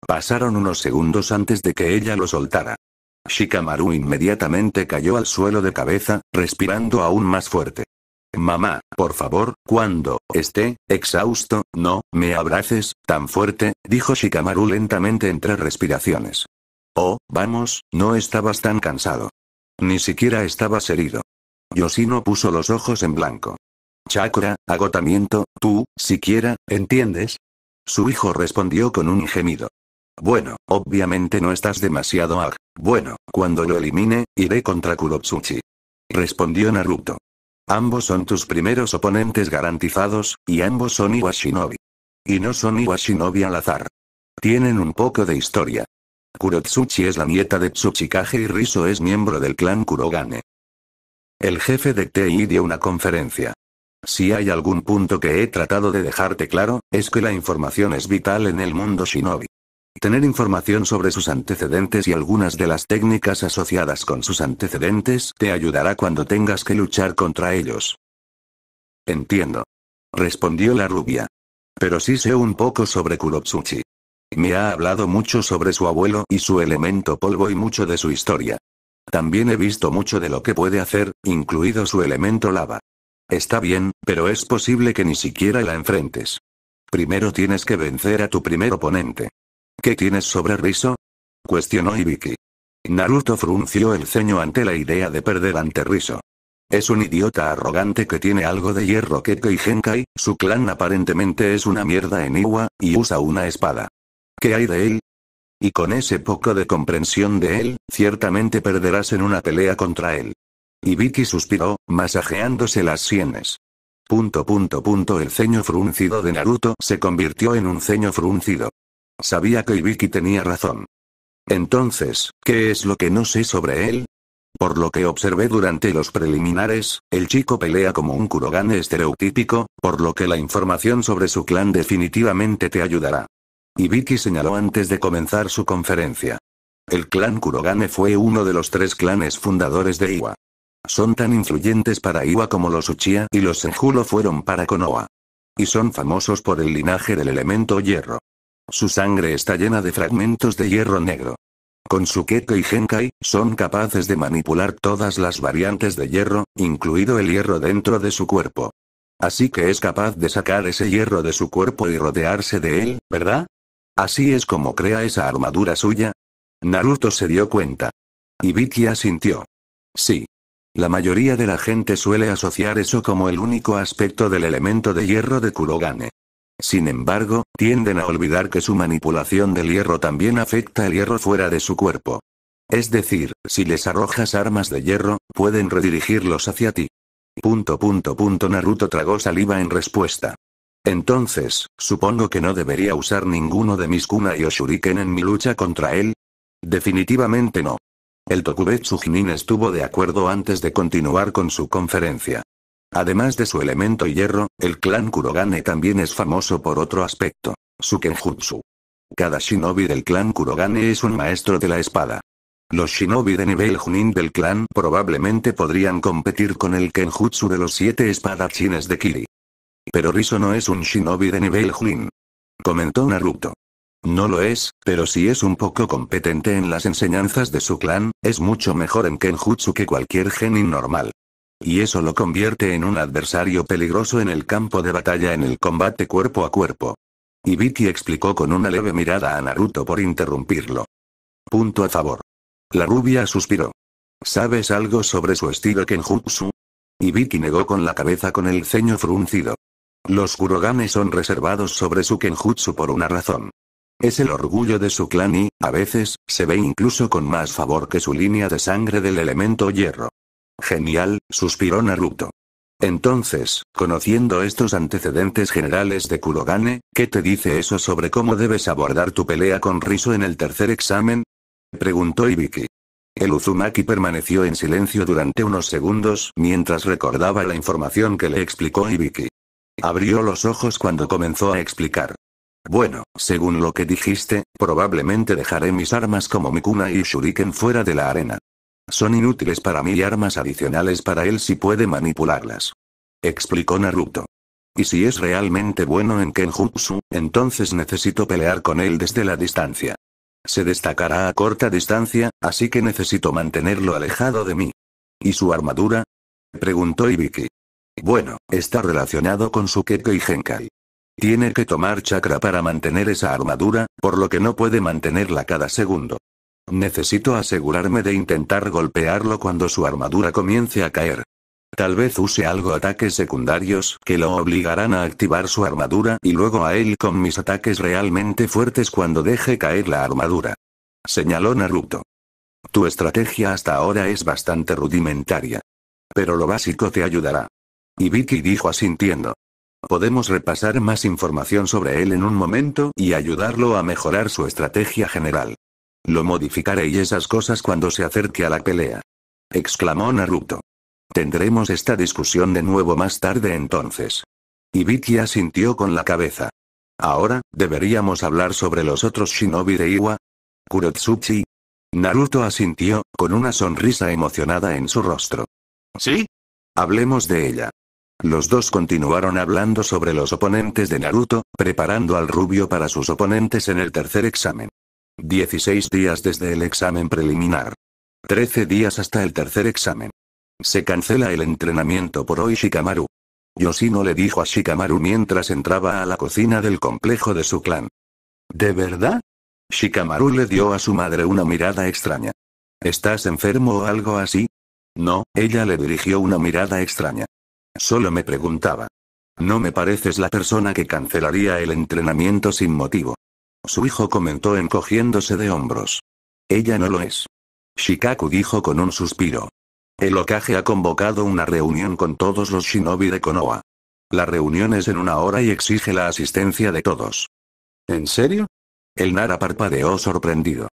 Pasaron unos segundos antes de que ella lo soltara. Shikamaru inmediatamente cayó al suelo de cabeza, respirando aún más fuerte. Mamá, por favor, cuando esté exhausto, no me abraces tan fuerte, dijo Shikamaru lentamente entre respiraciones. Oh, vamos, no estabas tan cansado. Ni siquiera estabas herido. Yoshino puso los ojos en blanco. Chakra, agotamiento, tú, siquiera, ¿entiendes? Su hijo respondió con un gemido. Bueno, obviamente no estás demasiado ag. Bueno, cuando lo elimine, iré contra Kurotsuchi. Respondió Naruto. Ambos son tus primeros oponentes garantizados, y ambos son Iwashinobi. Y no son Iwashinobi al azar. Tienen un poco de historia. Kurotsuchi es la nieta de Tsuchikage y Riso es miembro del clan Kurogane. El jefe de TI dio una conferencia. Si hay algún punto que he tratado de dejarte claro, es que la información es vital en el mundo shinobi. Tener información sobre sus antecedentes y algunas de las técnicas asociadas con sus antecedentes te ayudará cuando tengas que luchar contra ellos. Entiendo. Respondió la rubia. Pero sí sé un poco sobre Kurotsuchi. Me ha hablado mucho sobre su abuelo y su elemento polvo y mucho de su historia. También he visto mucho de lo que puede hacer, incluido su elemento lava. Está bien, pero es posible que ni siquiera la enfrentes. Primero tienes que vencer a tu primer oponente. ¿Qué tienes sobre Riso? Cuestionó Ibiki. Naruto frunció el ceño ante la idea de perder ante Riso. Es un idiota arrogante que tiene algo de hierro que Genkai. su clan aparentemente es una mierda en Iwa, y usa una espada. ¿Qué hay de él? Y con ese poco de comprensión de él, ciertamente perderás en una pelea contra él. Y suspiró, masajeándose las sienes. Punto punto punto el ceño fruncido de Naruto se convirtió en un ceño fruncido. Sabía que Ibiki tenía razón. Entonces, ¿qué es lo que no sé sobre él? Por lo que observé durante los preliminares, el chico pelea como un kurogane estereotípico, por lo que la información sobre su clan definitivamente te ayudará. Y Vicky señaló antes de comenzar su conferencia. El clan Kurogane fue uno de los tres clanes fundadores de Iwa. Son tan influyentes para Iwa como los Uchiha y los Senju lo fueron para Konoha. Y son famosos por el linaje del elemento hierro. Su sangre está llena de fragmentos de hierro negro. Con su Keke y Genkai, son capaces de manipular todas las variantes de hierro, incluido el hierro dentro de su cuerpo. Así que es capaz de sacar ese hierro de su cuerpo y rodearse de él, ¿verdad? Así es como crea esa armadura suya. Naruto se dio cuenta. Ibiki asintió. Sí. La mayoría de la gente suele asociar eso como el único aspecto del elemento de hierro de Kurogane. Sin embargo, tienden a olvidar que su manipulación del hierro también afecta el hierro fuera de su cuerpo. Es decir, si les arrojas armas de hierro, pueden redirigirlos hacia ti. Punto punto punto Naruto tragó saliva en respuesta. Entonces, supongo que no debería usar ninguno de mis kuna y Oshuriken en mi lucha contra él. Definitivamente no. El Tokubetsu Jinin estuvo de acuerdo antes de continuar con su conferencia. Además de su elemento hierro, el clan Kurogane también es famoso por otro aspecto, su kenjutsu. Cada shinobi del clan Kurogane es un maestro de la espada. Los shinobi de nivel Junin del clan probablemente podrían competir con el kenjutsu de los siete espadachines de Kiri. Pero Riso no es un shinobi de nivel Jin. Comentó Naruto. No lo es, pero si es un poco competente en las enseñanzas de su clan, es mucho mejor en Kenjutsu que cualquier genin normal. Y eso lo convierte en un adversario peligroso en el campo de batalla en el combate cuerpo a cuerpo. Ibiki explicó con una leve mirada a Naruto por interrumpirlo. Punto a favor. La rubia suspiró. ¿Sabes algo sobre su estilo Kenjutsu? Ibiki negó con la cabeza con el ceño fruncido. Los Kurogane son reservados sobre su kenjutsu por una razón. Es el orgullo de su clan y, a veces, se ve incluso con más favor que su línea de sangre del elemento hierro. Genial, suspiró Naruto. Entonces, conociendo estos antecedentes generales de Kurogane, ¿qué te dice eso sobre cómo debes abordar tu pelea con riso en el tercer examen? Preguntó Ibiki. El Uzumaki permaneció en silencio durante unos segundos mientras recordaba la información que le explicó Ibiki. Abrió los ojos cuando comenzó a explicar. Bueno, según lo que dijiste, probablemente dejaré mis armas como Mikuna y Shuriken fuera de la arena. Son inútiles para mí y armas adicionales para él si puede manipularlas. Explicó Naruto. Y si es realmente bueno en Kenjutsu, entonces necesito pelear con él desde la distancia. Se destacará a corta distancia, así que necesito mantenerlo alejado de mí. ¿Y su armadura? Preguntó Ibiki. Bueno, está relacionado con su Keke y Genkai. Tiene que tomar chakra para mantener esa armadura, por lo que no puede mantenerla cada segundo. Necesito asegurarme de intentar golpearlo cuando su armadura comience a caer. Tal vez use algo ataques secundarios que lo obligarán a activar su armadura y luego a él con mis ataques realmente fuertes cuando deje caer la armadura. Señaló Naruto. Tu estrategia hasta ahora es bastante rudimentaria. Pero lo básico te ayudará. Y dijo asintiendo. Podemos repasar más información sobre él en un momento y ayudarlo a mejorar su estrategia general. Lo modificaré y esas cosas cuando se acerque a la pelea. Exclamó Naruto. Tendremos esta discusión de nuevo más tarde entonces. Y Vicky asintió con la cabeza. Ahora, deberíamos hablar sobre los otros shinobi de Iwa. Kurotsuchi. Naruto asintió, con una sonrisa emocionada en su rostro. ¿Sí? Hablemos de ella. Los dos continuaron hablando sobre los oponentes de Naruto, preparando al rubio para sus oponentes en el tercer examen. 16 días desde el examen preliminar. 13 días hasta el tercer examen. Se cancela el entrenamiento por hoy Shikamaru. Yoshino le dijo a Shikamaru mientras entraba a la cocina del complejo de su clan. ¿De verdad? Shikamaru le dio a su madre una mirada extraña. ¿Estás enfermo o algo así? No, ella le dirigió una mirada extraña. Solo me preguntaba. No me pareces la persona que cancelaría el entrenamiento sin motivo. Su hijo comentó encogiéndose de hombros. Ella no lo es. Shikaku dijo con un suspiro. El Okage ha convocado una reunión con todos los shinobi de Konoha. La reunión es en una hora y exige la asistencia de todos. ¿En serio? El Nara parpadeó sorprendido.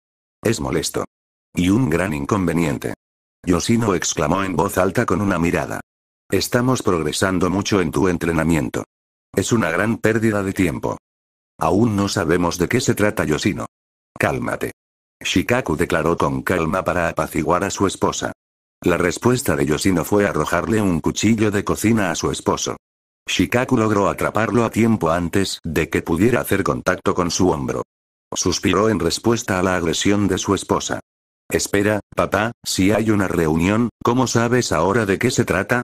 Es molesto. Y un gran inconveniente. Yoshino exclamó en voz alta con una mirada. Estamos progresando mucho en tu entrenamiento. Es una gran pérdida de tiempo. Aún no sabemos de qué se trata Yoshino. Cálmate. Shikaku declaró con calma para apaciguar a su esposa. La respuesta de Yoshino fue arrojarle un cuchillo de cocina a su esposo. Shikaku logró atraparlo a tiempo antes de que pudiera hacer contacto con su hombro. Suspiró en respuesta a la agresión de su esposa. Espera, papá, si hay una reunión, ¿cómo sabes ahora de qué se trata?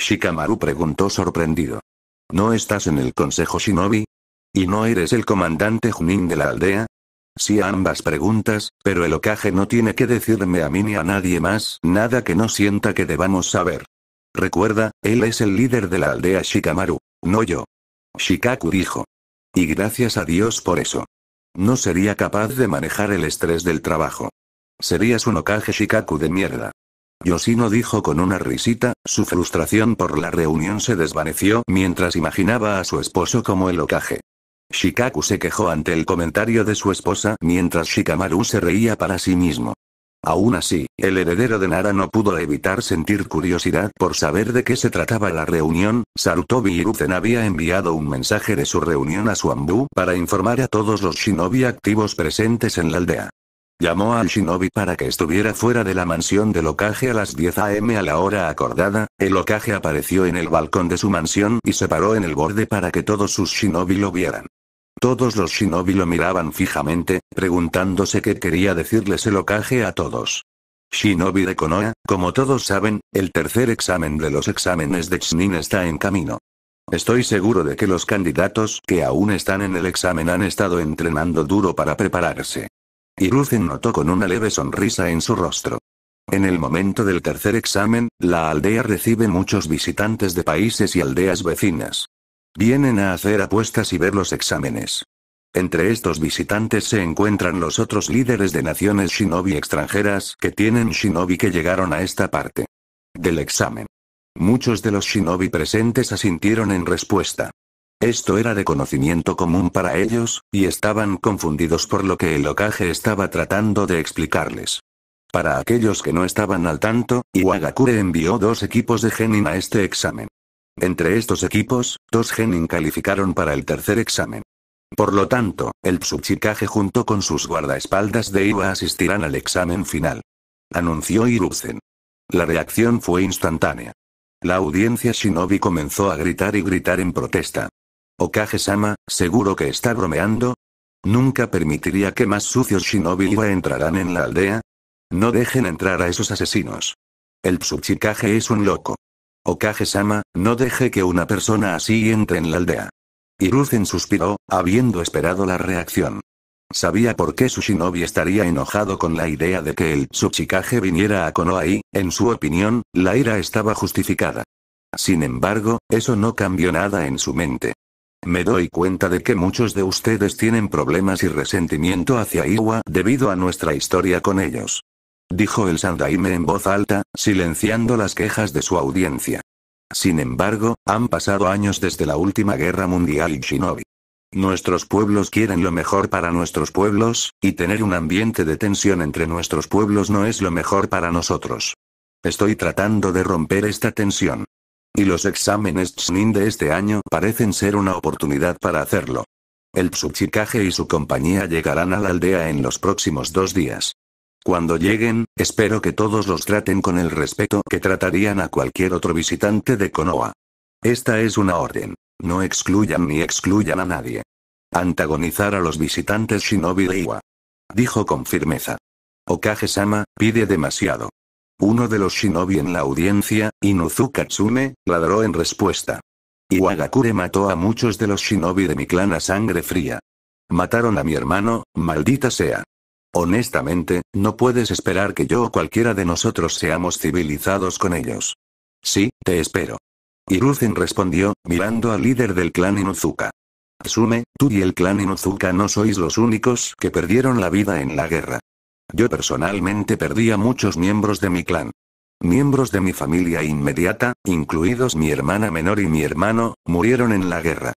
Shikamaru preguntó sorprendido. ¿No estás en el Consejo Shinobi? ¿Y no eres el comandante Junin de la aldea? Sí a ambas preguntas, pero el Okage no tiene que decirme a mí ni a nadie más nada que no sienta que debamos saber. Recuerda, él es el líder de la aldea Shikamaru, no yo. Shikaku dijo. Y gracias a Dios por eso. No sería capaz de manejar el estrés del trabajo. Serías un Okage Shikaku de mierda. Yoshino dijo con una risita, su frustración por la reunión se desvaneció mientras imaginaba a su esposo como el ocaje. Shikaku se quejó ante el comentario de su esposa mientras Shikamaru se reía para sí mismo. Aún así, el heredero de Nara no pudo evitar sentir curiosidad por saber de qué se trataba la reunión. Sarutobi Hiruzen había enviado un mensaje de su reunión a Suambu para informar a todos los shinobi activos presentes en la aldea. Llamó al shinobi para que estuviera fuera de la mansión de Lokage a las 10 am a la hora acordada, el ocaje apareció en el balcón de su mansión y se paró en el borde para que todos sus shinobi lo vieran. Todos los shinobi lo miraban fijamente, preguntándose qué quería decirles el ocaje a todos. Shinobi de Konoha, como todos saben, el tercer examen de los exámenes de Chunin está en camino. Estoy seguro de que los candidatos que aún están en el examen han estado entrenando duro para prepararse y notó con una leve sonrisa en su rostro. En el momento del tercer examen, la aldea recibe muchos visitantes de países y aldeas vecinas. Vienen a hacer apuestas y ver los exámenes. Entre estos visitantes se encuentran los otros líderes de naciones shinobi extranjeras que tienen shinobi que llegaron a esta parte del examen. Muchos de los shinobi presentes asintieron en respuesta. Esto era de conocimiento común para ellos, y estaban confundidos por lo que el Okage estaba tratando de explicarles. Para aquellos que no estaban al tanto, Iwagakure envió dos equipos de Genin a este examen. Entre estos equipos, dos Genin calificaron para el tercer examen. Por lo tanto, el Tsuchikage junto con sus guardaespaldas de Iwa asistirán al examen final. Anunció Iruzen. La reacción fue instantánea. La audiencia shinobi comenzó a gritar y gritar en protesta. Okage-sama, ¿seguro que está bromeando? ¿Nunca permitiría que más sucios shinobi entraran en la aldea? No dejen entrar a esos asesinos. El Tsuchikage es un loco. Okage-sama, no deje que una persona así entre en la aldea. Hiruzen suspiró, habiendo esperado la reacción. Sabía por qué su shinobi estaría enojado con la idea de que el Tsuchikage viniera a Konoha y, en su opinión, la ira estaba justificada. Sin embargo, eso no cambió nada en su mente. Me doy cuenta de que muchos de ustedes tienen problemas y resentimiento hacia Iwa debido a nuestra historia con ellos. Dijo el Sandaime en voz alta, silenciando las quejas de su audiencia. Sin embargo, han pasado años desde la última guerra mundial y Shinobi. Nuestros pueblos quieren lo mejor para nuestros pueblos, y tener un ambiente de tensión entre nuestros pueblos no es lo mejor para nosotros. Estoy tratando de romper esta tensión. Y los exámenes Chunin de este año parecen ser una oportunidad para hacerlo. El Tsuchikage y su compañía llegarán a la aldea en los próximos dos días. Cuando lleguen, espero que todos los traten con el respeto que tratarían a cualquier otro visitante de Konoha. Esta es una orden. No excluyan ni excluyan a nadie. Antagonizar a los visitantes Shinobi Iwa. Dijo con firmeza. Okage-sama, pide demasiado. Uno de los shinobi en la audiencia, Inuzuka Tsume, ladró en respuesta. Iwagakure mató a muchos de los shinobi de mi clan a sangre fría. Mataron a mi hermano, maldita sea. Honestamente, no puedes esperar que yo o cualquiera de nosotros seamos civilizados con ellos. Sí, te espero. Hiruzen respondió, mirando al líder del clan Inuzuka. Tsume, tú y el clan Inuzuka no sois los únicos que perdieron la vida en la guerra. Yo personalmente perdí a muchos miembros de mi clan. Miembros de mi familia inmediata, incluidos mi hermana menor y mi hermano, murieron en la guerra.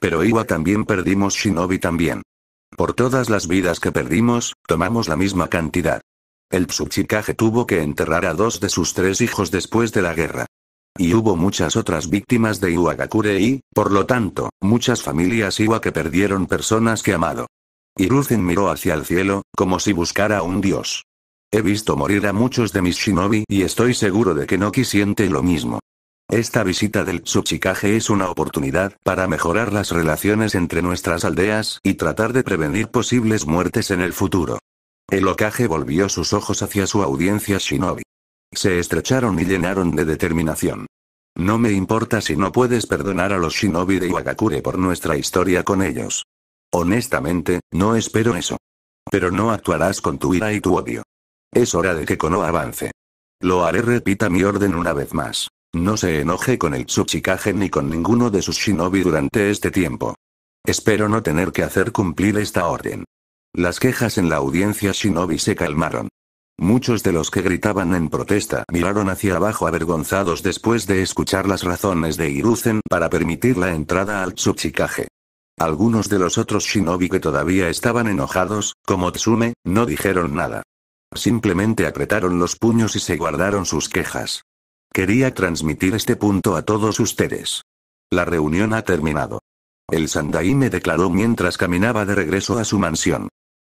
Pero Iwa también perdimos Shinobi también. Por todas las vidas que perdimos, tomamos la misma cantidad. El Tsuchikage tuvo que enterrar a dos de sus tres hijos después de la guerra. Y hubo muchas otras víctimas de Iwagakure y, por lo tanto, muchas familias Iwa que perdieron personas que amado. Hiruzen miró hacia el cielo, como si buscara un dios. He visto morir a muchos de mis shinobi y estoy seguro de que Noki siente lo mismo. Esta visita del Tsuchikage es una oportunidad para mejorar las relaciones entre nuestras aldeas y tratar de prevenir posibles muertes en el futuro. El Okage volvió sus ojos hacia su audiencia shinobi. Se estrecharon y llenaron de determinación. No me importa si no puedes perdonar a los shinobi de Iwagakure por nuestra historia con ellos. Honestamente, no espero eso. Pero no actuarás con tu ira y tu odio. Es hora de que Kono avance. Lo haré repita mi orden una vez más. No se enoje con el Tsuchikage ni con ninguno de sus shinobi durante este tiempo. Espero no tener que hacer cumplir esta orden. Las quejas en la audiencia shinobi se calmaron. Muchos de los que gritaban en protesta miraron hacia abajo avergonzados después de escuchar las razones de Iruzen para permitir la entrada al Tsuchikage. Algunos de los otros shinobi que todavía estaban enojados, como Tsume, no dijeron nada. Simplemente apretaron los puños y se guardaron sus quejas. Quería transmitir este punto a todos ustedes. La reunión ha terminado. El Sandai me declaró mientras caminaba de regreso a su mansión.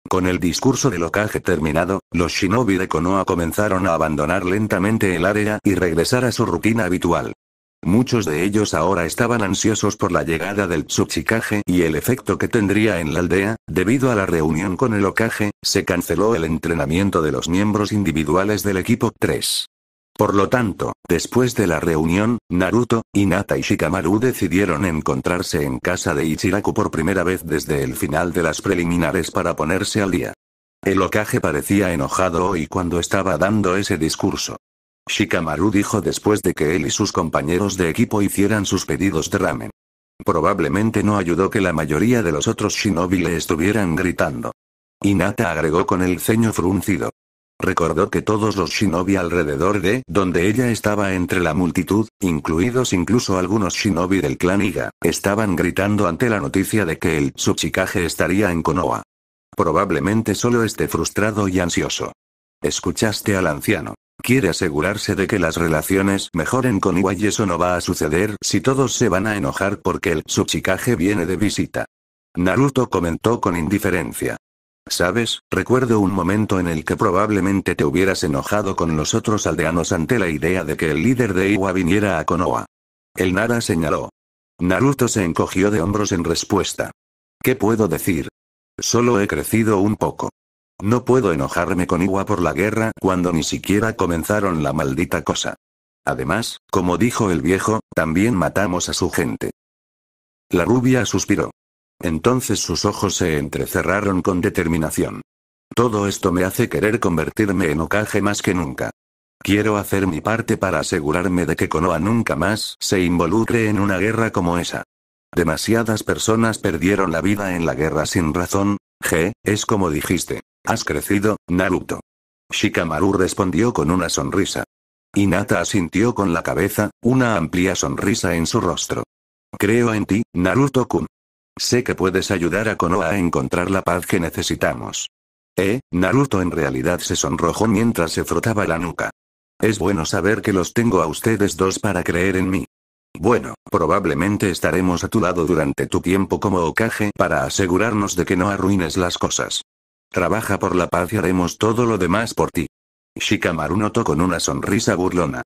Con el discurso de locaje terminado, los shinobi de Konoha comenzaron a abandonar lentamente el área y regresar a su rutina habitual. Muchos de ellos ahora estaban ansiosos por la llegada del Tsuchikage y el efecto que tendría en la aldea, debido a la reunión con el Okage, se canceló el entrenamiento de los miembros individuales del equipo 3. Por lo tanto, después de la reunión, Naruto, Hinata y Shikamaru decidieron encontrarse en casa de Ichiraku por primera vez desde el final de las preliminares para ponerse al día. El Okage parecía enojado hoy cuando estaba dando ese discurso. Shikamaru dijo después de que él y sus compañeros de equipo hicieran sus pedidos de ramen. Probablemente no ayudó que la mayoría de los otros shinobi le estuvieran gritando. Inata agregó con el ceño fruncido. Recordó que todos los shinobi alrededor de donde ella estaba entre la multitud, incluidos incluso algunos shinobi del clan Iga, estaban gritando ante la noticia de que el subchikage estaría en Konoha. Probablemente solo esté frustrado y ansioso. Escuchaste al anciano. Quiere asegurarse de que las relaciones mejoren con Iwa y eso no va a suceder si todos se van a enojar porque el subchicaje viene de visita. Naruto comentó con indiferencia. Sabes, recuerdo un momento en el que probablemente te hubieras enojado con los otros aldeanos ante la idea de que el líder de Iwa viniera a Konoha. El Nara señaló. Naruto se encogió de hombros en respuesta. ¿Qué puedo decir? Solo he crecido un poco. No puedo enojarme con Iwa por la guerra cuando ni siquiera comenzaron la maldita cosa. Además, como dijo el viejo, también matamos a su gente. La rubia suspiró. Entonces sus ojos se entrecerraron con determinación. Todo esto me hace querer convertirme en Okage más que nunca. Quiero hacer mi parte para asegurarme de que Konoha nunca más se involucre en una guerra como esa. Demasiadas personas perdieron la vida en la guerra sin razón, G, es como dijiste. Has crecido, Naruto. Shikamaru respondió con una sonrisa. Inata asintió con la cabeza, una amplia sonrisa en su rostro. Creo en ti, Naruto-kun. Sé que puedes ayudar a Konoha a encontrar la paz que necesitamos. Eh, Naruto en realidad se sonrojó mientras se frotaba la nuca. Es bueno saber que los tengo a ustedes dos para creer en mí. Bueno, probablemente estaremos a tu lado durante tu tiempo como Okage para asegurarnos de que no arruines las cosas. Trabaja por la paz y haremos todo lo demás por ti. Shikamaru notó con una sonrisa burlona.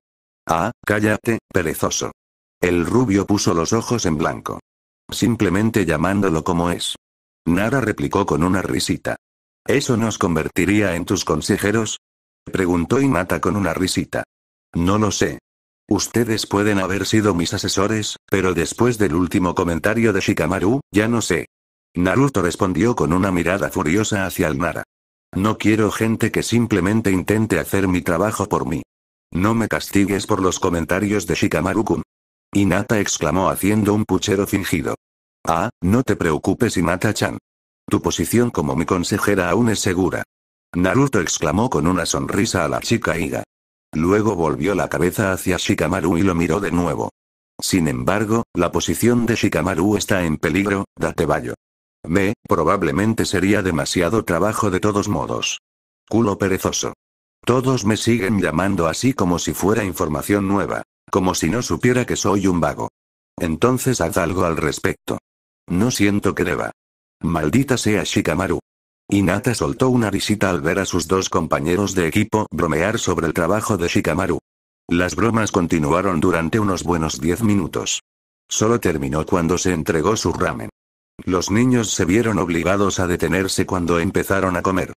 Ah, cállate, perezoso. El rubio puso los ojos en blanco. Simplemente llamándolo como es. Nara replicó con una risita. ¿Eso nos convertiría en tus consejeros? Preguntó Inata con una risita. No lo sé. Ustedes pueden haber sido mis asesores, pero después del último comentario de Shikamaru, ya no sé. Naruto respondió con una mirada furiosa hacia el Nara. No quiero gente que simplemente intente hacer mi trabajo por mí. No me castigues por los comentarios de Shikamaru-kun. Inata exclamó haciendo un puchero fingido. Ah, no te preocupes Inata chan Tu posición como mi consejera aún es segura. Naruto exclamó con una sonrisa a la chica Iga. Luego volvió la cabeza hacia Shikamaru y lo miró de nuevo. Sin embargo, la posición de Shikamaru está en peligro, date vallo. Me, probablemente sería demasiado trabajo de todos modos. Culo perezoso. Todos me siguen llamando así como si fuera información nueva, como si no supiera que soy un vago. Entonces haz algo al respecto. No siento que deba. Maldita sea Shikamaru. Inata soltó una risita al ver a sus dos compañeros de equipo bromear sobre el trabajo de Shikamaru. Las bromas continuaron durante unos buenos diez minutos. Solo terminó cuando se entregó su ramen. Los niños se vieron obligados a detenerse cuando empezaron a comer.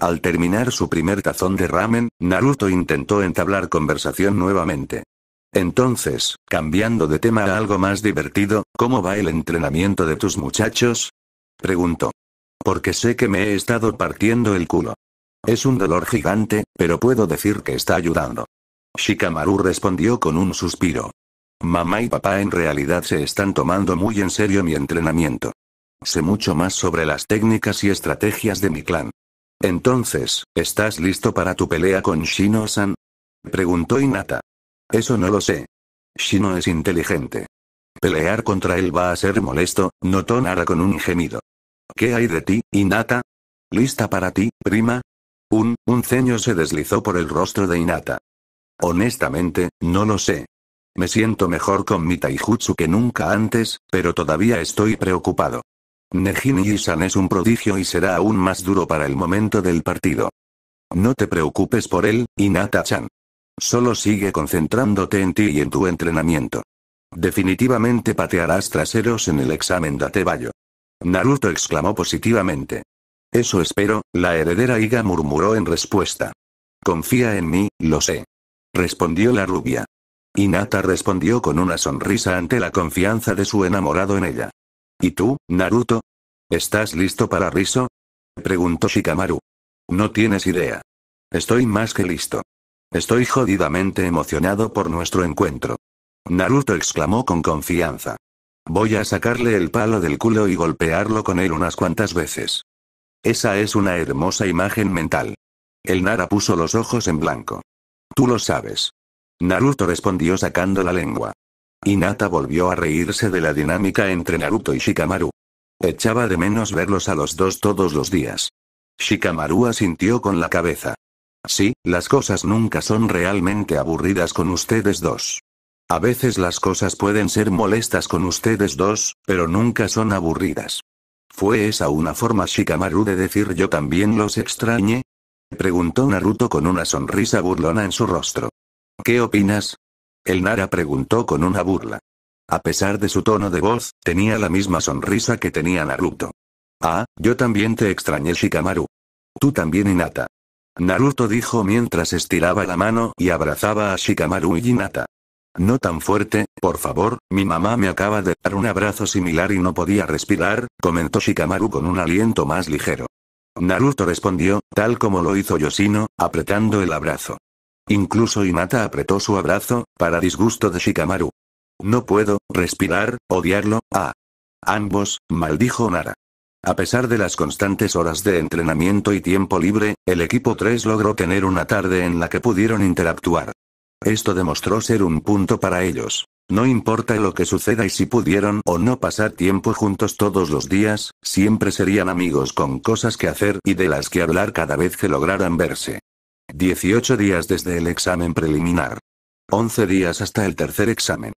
Al terminar su primer tazón de ramen, Naruto intentó entablar conversación nuevamente. Entonces, cambiando de tema a algo más divertido, ¿cómo va el entrenamiento de tus muchachos? Preguntó. Porque sé que me he estado partiendo el culo. Es un dolor gigante, pero puedo decir que está ayudando. Shikamaru respondió con un suspiro. Mamá y papá en realidad se están tomando muy en serio mi entrenamiento. Sé mucho más sobre las técnicas y estrategias de mi clan. Entonces, ¿estás listo para tu pelea con Shino-san? Preguntó Inata. Eso no lo sé. Shino es inteligente. Pelear contra él va a ser molesto, notó Nara con un gemido. ¿Qué hay de ti, Inata? ¿Lista para ti, prima? Un, un ceño se deslizó por el rostro de Inata. Honestamente, no lo sé. Me siento mejor con mi taijutsu que nunca antes, pero todavía estoy preocupado. Neji Yisan es un prodigio y será aún más duro para el momento del partido. No te preocupes por él, Inata-chan. Solo sigue concentrándote en ti y en tu entrenamiento. Definitivamente patearás traseros en el examen de Atebayo. Naruto exclamó positivamente. Eso espero, la heredera Iga murmuró en respuesta. Confía en mí, lo sé. Respondió la rubia. Inata respondió con una sonrisa ante la confianza de su enamorado en ella. ¿Y tú, Naruto? ¿Estás listo para riso? Preguntó Shikamaru. No tienes idea. Estoy más que listo. Estoy jodidamente emocionado por nuestro encuentro. Naruto exclamó con confianza. Voy a sacarle el palo del culo y golpearlo con él unas cuantas veces. Esa es una hermosa imagen mental. El Nara puso los ojos en blanco. Tú lo sabes. Naruto respondió sacando la lengua. Inata volvió a reírse de la dinámica entre Naruto y Shikamaru. Echaba de menos verlos a los dos todos los días. Shikamaru asintió con la cabeza. Sí, las cosas nunca son realmente aburridas con ustedes dos. A veces las cosas pueden ser molestas con ustedes dos, pero nunca son aburridas. ¿Fue esa una forma Shikamaru de decir yo también los extrañe? Preguntó Naruto con una sonrisa burlona en su rostro. ¿Qué opinas? El Nara preguntó con una burla. A pesar de su tono de voz, tenía la misma sonrisa que tenía Naruto. Ah, yo también te extrañé Shikamaru. Tú también Inata. Naruto dijo mientras estiraba la mano y abrazaba a Shikamaru y Inata. No tan fuerte, por favor, mi mamá me acaba de dar un abrazo similar y no podía respirar, comentó Shikamaru con un aliento más ligero. Naruto respondió, tal como lo hizo Yoshino, apretando el abrazo. Incluso Hinata apretó su abrazo, para disgusto de Shikamaru. No puedo, respirar, odiarlo, ah. Ambos, maldijo Nara. A pesar de las constantes horas de entrenamiento y tiempo libre, el equipo 3 logró tener una tarde en la que pudieron interactuar. Esto demostró ser un punto para ellos. No importa lo que suceda y si pudieron o no pasar tiempo juntos todos los días, siempre serían amigos con cosas que hacer y de las que hablar cada vez que lograran verse. 18 días desde el examen preliminar. 11 días hasta el tercer examen.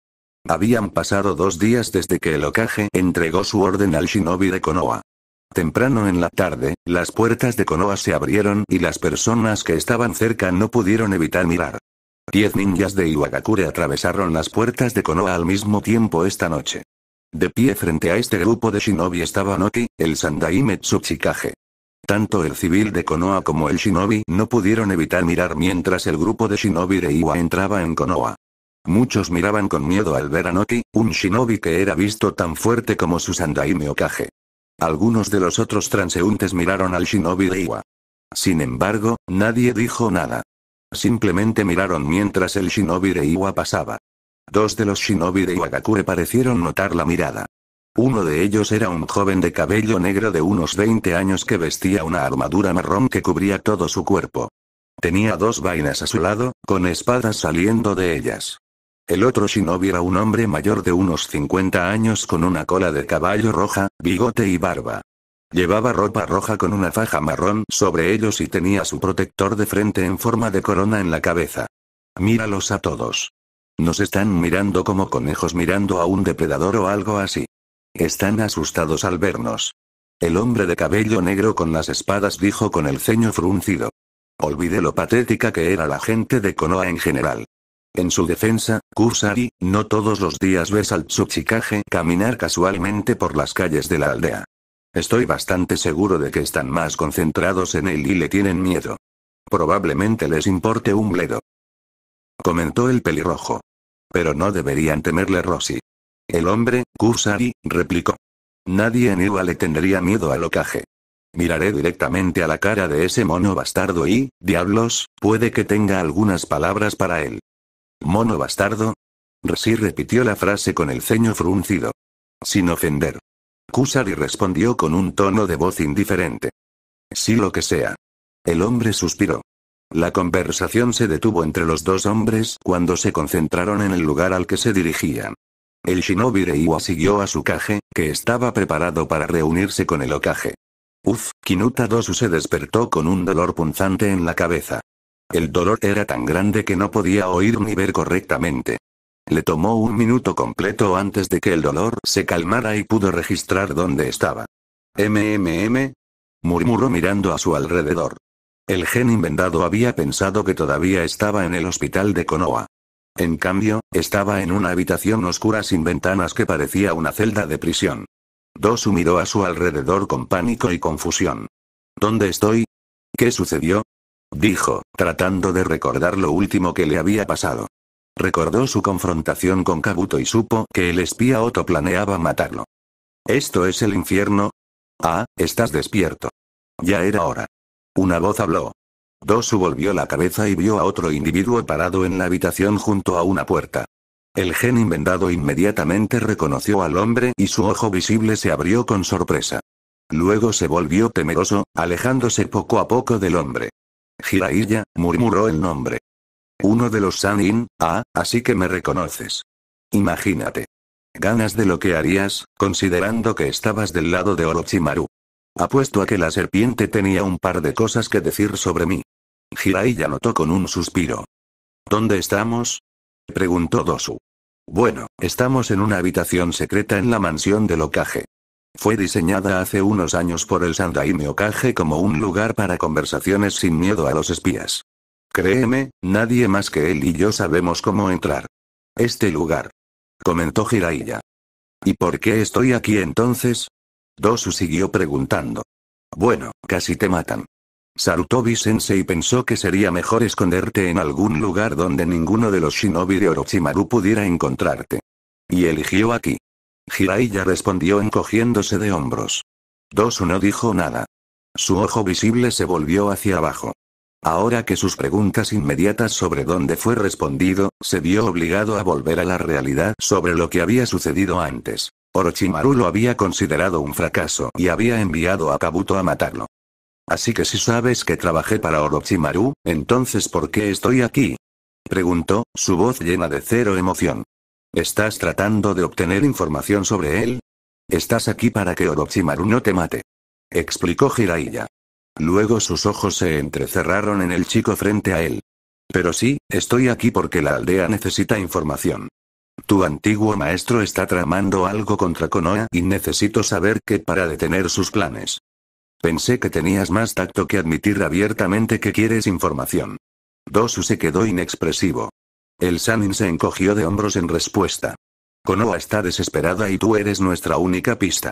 Habían pasado dos días desde que el Okage entregó su orden al shinobi de Konoha. Temprano en la tarde, las puertas de Konoha se abrieron y las personas que estaban cerca no pudieron evitar mirar. Diez ninjas de Iwagakure atravesaron las puertas de Konoha al mismo tiempo esta noche. De pie frente a este grupo de shinobi estaba Noki, el Sandai Metsuchikage. Tanto el civil de Konoha como el shinobi no pudieron evitar mirar mientras el grupo de shinobi de Iwa entraba en Konoha. Muchos miraban con miedo al ver a Noki, un shinobi que era visto tan fuerte como su Sandaime Okage. Algunos de los otros transeúntes miraron al shinobi de Iwa. Sin embargo, nadie dijo nada. Simplemente miraron mientras el shinobi de Iwa pasaba. Dos de los shinobi de Iwagakure parecieron notar la mirada. Uno de ellos era un joven de cabello negro de unos 20 años que vestía una armadura marrón que cubría todo su cuerpo. Tenía dos vainas a su lado, con espadas saliendo de ellas. El otro shinobi era un hombre mayor de unos 50 años con una cola de caballo roja, bigote y barba. Llevaba ropa roja con una faja marrón sobre ellos y tenía su protector de frente en forma de corona en la cabeza. Míralos a todos. Nos están mirando como conejos mirando a un depredador o algo así. Están asustados al vernos. El hombre de cabello negro con las espadas dijo con el ceño fruncido. Olvidé lo patética que era la gente de Konoha en general. En su defensa, Kusari, no todos los días ves al Tsuchikage caminar casualmente por las calles de la aldea. Estoy bastante seguro de que están más concentrados en él y le tienen miedo. Probablemente les importe un bledo. Comentó el pelirrojo. Pero no deberían temerle Rosy. El hombre, Kusari, replicó. Nadie en Iwa le tendría miedo al ocaje. Miraré directamente a la cara de ese mono bastardo y, diablos, puede que tenga algunas palabras para él. ¿Mono bastardo? resi repitió la frase con el ceño fruncido. Sin ofender. Kusari respondió con un tono de voz indiferente. Sí lo que sea. El hombre suspiró. La conversación se detuvo entre los dos hombres cuando se concentraron en el lugar al que se dirigían. El shinobi Reiwa siguió a su caje, que estaba preparado para reunirse con el Okage. Uf, Kinuta Dosu se despertó con un dolor punzante en la cabeza. El dolor era tan grande que no podía oír ni ver correctamente. Le tomó un minuto completo antes de que el dolor se calmara y pudo registrar dónde estaba. MMM, murmuró mirando a su alrededor. El gen inventado había pensado que todavía estaba en el hospital de Konoha. En cambio, estaba en una habitación oscura sin ventanas que parecía una celda de prisión. Dosu miró a su alrededor con pánico y confusión. ¿Dónde estoy? ¿Qué sucedió? Dijo, tratando de recordar lo último que le había pasado. Recordó su confrontación con Kabuto y supo que el espía Otto planeaba matarlo. ¿Esto es el infierno? Ah, estás despierto. Ya era hora. Una voz habló. Dosu volvió la cabeza y vio a otro individuo parado en la habitación junto a una puerta. El gen invendado inmediatamente reconoció al hombre y su ojo visible se abrió con sorpresa. Luego se volvió temeroso, alejándose poco a poco del hombre. Jiraiya, murmuró el nombre. Uno de los Sanin, ah, así que me reconoces. Imagínate. Ganas de lo que harías, considerando que estabas del lado de Orochimaru. Apuesto a que la serpiente tenía un par de cosas que decir sobre mí. Jiraiya notó con un suspiro. ¿Dónde estamos? preguntó Dosu. Bueno, estamos en una habitación secreta en la mansión del Okage. Fue diseñada hace unos años por el Sandaime Okage como un lugar para conversaciones sin miedo a los espías. Créeme, nadie más que él y yo sabemos cómo entrar. Este lugar. Comentó Jiraiya. ¿Y por qué estoy aquí entonces? Dosu siguió preguntando. Bueno, casi te matan. Sarutobi-sensei pensó que sería mejor esconderte en algún lugar donde ninguno de los shinobi de Orochimaru pudiera encontrarte. Y eligió aquí. ya respondió encogiéndose de hombros. Dosu no dijo nada. Su ojo visible se volvió hacia abajo. Ahora que sus preguntas inmediatas sobre dónde fue respondido, se vio obligado a volver a la realidad sobre lo que había sucedido antes. Orochimaru lo había considerado un fracaso y había enviado a Kabuto a matarlo. Así que si sabes que trabajé para Orochimaru, entonces ¿por qué estoy aquí? Preguntó, su voz llena de cero emoción. ¿Estás tratando de obtener información sobre él? Estás aquí para que Orochimaru no te mate. Explicó Jiraiya. Luego sus ojos se entrecerraron en el chico frente a él. Pero sí, estoy aquí porque la aldea necesita información. Tu antiguo maestro está tramando algo contra Konoha y necesito saber qué para detener sus planes. Pensé que tenías más tacto que admitir abiertamente que quieres información. Dosu se quedó inexpresivo. El Sanin se encogió de hombros en respuesta. Konoha está desesperada y tú eres nuestra única pista.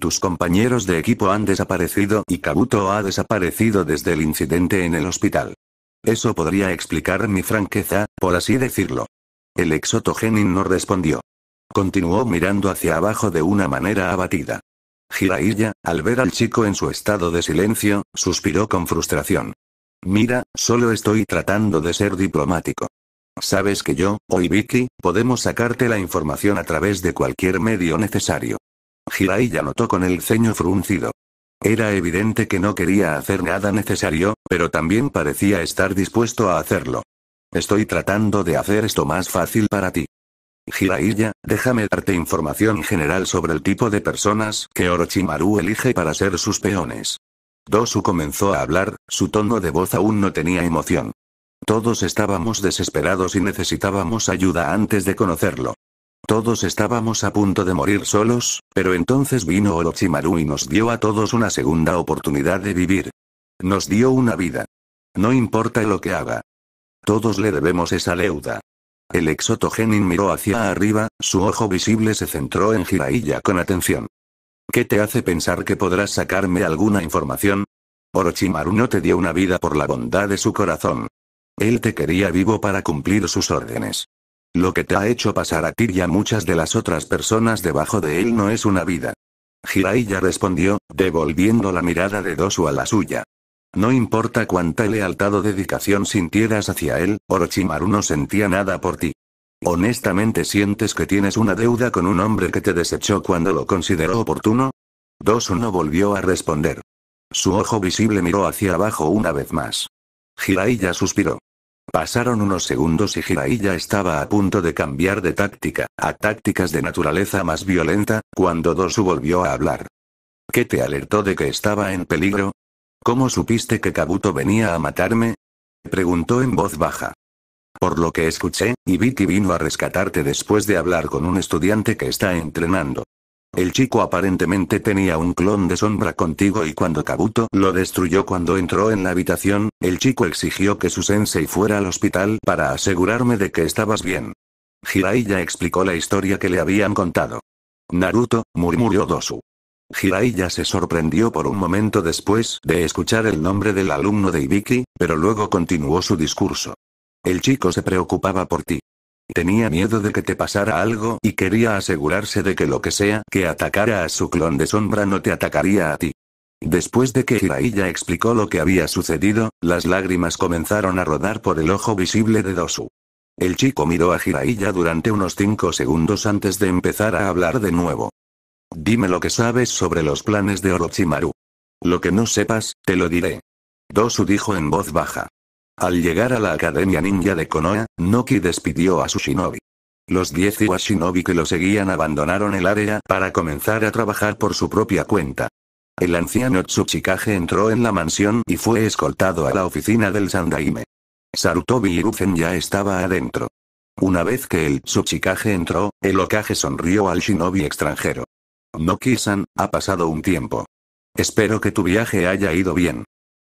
Tus compañeros de equipo han desaparecido y Kabuto ha desaparecido desde el incidente en el hospital. Eso podría explicar mi franqueza, por así decirlo. El exotogenin no respondió. Continuó mirando hacia abajo de una manera abatida. Jiraiya, al ver al chico en su estado de silencio, suspiró con frustración. Mira, solo estoy tratando de ser diplomático. Sabes que yo, o Ibiki, podemos sacarte la información a través de cualquier medio necesario. Jiraiya notó con el ceño fruncido. Era evidente que no quería hacer nada necesario, pero también parecía estar dispuesto a hacerlo. Estoy tratando de hacer esto más fácil para ti. Jiraiya, déjame darte información general sobre el tipo de personas que Orochimaru elige para ser sus peones. Dosu comenzó a hablar, su tono de voz aún no tenía emoción. Todos estábamos desesperados y necesitábamos ayuda antes de conocerlo. Todos estábamos a punto de morir solos, pero entonces vino Orochimaru y nos dio a todos una segunda oportunidad de vivir. Nos dio una vida. No importa lo que haga, todos le debemos esa deuda. El exotogenin miró hacia arriba, su ojo visible se centró en Jiraiya con atención. ¿Qué te hace pensar que podrás sacarme alguna información? Orochimaru no te dio una vida por la bondad de su corazón. Él te quería vivo para cumplir sus órdenes. Lo que te ha hecho pasar a ti y a muchas de las otras personas debajo de él no es una vida. Jiraiya respondió, devolviendo la mirada de Dosu a la suya. No importa cuánta lealtad o dedicación sintieras hacia él, Orochimaru no sentía nada por ti. ¿Honestamente sientes que tienes una deuda con un hombre que te desechó cuando lo consideró oportuno? Dosu no volvió a responder. Su ojo visible miró hacia abajo una vez más. Jiraiya suspiró. Pasaron unos segundos y Jiraiya estaba a punto de cambiar de táctica, a tácticas de naturaleza más violenta, cuando Dosu volvió a hablar. ¿Qué te alertó de que estaba en peligro? ¿Cómo supiste que Kabuto venía a matarme? Preguntó en voz baja. Por lo que escuché, Ibiki vino a rescatarte después de hablar con un estudiante que está entrenando. El chico aparentemente tenía un clon de sombra contigo y cuando Kabuto lo destruyó cuando entró en la habitación, el chico exigió que su sensei fuera al hospital para asegurarme de que estabas bien. Jiraiya explicó la historia que le habían contado. Naruto, murmuró Dosu. Hiraiya se sorprendió por un momento después de escuchar el nombre del alumno de Ibiki, pero luego continuó su discurso. El chico se preocupaba por ti. Tenía miedo de que te pasara algo y quería asegurarse de que lo que sea que atacara a su clon de sombra no te atacaría a ti. Después de que Jiraiya explicó lo que había sucedido, las lágrimas comenzaron a rodar por el ojo visible de Dosu. El chico miró a Jiraiya durante unos cinco segundos antes de empezar a hablar de nuevo. Dime lo que sabes sobre los planes de Orochimaru. Lo que no sepas, te lo diré. Dosu dijo en voz baja. Al llegar a la Academia Ninja de Konoha, Noki despidió a su shinobi. Los diez Iwashinobi shinobi que lo seguían abandonaron el área para comenzar a trabajar por su propia cuenta. El anciano Tsuchikage entró en la mansión y fue escoltado a la oficina del Sandaime. Sarutobi y ya estaba adentro. Una vez que el Tsuchikage entró, el Okage sonrió al shinobi extranjero. Nokisan, ha pasado un tiempo. Espero que tu viaje haya ido bien.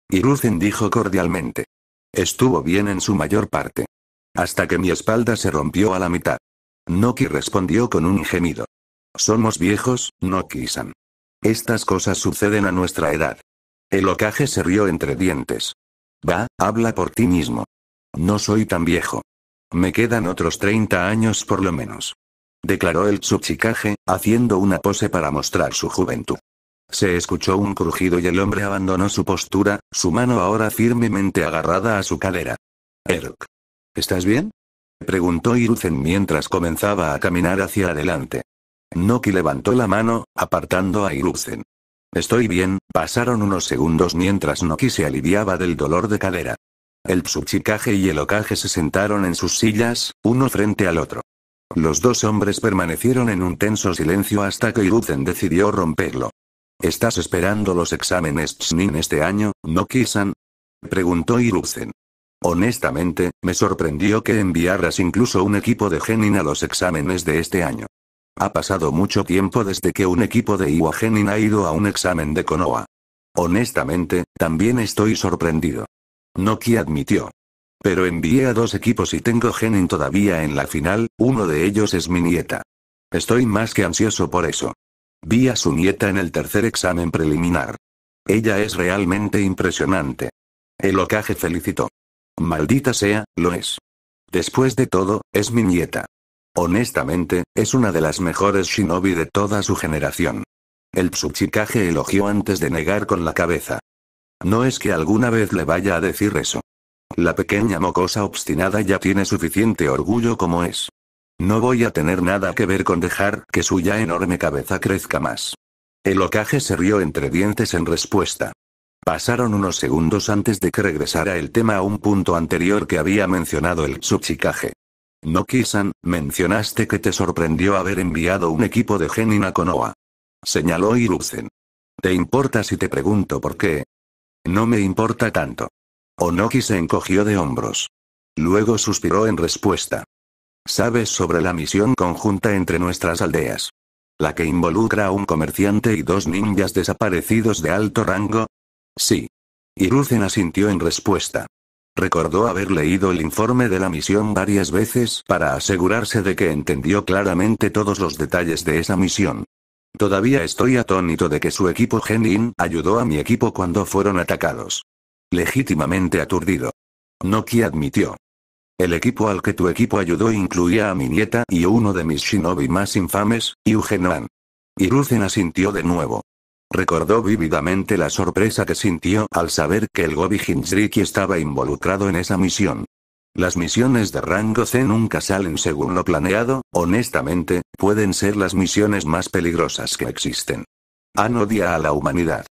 Hiruzen dijo cordialmente. Estuvo bien en su mayor parte. Hasta que mi espalda se rompió a la mitad. Noki respondió con un gemido. Somos viejos, Nokisan. Estas cosas suceden a nuestra edad. El ocaje se rió entre dientes. Va, habla por ti mismo. No soy tan viejo. Me quedan otros 30 años por lo menos declaró el subchicaje, haciendo una pose para mostrar su juventud. Se escuchó un crujido y el hombre abandonó su postura, su mano ahora firmemente agarrada a su cadera. Erk. ¿Estás bien? preguntó Iruzen mientras comenzaba a caminar hacia adelante. Noki levantó la mano, apartando a Iruzen. Estoy bien, pasaron unos segundos mientras Noki se aliviaba del dolor de cadera. El Tsuchikage y el okaje se sentaron en sus sillas, uno frente al otro. Los dos hombres permanecieron en un tenso silencio hasta que Iruten decidió romperlo. ¿Estás esperando los exámenes Tsnin este año, no san Preguntó Hiruzen. Honestamente, me sorprendió que enviaras incluso un equipo de Genin a los exámenes de este año. Ha pasado mucho tiempo desde que un equipo de Iwa Genin ha ido a un examen de Konoha. Honestamente, también estoy sorprendido. Noki admitió. Pero envié a dos equipos y tengo Genin todavía en la final, uno de ellos es mi nieta. Estoy más que ansioso por eso. Vi a su nieta en el tercer examen preliminar. Ella es realmente impresionante. El ocaje felicitó. Maldita sea, lo es. Después de todo, es mi nieta. Honestamente, es una de las mejores shinobi de toda su generación. El Tsuchikage elogió antes de negar con la cabeza. No es que alguna vez le vaya a decir eso. La pequeña mocosa obstinada ya tiene suficiente orgullo como es. No voy a tener nada que ver con dejar que su ya enorme cabeza crezca más. El ocaje se rió entre dientes en respuesta. Pasaron unos segundos antes de que regresara el tema a un punto anterior que había mencionado el subchicaje. No Kisan, mencionaste que te sorprendió haber enviado un equipo de Genin a Konoha. Señaló Iruzen. ¿Te importa si te pregunto por qué? No me importa tanto. Onoki se encogió de hombros. Luego suspiró en respuesta. Sabes sobre la misión conjunta entre nuestras aldeas. La que involucra a un comerciante y dos ninjas desaparecidos de alto rango. Sí. Iruzen asintió en respuesta. Recordó haber leído el informe de la misión varias veces para asegurarse de que entendió claramente todos los detalles de esa misión. Todavía estoy atónito de que su equipo Genin ayudó a mi equipo cuando fueron atacados legítimamente aturdido. Noki admitió. El equipo al que tu equipo ayudó incluía a mi nieta y uno de mis shinobi más infames, Y Iruzen asintió de nuevo. Recordó vívidamente la sorpresa que sintió al saber que el Gobi Hinshiki estaba involucrado en esa misión. Las misiones de rango C nunca salen según lo planeado, honestamente, pueden ser las misiones más peligrosas que existen. Han odia a la humanidad.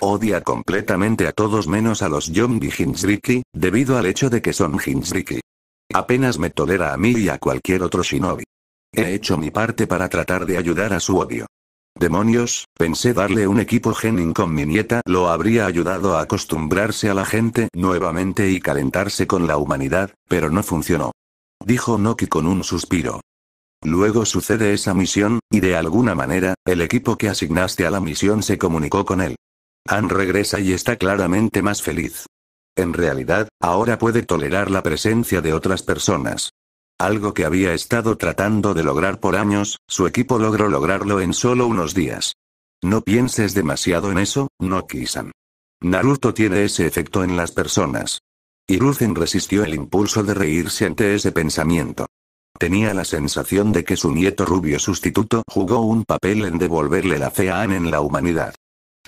Odia completamente a todos menos a los Yombi Hinsriki, debido al hecho de que son Hinsriki. Apenas me tolera a mí y a cualquier otro shinobi. He hecho mi parte para tratar de ayudar a su odio. Demonios, pensé darle un equipo genin con mi nieta lo habría ayudado a acostumbrarse a la gente nuevamente y calentarse con la humanidad, pero no funcionó. Dijo Noki con un suspiro. Luego sucede esa misión, y de alguna manera, el equipo que asignaste a la misión se comunicó con él. Han regresa y está claramente más feliz. En realidad, ahora puede tolerar la presencia de otras personas. Algo que había estado tratando de lograr por años, su equipo logró lograrlo en solo unos días. No pienses demasiado en eso, no Quisan. Naruto tiene ese efecto en las personas. Hiruzen resistió el impulso de reírse ante ese pensamiento. Tenía la sensación de que su nieto rubio sustituto jugó un papel en devolverle la fe a Anne en la humanidad.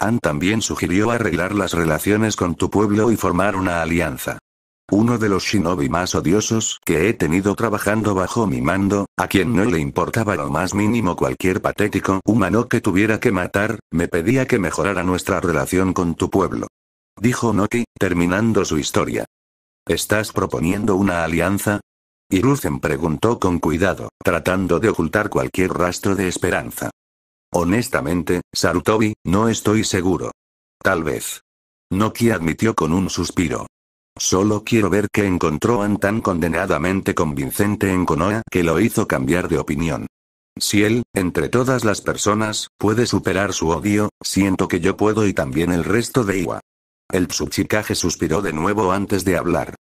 Han también sugirió arreglar las relaciones con tu pueblo y formar una alianza. Uno de los shinobi más odiosos que he tenido trabajando bajo mi mando, a quien no le importaba lo más mínimo cualquier patético humano que tuviera que matar, me pedía que mejorara nuestra relación con tu pueblo. Dijo Noki, terminando su historia. ¿Estás proponiendo una alianza? Iruzen preguntó con cuidado, tratando de ocultar cualquier rastro de esperanza. Honestamente, Sarutobi, no estoy seguro. Tal vez. Noki admitió con un suspiro. Solo quiero ver qué encontró An tan condenadamente convincente en Konoha que lo hizo cambiar de opinión. Si él, entre todas las personas, puede superar su odio, siento que yo puedo y también el resto de Iwa. El Tsuchikage suspiró de nuevo antes de hablar.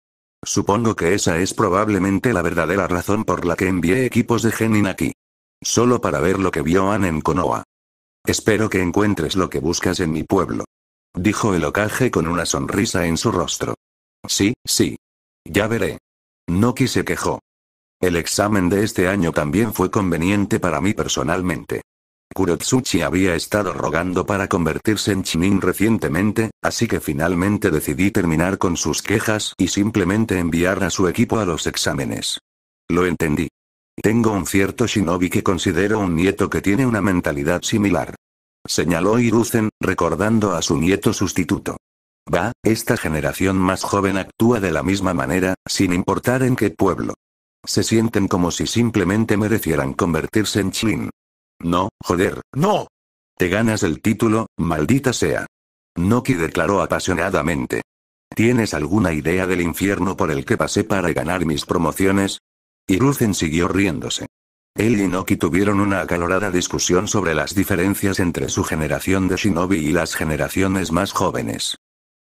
Supongo que esa es probablemente la verdadera razón por la que envié equipos de Genin aquí. Solo para ver lo que vio An en Konoha. Espero que encuentres lo que buscas en mi pueblo. Dijo el ocaje con una sonrisa en su rostro. Sí, sí. Ya veré. No quise quejó. El examen de este año también fue conveniente para mí personalmente. Kurotsuchi había estado rogando para convertirse en chinin recientemente, así que finalmente decidí terminar con sus quejas y simplemente enviar a su equipo a los exámenes. Lo entendí. Tengo un cierto shinobi que considero un nieto que tiene una mentalidad similar. Señaló Iruzen, recordando a su nieto sustituto. Va, esta generación más joven actúa de la misma manera, sin importar en qué pueblo. Se sienten como si simplemente merecieran convertirse en Chin. No, joder, no. Te ganas el título, maldita sea. Noki declaró apasionadamente. ¿Tienes alguna idea del infierno por el que pasé para ganar mis promociones? Y siguió riéndose. Él y Noki tuvieron una acalorada discusión sobre las diferencias entre su generación de shinobi y las generaciones más jóvenes.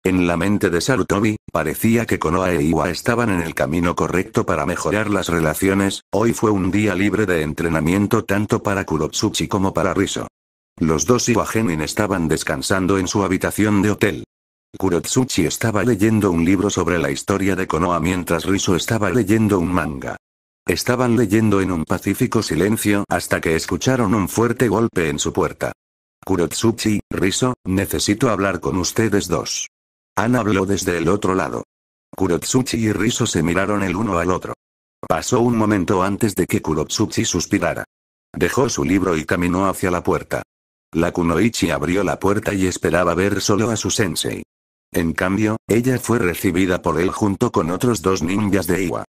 En la mente de Sarutobi, parecía que Konoha e Iwa estaban en el camino correcto para mejorar las relaciones, hoy fue un día libre de entrenamiento tanto para Kurotsuchi como para Riso. Los dos Iwa Genin estaban descansando en su habitación de hotel. Kurotsuchi estaba leyendo un libro sobre la historia de Konoha mientras Riso estaba leyendo un manga. Estaban leyendo en un pacífico silencio hasta que escucharon un fuerte golpe en su puerta. Kurotsuchi, Riso, necesito hablar con ustedes dos. Ana habló desde el otro lado. Kurotsuchi y Riso se miraron el uno al otro. Pasó un momento antes de que Kurotsuchi suspirara. Dejó su libro y caminó hacia la puerta. La Kunoichi abrió la puerta y esperaba ver solo a su sensei. En cambio, ella fue recibida por él junto con otros dos ninjas de Iwa.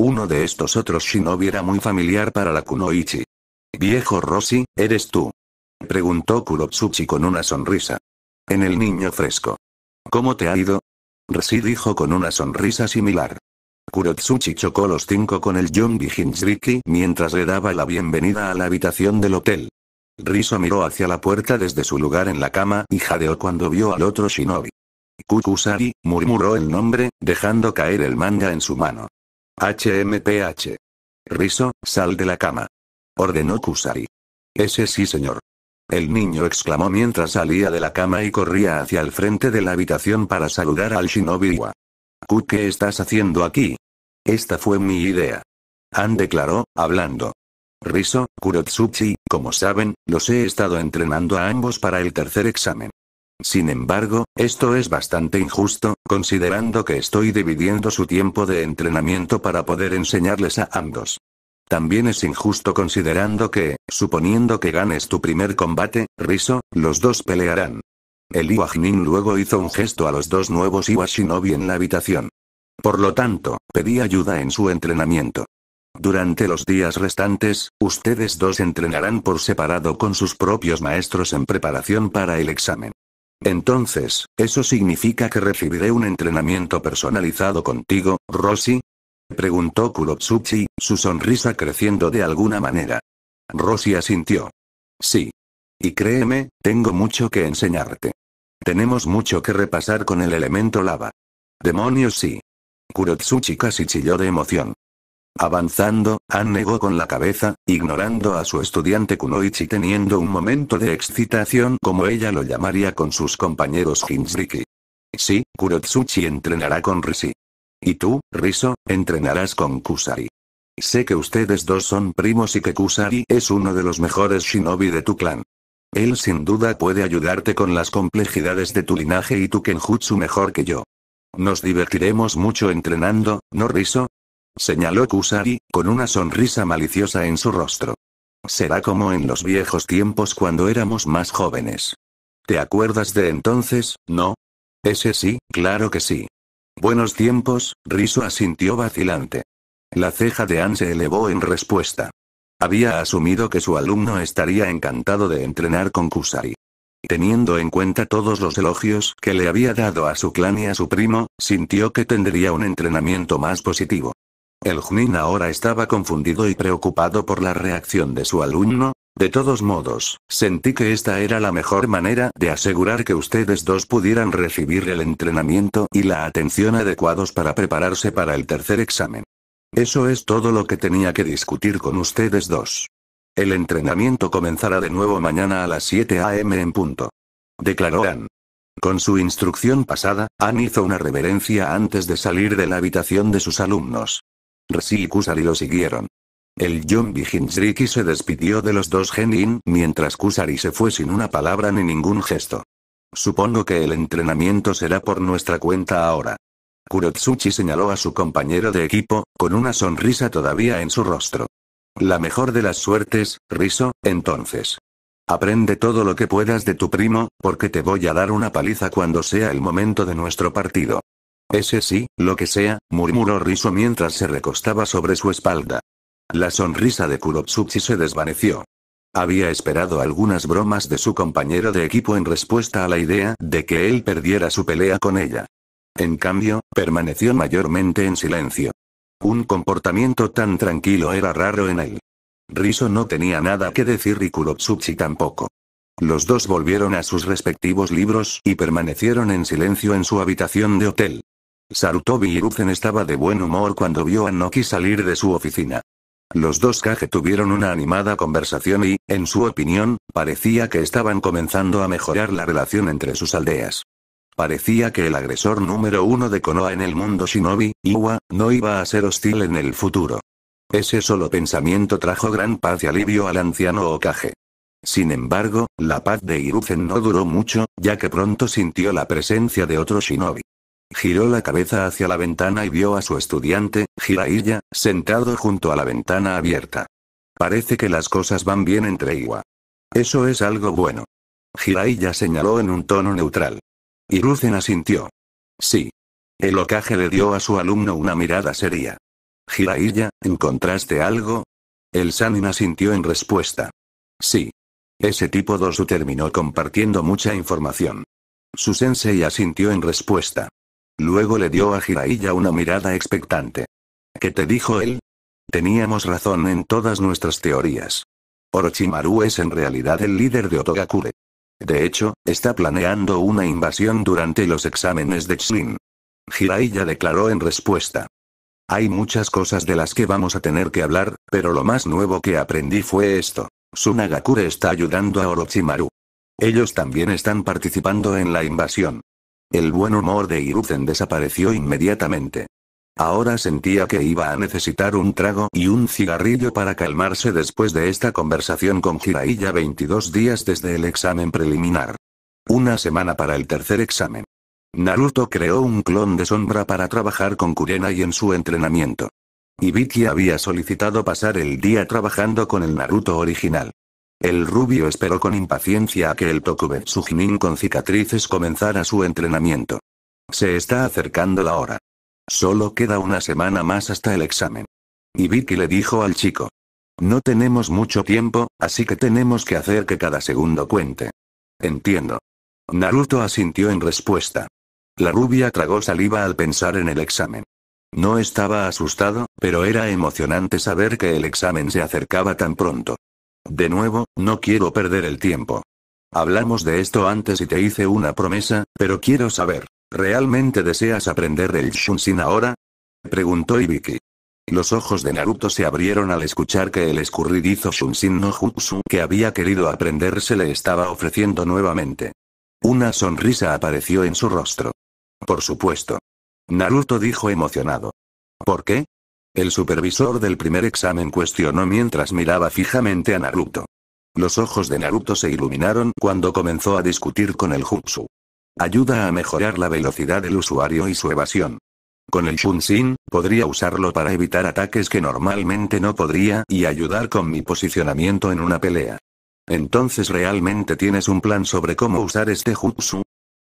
Uno de estos otros shinobi era muy familiar para la Kunoichi. Viejo Rossi, ¿eres tú? Preguntó Kurotsuchi con una sonrisa. En el niño fresco. ¿Cómo te ha ido? Rossi dijo con una sonrisa similar. Kurotsuchi chocó los cinco con el Yonbi Hinjiki mientras le daba la bienvenida a la habitación del hotel. Riso miró hacia la puerta desde su lugar en la cama y jadeó cuando vio al otro shinobi. Kukusari, murmuró el nombre, dejando caer el manga en su mano. H.M.P.H. Riso, sal de la cama. Ordenó Kusari. Ese sí, señor. El niño exclamó mientras salía de la cama y corría hacia el frente de la habitación para saludar al shinobiwa. ¿qué estás haciendo aquí? Esta fue mi idea. Han declaró, hablando. Rizo, Kurotsuchi, como saben, los he estado entrenando a ambos para el tercer examen. Sin embargo, esto es bastante injusto, considerando que estoy dividiendo su tiempo de entrenamiento para poder enseñarles a ambos. También es injusto considerando que, suponiendo que ganes tu primer combate, Riso, los dos pelearán. El Iwajinin luego hizo un gesto a los dos nuevos Iwashinobi en la habitación. Por lo tanto, pedí ayuda en su entrenamiento. Durante los días restantes, ustedes dos entrenarán por separado con sus propios maestros en preparación para el examen. Entonces, ¿eso significa que recibiré un entrenamiento personalizado contigo, Rossi? Preguntó Kurotsuchi, su sonrisa creciendo de alguna manera. Rossi asintió. Sí. Y créeme, tengo mucho que enseñarte. Tenemos mucho que repasar con el elemento lava. Demonios sí. Kurotsuchi casi chilló de emoción. Avanzando, Anne negó con la cabeza, ignorando a su estudiante Kunoichi teniendo un momento de excitación como ella lo llamaría con sus compañeros Hinsriki. Sí, Kurotsuchi entrenará con Risi. Y tú, Riso, entrenarás con Kusari. Sé que ustedes dos son primos y que Kusari es uno de los mejores shinobi de tu clan. Él sin duda puede ayudarte con las complejidades de tu linaje y tu kenjutsu mejor que yo. Nos divertiremos mucho entrenando, ¿no Riso? señaló Kusari, con una sonrisa maliciosa en su rostro. Será como en los viejos tiempos cuando éramos más jóvenes. ¿Te acuerdas de entonces, no? Ese sí, claro que sí. Buenos tiempos, riso asintió vacilante. La ceja de Anne se elevó en respuesta. Había asumido que su alumno estaría encantado de entrenar con Kusari. Teniendo en cuenta todos los elogios que le había dado a su clan y a su primo, sintió que tendría un entrenamiento más positivo. El Junin ahora estaba confundido y preocupado por la reacción de su alumno. De todos modos, sentí que esta era la mejor manera de asegurar que ustedes dos pudieran recibir el entrenamiento y la atención adecuados para prepararse para el tercer examen. Eso es todo lo que tenía que discutir con ustedes dos. El entrenamiento comenzará de nuevo mañana a las 7 a.m. en punto. Declaró Ann. Con su instrucción pasada, Ann hizo una reverencia antes de salir de la habitación de sus alumnos. Resi y Kusari lo siguieron. El yombi Hinsriki se despidió de los dos genin mientras Kusari se fue sin una palabra ni ningún gesto. Supongo que el entrenamiento será por nuestra cuenta ahora. Kurotsuchi señaló a su compañero de equipo, con una sonrisa todavía en su rostro. La mejor de las suertes, Riso, entonces. Aprende todo lo que puedas de tu primo, porque te voy a dar una paliza cuando sea el momento de nuestro partido. Ese sí, lo que sea, murmuró Riso mientras se recostaba sobre su espalda. La sonrisa de Kurotsuchi se desvaneció. Había esperado algunas bromas de su compañero de equipo en respuesta a la idea de que él perdiera su pelea con ella. En cambio, permaneció mayormente en silencio. Un comportamiento tan tranquilo era raro en él. Riso no tenía nada que decir y Kurotsuchi tampoco. Los dos volvieron a sus respectivos libros y permanecieron en silencio en su habitación de hotel. Sarutobi Hiruzen estaba de buen humor cuando vio a Noki salir de su oficina. Los dos Kage tuvieron una animada conversación y, en su opinión, parecía que estaban comenzando a mejorar la relación entre sus aldeas. Parecía que el agresor número uno de Konoha en el mundo shinobi, Iwa, no iba a ser hostil en el futuro. Ese solo pensamiento trajo gran paz y alivio al anciano Okage. Sin embargo, la paz de Hiruzen no duró mucho, ya que pronto sintió la presencia de otro shinobi. Giró la cabeza hacia la ventana y vio a su estudiante, Jiraiya, sentado junto a la ventana abierta. Parece que las cosas van bien entre Iwa. Eso es algo bueno. Jiraiya señaló en un tono neutral. Iruzen asintió. Sí. El ocaje le dio a su alumno una mirada seria. Jiraiya, ¿encontraste algo? El Sanin asintió en respuesta. Sí. Ese tipo Dosu terminó compartiendo mucha información. Su sensei asintió en respuesta. Luego le dio a Jiraiya una mirada expectante. ¿Qué te dijo él? Teníamos razón en todas nuestras teorías. Orochimaru es en realidad el líder de Otogakure. De hecho, está planeando una invasión durante los exámenes de Shin. Jiraiya declaró en respuesta. Hay muchas cosas de las que vamos a tener que hablar, pero lo más nuevo que aprendí fue esto. Sunagakure está ayudando a Orochimaru. Ellos también están participando en la invasión. El buen humor de Iruzen desapareció inmediatamente. Ahora sentía que iba a necesitar un trago y un cigarrillo para calmarse después de esta conversación con Jiraiya 22 días desde el examen preliminar. Una semana para el tercer examen. Naruto creó un clon de sombra para trabajar con Kurenai en su entrenamiento. Ibiki había solicitado pasar el día trabajando con el Naruto original. El rubio esperó con impaciencia a que el Tokubetsu Jinin con cicatrices comenzara su entrenamiento. Se está acercando la hora. Solo queda una semana más hasta el examen. Y Vicky le dijo al chico. No tenemos mucho tiempo, así que tenemos que hacer que cada segundo cuente. Entiendo. Naruto asintió en respuesta. La rubia tragó saliva al pensar en el examen. No estaba asustado, pero era emocionante saber que el examen se acercaba tan pronto. De nuevo, no quiero perder el tiempo. Hablamos de esto antes y te hice una promesa, pero quiero saber, ¿realmente deseas aprender el Shunshin ahora? Preguntó Ibiki. Los ojos de Naruto se abrieron al escuchar que el escurridizo Shunshin no Jutsu que había querido aprender se le estaba ofreciendo nuevamente. Una sonrisa apareció en su rostro. Por supuesto. Naruto dijo emocionado. ¿Por qué? El supervisor del primer examen cuestionó mientras miraba fijamente a Naruto. Los ojos de Naruto se iluminaron cuando comenzó a discutir con el Jutsu. Ayuda a mejorar la velocidad del usuario y su evasión. Con el Shunshin, podría usarlo para evitar ataques que normalmente no podría y ayudar con mi posicionamiento en una pelea. Entonces realmente tienes un plan sobre cómo usar este jutsu?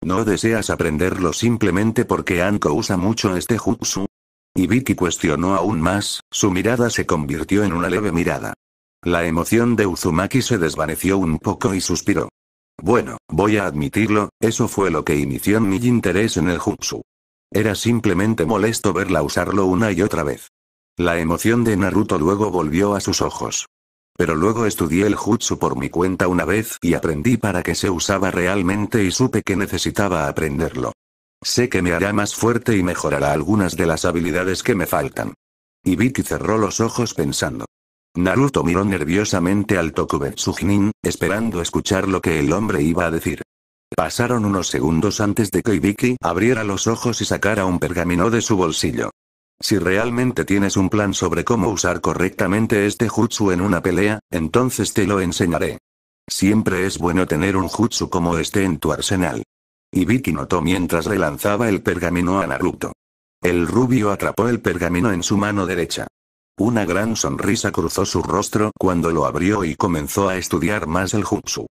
¿No deseas aprenderlo simplemente porque Anko usa mucho este jutsu? Y Vicky cuestionó aún más, su mirada se convirtió en una leve mirada. La emoción de Uzumaki se desvaneció un poco y suspiró. Bueno, voy a admitirlo, eso fue lo que inició mi interés en el jutsu. Era simplemente molesto verla usarlo una y otra vez. La emoción de Naruto luego volvió a sus ojos. Pero luego estudié el jutsu por mi cuenta una vez y aprendí para qué se usaba realmente y supe que necesitaba aprenderlo. Sé que me hará más fuerte y mejorará algunas de las habilidades que me faltan. Ibiki cerró los ojos pensando. Naruto miró nerviosamente al Tokubetsu Jinin, esperando escuchar lo que el hombre iba a decir. Pasaron unos segundos antes de que Ibiki abriera los ojos y sacara un pergamino de su bolsillo. Si realmente tienes un plan sobre cómo usar correctamente este jutsu en una pelea, entonces te lo enseñaré. Siempre es bueno tener un jutsu como este en tu arsenal. Y Vicky notó mientras relanzaba el pergamino a Naruto. El rubio atrapó el pergamino en su mano derecha. Una gran sonrisa cruzó su rostro cuando lo abrió y comenzó a estudiar más el jutsu.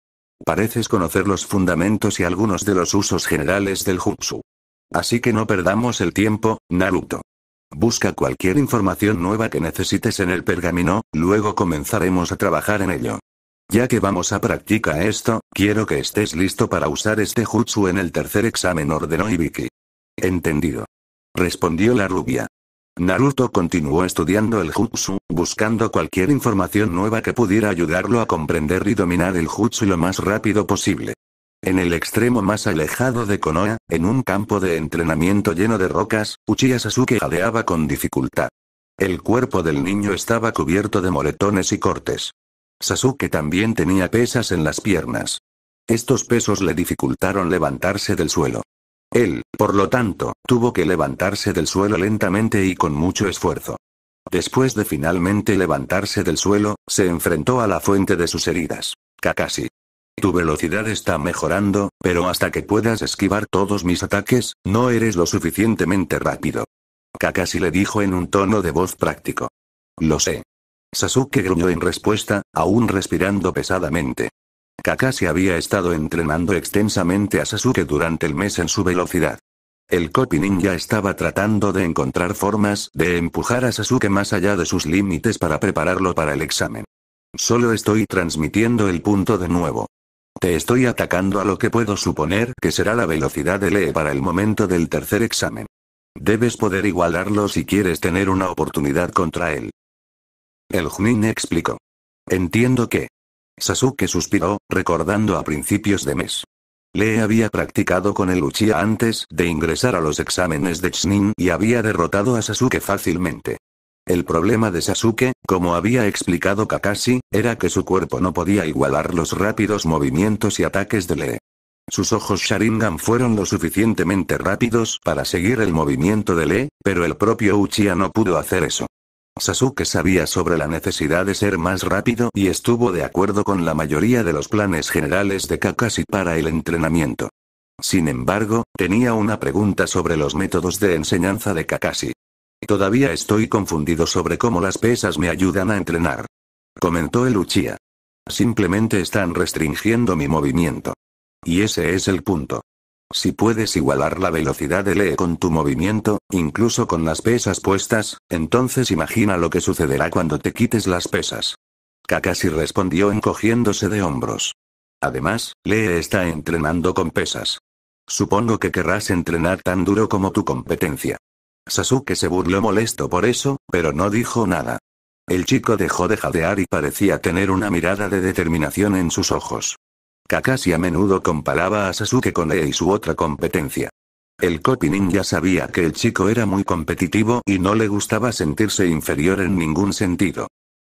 Pareces conocer los fundamentos y algunos de los usos generales del jutsu. Así que no perdamos el tiempo, Naruto. Busca cualquier información nueva que necesites en el pergamino, luego comenzaremos a trabajar en ello. Ya que vamos a practicar esto, quiero que estés listo para usar este jutsu en el tercer examen ordenó Ibiki. Entendido. Respondió la rubia. Naruto continuó estudiando el jutsu, buscando cualquier información nueva que pudiera ayudarlo a comprender y dominar el jutsu lo más rápido posible. En el extremo más alejado de Konoha, en un campo de entrenamiento lleno de rocas, Uchiha Sasuke jadeaba con dificultad. El cuerpo del niño estaba cubierto de moretones y cortes. Sasuke también tenía pesas en las piernas. Estos pesos le dificultaron levantarse del suelo. Él, por lo tanto, tuvo que levantarse del suelo lentamente y con mucho esfuerzo. Después de finalmente levantarse del suelo, se enfrentó a la fuente de sus heridas. Kakashi. Tu velocidad está mejorando, pero hasta que puedas esquivar todos mis ataques, no eres lo suficientemente rápido. Kakashi le dijo en un tono de voz práctico. Lo sé. Sasuke gruñó en respuesta, aún respirando pesadamente. Kakashi había estado entrenando extensamente a Sasuke durante el mes en su velocidad. El Copy Ninja estaba tratando de encontrar formas de empujar a Sasuke más allá de sus límites para prepararlo para el examen. Solo estoy transmitiendo el punto de nuevo. Te estoy atacando a lo que puedo suponer que será la velocidad de Lee para el momento del tercer examen. Debes poder igualarlo si quieres tener una oportunidad contra él. El Junin explicó. Entiendo que. Sasuke suspiró, recordando a principios de mes. Lee había practicado con el Uchiha antes de ingresar a los exámenes de Chunin y había derrotado a Sasuke fácilmente. El problema de Sasuke, como había explicado Kakashi, era que su cuerpo no podía igualar los rápidos movimientos y ataques de Lee. Sus ojos Sharingan fueron lo suficientemente rápidos para seguir el movimiento de Lee, pero el propio Uchiha no pudo hacer eso. Sasuke sabía sobre la necesidad de ser más rápido y estuvo de acuerdo con la mayoría de los planes generales de Kakashi para el entrenamiento. Sin embargo, tenía una pregunta sobre los métodos de enseñanza de Kakashi. Todavía estoy confundido sobre cómo las pesas me ayudan a entrenar. Comentó el Uchiha. Simplemente están restringiendo mi movimiento. Y ese es el punto. Si puedes igualar la velocidad de Lee con tu movimiento, incluso con las pesas puestas, entonces imagina lo que sucederá cuando te quites las pesas. Kakashi respondió encogiéndose de hombros. Además, Lee está entrenando con pesas. Supongo que querrás entrenar tan duro como tu competencia. Sasuke se burló molesto por eso, pero no dijo nada. El chico dejó de jadear y parecía tener una mirada de determinación en sus ojos. Kakashi a menudo comparaba a Sasuke con él e y su otra competencia. El Copy Ninja sabía que el chico era muy competitivo y no le gustaba sentirse inferior en ningún sentido.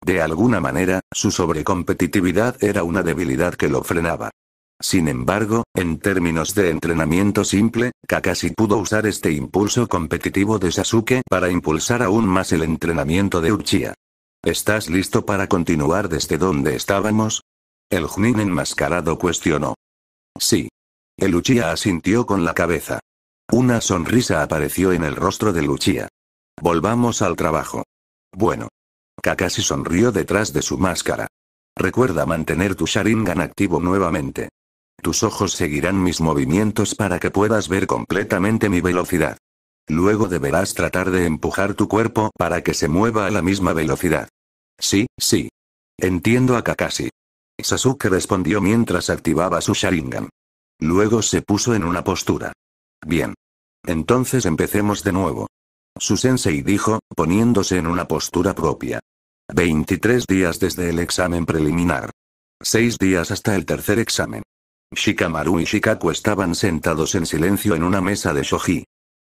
De alguna manera, su sobrecompetitividad era una debilidad que lo frenaba. Sin embargo, en términos de entrenamiento simple, Kakashi pudo usar este impulso competitivo de Sasuke para impulsar aún más el entrenamiento de Uchiha. ¿Estás listo para continuar desde donde estábamos? El Jnin enmascarado cuestionó. Sí. El Uchiha asintió con la cabeza. Una sonrisa apareció en el rostro de Luchia. Volvamos al trabajo. Bueno. Kakashi sonrió detrás de su máscara. Recuerda mantener tu Sharingan activo nuevamente. Tus ojos seguirán mis movimientos para que puedas ver completamente mi velocidad. Luego deberás tratar de empujar tu cuerpo para que se mueva a la misma velocidad. Sí, sí. Entiendo a Kakashi. Sasuke respondió mientras activaba su Sharingan. Luego se puso en una postura. Bien. Entonces empecemos de nuevo. Su sensei dijo, poniéndose en una postura propia. 23 días desde el examen preliminar. 6 días hasta el tercer examen. Shikamaru y Shikaku estaban sentados en silencio en una mesa de shoji.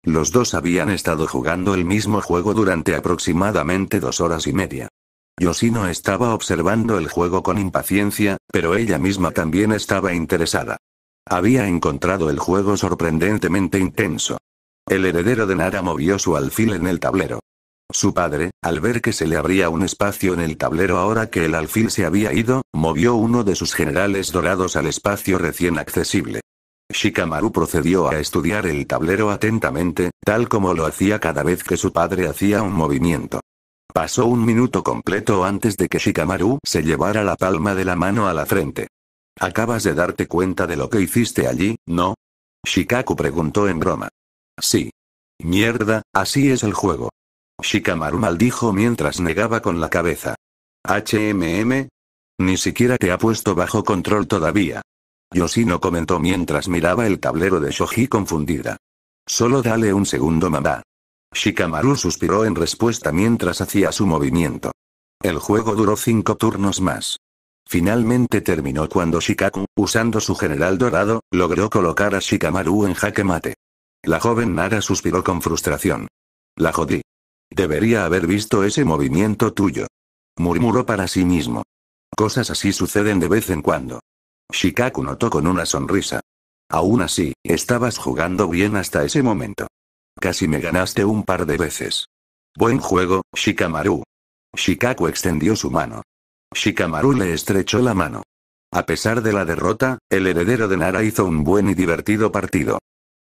Los dos habían estado jugando el mismo juego durante aproximadamente dos horas y media. Yoshino estaba observando el juego con impaciencia, pero ella misma también estaba interesada. Había encontrado el juego sorprendentemente intenso. El heredero de Nara movió su alfil en el tablero. Su padre, al ver que se le abría un espacio en el tablero ahora que el alfil se había ido, movió uno de sus generales dorados al espacio recién accesible. Shikamaru procedió a estudiar el tablero atentamente, tal como lo hacía cada vez que su padre hacía un movimiento. Pasó un minuto completo antes de que Shikamaru se llevara la palma de la mano a la frente. ¿Acabas de darte cuenta de lo que hiciste allí, no? Shikaku preguntó en broma. Sí. Mierda, así es el juego. Shikamaru maldijo mientras negaba con la cabeza. HMM. Ni siquiera te ha puesto bajo control todavía. Yoshino comentó mientras miraba el tablero de Shoji confundida. Solo dale un segundo mamá. Shikamaru suspiró en respuesta mientras hacía su movimiento. El juego duró cinco turnos más. Finalmente terminó cuando Shikaku, usando su general dorado, logró colocar a Shikamaru en jaque La joven Nara suspiró con frustración. La jodí. Debería haber visto ese movimiento tuyo. Murmuró para sí mismo. Cosas así suceden de vez en cuando. Shikaku notó con una sonrisa. Aún así, estabas jugando bien hasta ese momento. Casi me ganaste un par de veces. Buen juego, Shikamaru. Shikaku extendió su mano. Shikamaru le estrechó la mano. A pesar de la derrota, el heredero de Nara hizo un buen y divertido partido.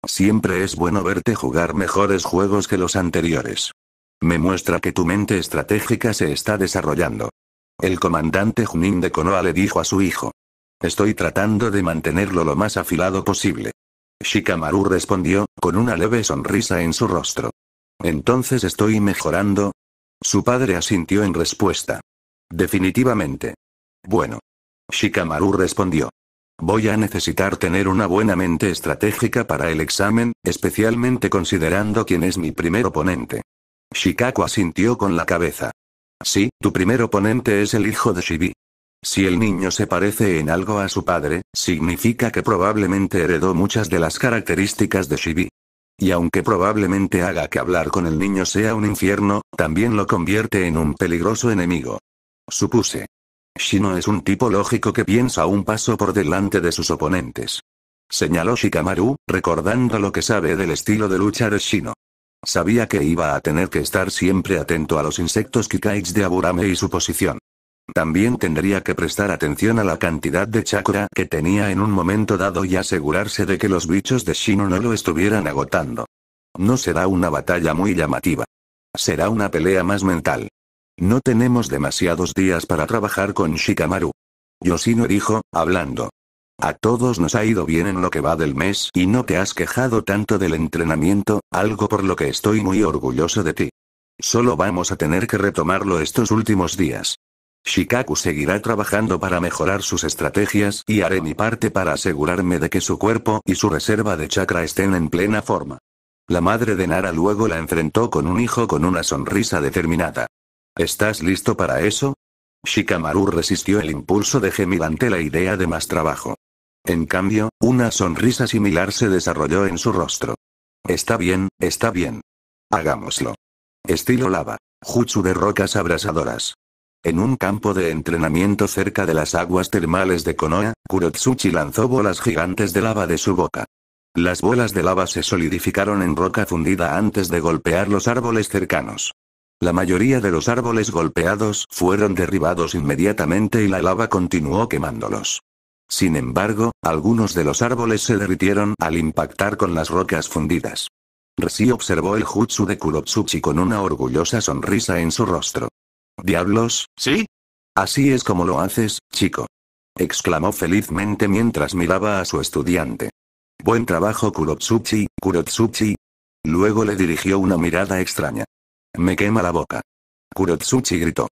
Siempre es bueno verte jugar mejores juegos que los anteriores. Me muestra que tu mente estratégica se está desarrollando. El comandante Junin de Konoha le dijo a su hijo. Estoy tratando de mantenerlo lo más afilado posible. Shikamaru respondió, con una leve sonrisa en su rostro. Entonces estoy mejorando. Su padre asintió en respuesta. Definitivamente. Bueno. Shikamaru respondió. Voy a necesitar tener una buena mente estratégica para el examen, especialmente considerando quién es mi primer oponente. Shikaku asintió con la cabeza. Sí, tu primer oponente es el hijo de Shibi. Si el niño se parece en algo a su padre, significa que probablemente heredó muchas de las características de Shibi. Y aunque probablemente haga que hablar con el niño sea un infierno, también lo convierte en un peligroso enemigo. Supuse. Shino es un tipo lógico que piensa un paso por delante de sus oponentes. Señaló Shikamaru, recordando lo que sabe del estilo de lucha de Shino. Sabía que iba a tener que estar siempre atento a los insectos kikais de Aburame y su posición. También tendría que prestar atención a la cantidad de chakra que tenía en un momento dado y asegurarse de que los bichos de Shino no lo estuvieran agotando. No será una batalla muy llamativa. Será una pelea más mental. No tenemos demasiados días para trabajar con Shikamaru. Yoshino dijo, hablando. A todos nos ha ido bien en lo que va del mes y no te has quejado tanto del entrenamiento, algo por lo que estoy muy orgulloso de ti. Solo vamos a tener que retomarlo estos últimos días. Shikaku seguirá trabajando para mejorar sus estrategias y haré mi parte para asegurarme de que su cuerpo y su reserva de chakra estén en plena forma. La madre de Nara luego la enfrentó con un hijo con una sonrisa determinada. ¿Estás listo para eso? Shikamaru resistió el impulso de gemir ante la idea de más trabajo. En cambio, una sonrisa similar se desarrolló en su rostro. Está bien, está bien. Hagámoslo. Estilo lava. Jutsu de rocas abrasadoras. En un campo de entrenamiento cerca de las aguas termales de Konoha, Kurotsuchi lanzó bolas gigantes de lava de su boca. Las bolas de lava se solidificaron en roca fundida antes de golpear los árboles cercanos. La mayoría de los árboles golpeados fueron derribados inmediatamente y la lava continuó quemándolos. Sin embargo, algunos de los árboles se derritieron al impactar con las rocas fundidas. Resi observó el jutsu de Kurotsuchi con una orgullosa sonrisa en su rostro. ¿Diablos, sí? Así es como lo haces, chico. Exclamó felizmente mientras miraba a su estudiante. Buen trabajo Kurotsuchi, Kurotsuchi. Luego le dirigió una mirada extraña. Me quema la boca. Kurotsuchi gritó.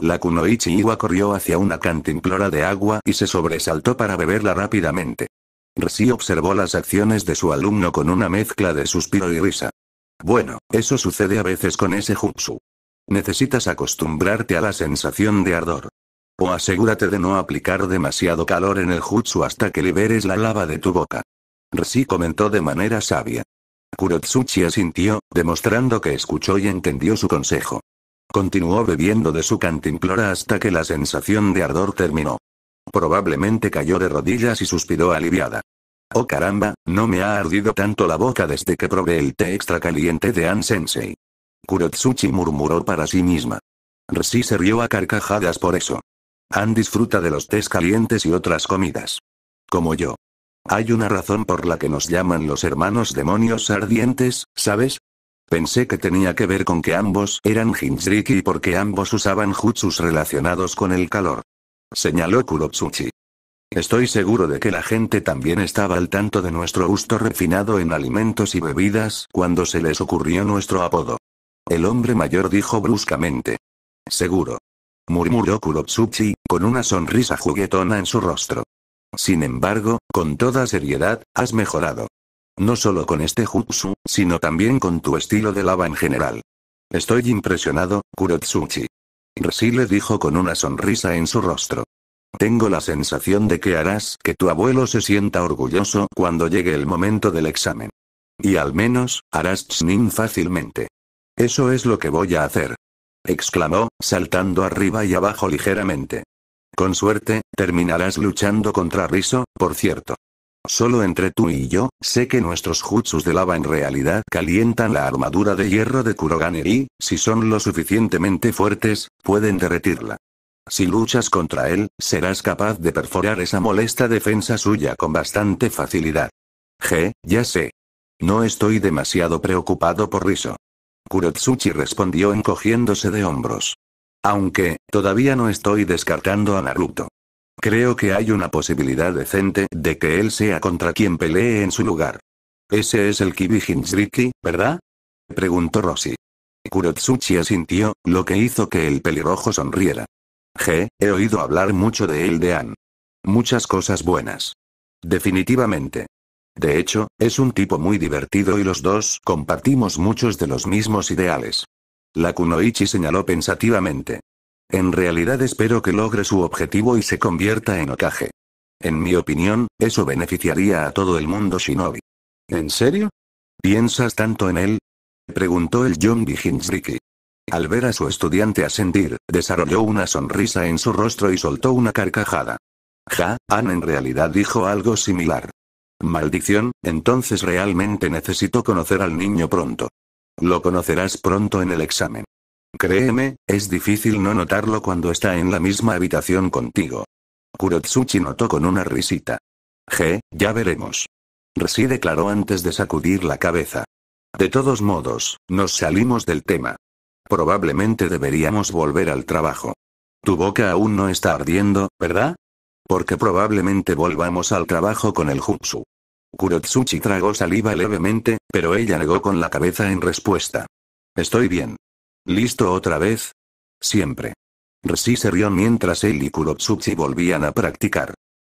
La Kunoichi Iwa corrió hacia una cantimplora de agua y se sobresaltó para beberla rápidamente. Rsi observó las acciones de su alumno con una mezcla de suspiro y risa. Bueno, eso sucede a veces con ese jutsu. Necesitas acostumbrarte a la sensación de ardor. O asegúrate de no aplicar demasiado calor en el jutsu hasta que liberes la lava de tu boca. Rsi comentó de manera sabia. Kurotsuchi asintió, demostrando que escuchó y entendió su consejo. Continuó bebiendo de su cantimplora hasta que la sensación de ardor terminó. Probablemente cayó de rodillas y suspiró aliviada. Oh caramba, no me ha ardido tanto la boca desde que probé el té extra caliente de An-sensei. Kurotsuchi murmuró para sí misma. Rsi se rió a carcajadas por eso. Han disfruta de los tés calientes y otras comidas. Como yo. Hay una razón por la que nos llaman los hermanos demonios ardientes, ¿sabes? Pensé que tenía que ver con que ambos eran Jinjriki y porque ambos usaban jutsus relacionados con el calor. Señaló Kurotsuchi. Estoy seguro de que la gente también estaba al tanto de nuestro gusto refinado en alimentos y bebidas cuando se les ocurrió nuestro apodo. El hombre mayor dijo bruscamente. Seguro. Murmuró Kurotsuchi, con una sonrisa juguetona en su rostro. Sin embargo, con toda seriedad, has mejorado. No solo con este jutsu, sino también con tu estilo de lava en general. Estoy impresionado, Kurotsuchi. Rsi le dijo con una sonrisa en su rostro. Tengo la sensación de que harás que tu abuelo se sienta orgulloso cuando llegue el momento del examen. Y al menos, harás chinin fácilmente. Eso es lo que voy a hacer. Exclamó, saltando arriba y abajo ligeramente. Con suerte, terminarás luchando contra Riso, por cierto. Solo entre tú y yo, sé que nuestros jutsus de lava en realidad calientan la armadura de hierro de Kurogane y, si son lo suficientemente fuertes, pueden derretirla. Si luchas contra él, serás capaz de perforar esa molesta defensa suya con bastante facilidad. G, ya sé. No estoy demasiado preocupado por Riso. Kurotsuchi respondió encogiéndose de hombros. Aunque, todavía no estoy descartando a Naruto. Creo que hay una posibilidad decente de que él sea contra quien pelee en su lugar. Ese es el Kibijinjiriki, ¿verdad? Preguntó Rossi. Kurotsuchi asintió, lo que hizo que el pelirrojo sonriera. Je, he oído hablar mucho de él an. Muchas cosas buenas. Definitivamente. De hecho, es un tipo muy divertido y los dos compartimos muchos de los mismos ideales. La Kunoichi señaló pensativamente. En realidad espero que logre su objetivo y se convierta en okaje. En mi opinión, eso beneficiaría a todo el mundo shinobi. ¿En serio? ¿Piensas tanto en él? Preguntó el Yonbi Hinjriki. Al ver a su estudiante ascendir, desarrolló una sonrisa en su rostro y soltó una carcajada. Ja, An en realidad dijo algo similar. Maldición, entonces realmente necesito conocer al niño pronto. Lo conocerás pronto en el examen. Créeme, es difícil no notarlo cuando está en la misma habitación contigo. Kurotsuchi notó con una risita. Je, ya veremos. Resi declaró antes de sacudir la cabeza. De todos modos, nos salimos del tema. Probablemente deberíamos volver al trabajo. Tu boca aún no está ardiendo, ¿verdad? Porque probablemente volvamos al trabajo con el jutsu. Kurotsuchi tragó saliva levemente, pero ella negó con la cabeza en respuesta. Estoy bien. ¿Listo otra vez? Siempre. Resi se rió mientras él y Kurotsuchi volvían a practicar.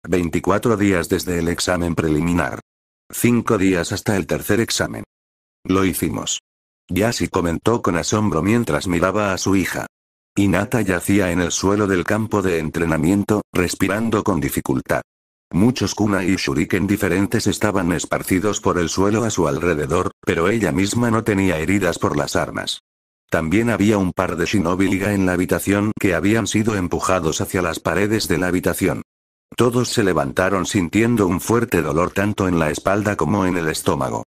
24 días desde el examen preliminar. 5 días hasta el tercer examen. Lo hicimos. Yashi comentó con asombro mientras miraba a su hija. Inata yacía en el suelo del campo de entrenamiento, respirando con dificultad. Muchos kuna y shuriken diferentes estaban esparcidos por el suelo a su alrededor, pero ella misma no tenía heridas por las armas. También había un par de shinobi liga en la habitación que habían sido empujados hacia las paredes de la habitación. Todos se levantaron sintiendo un fuerte dolor tanto en la espalda como en el estómago.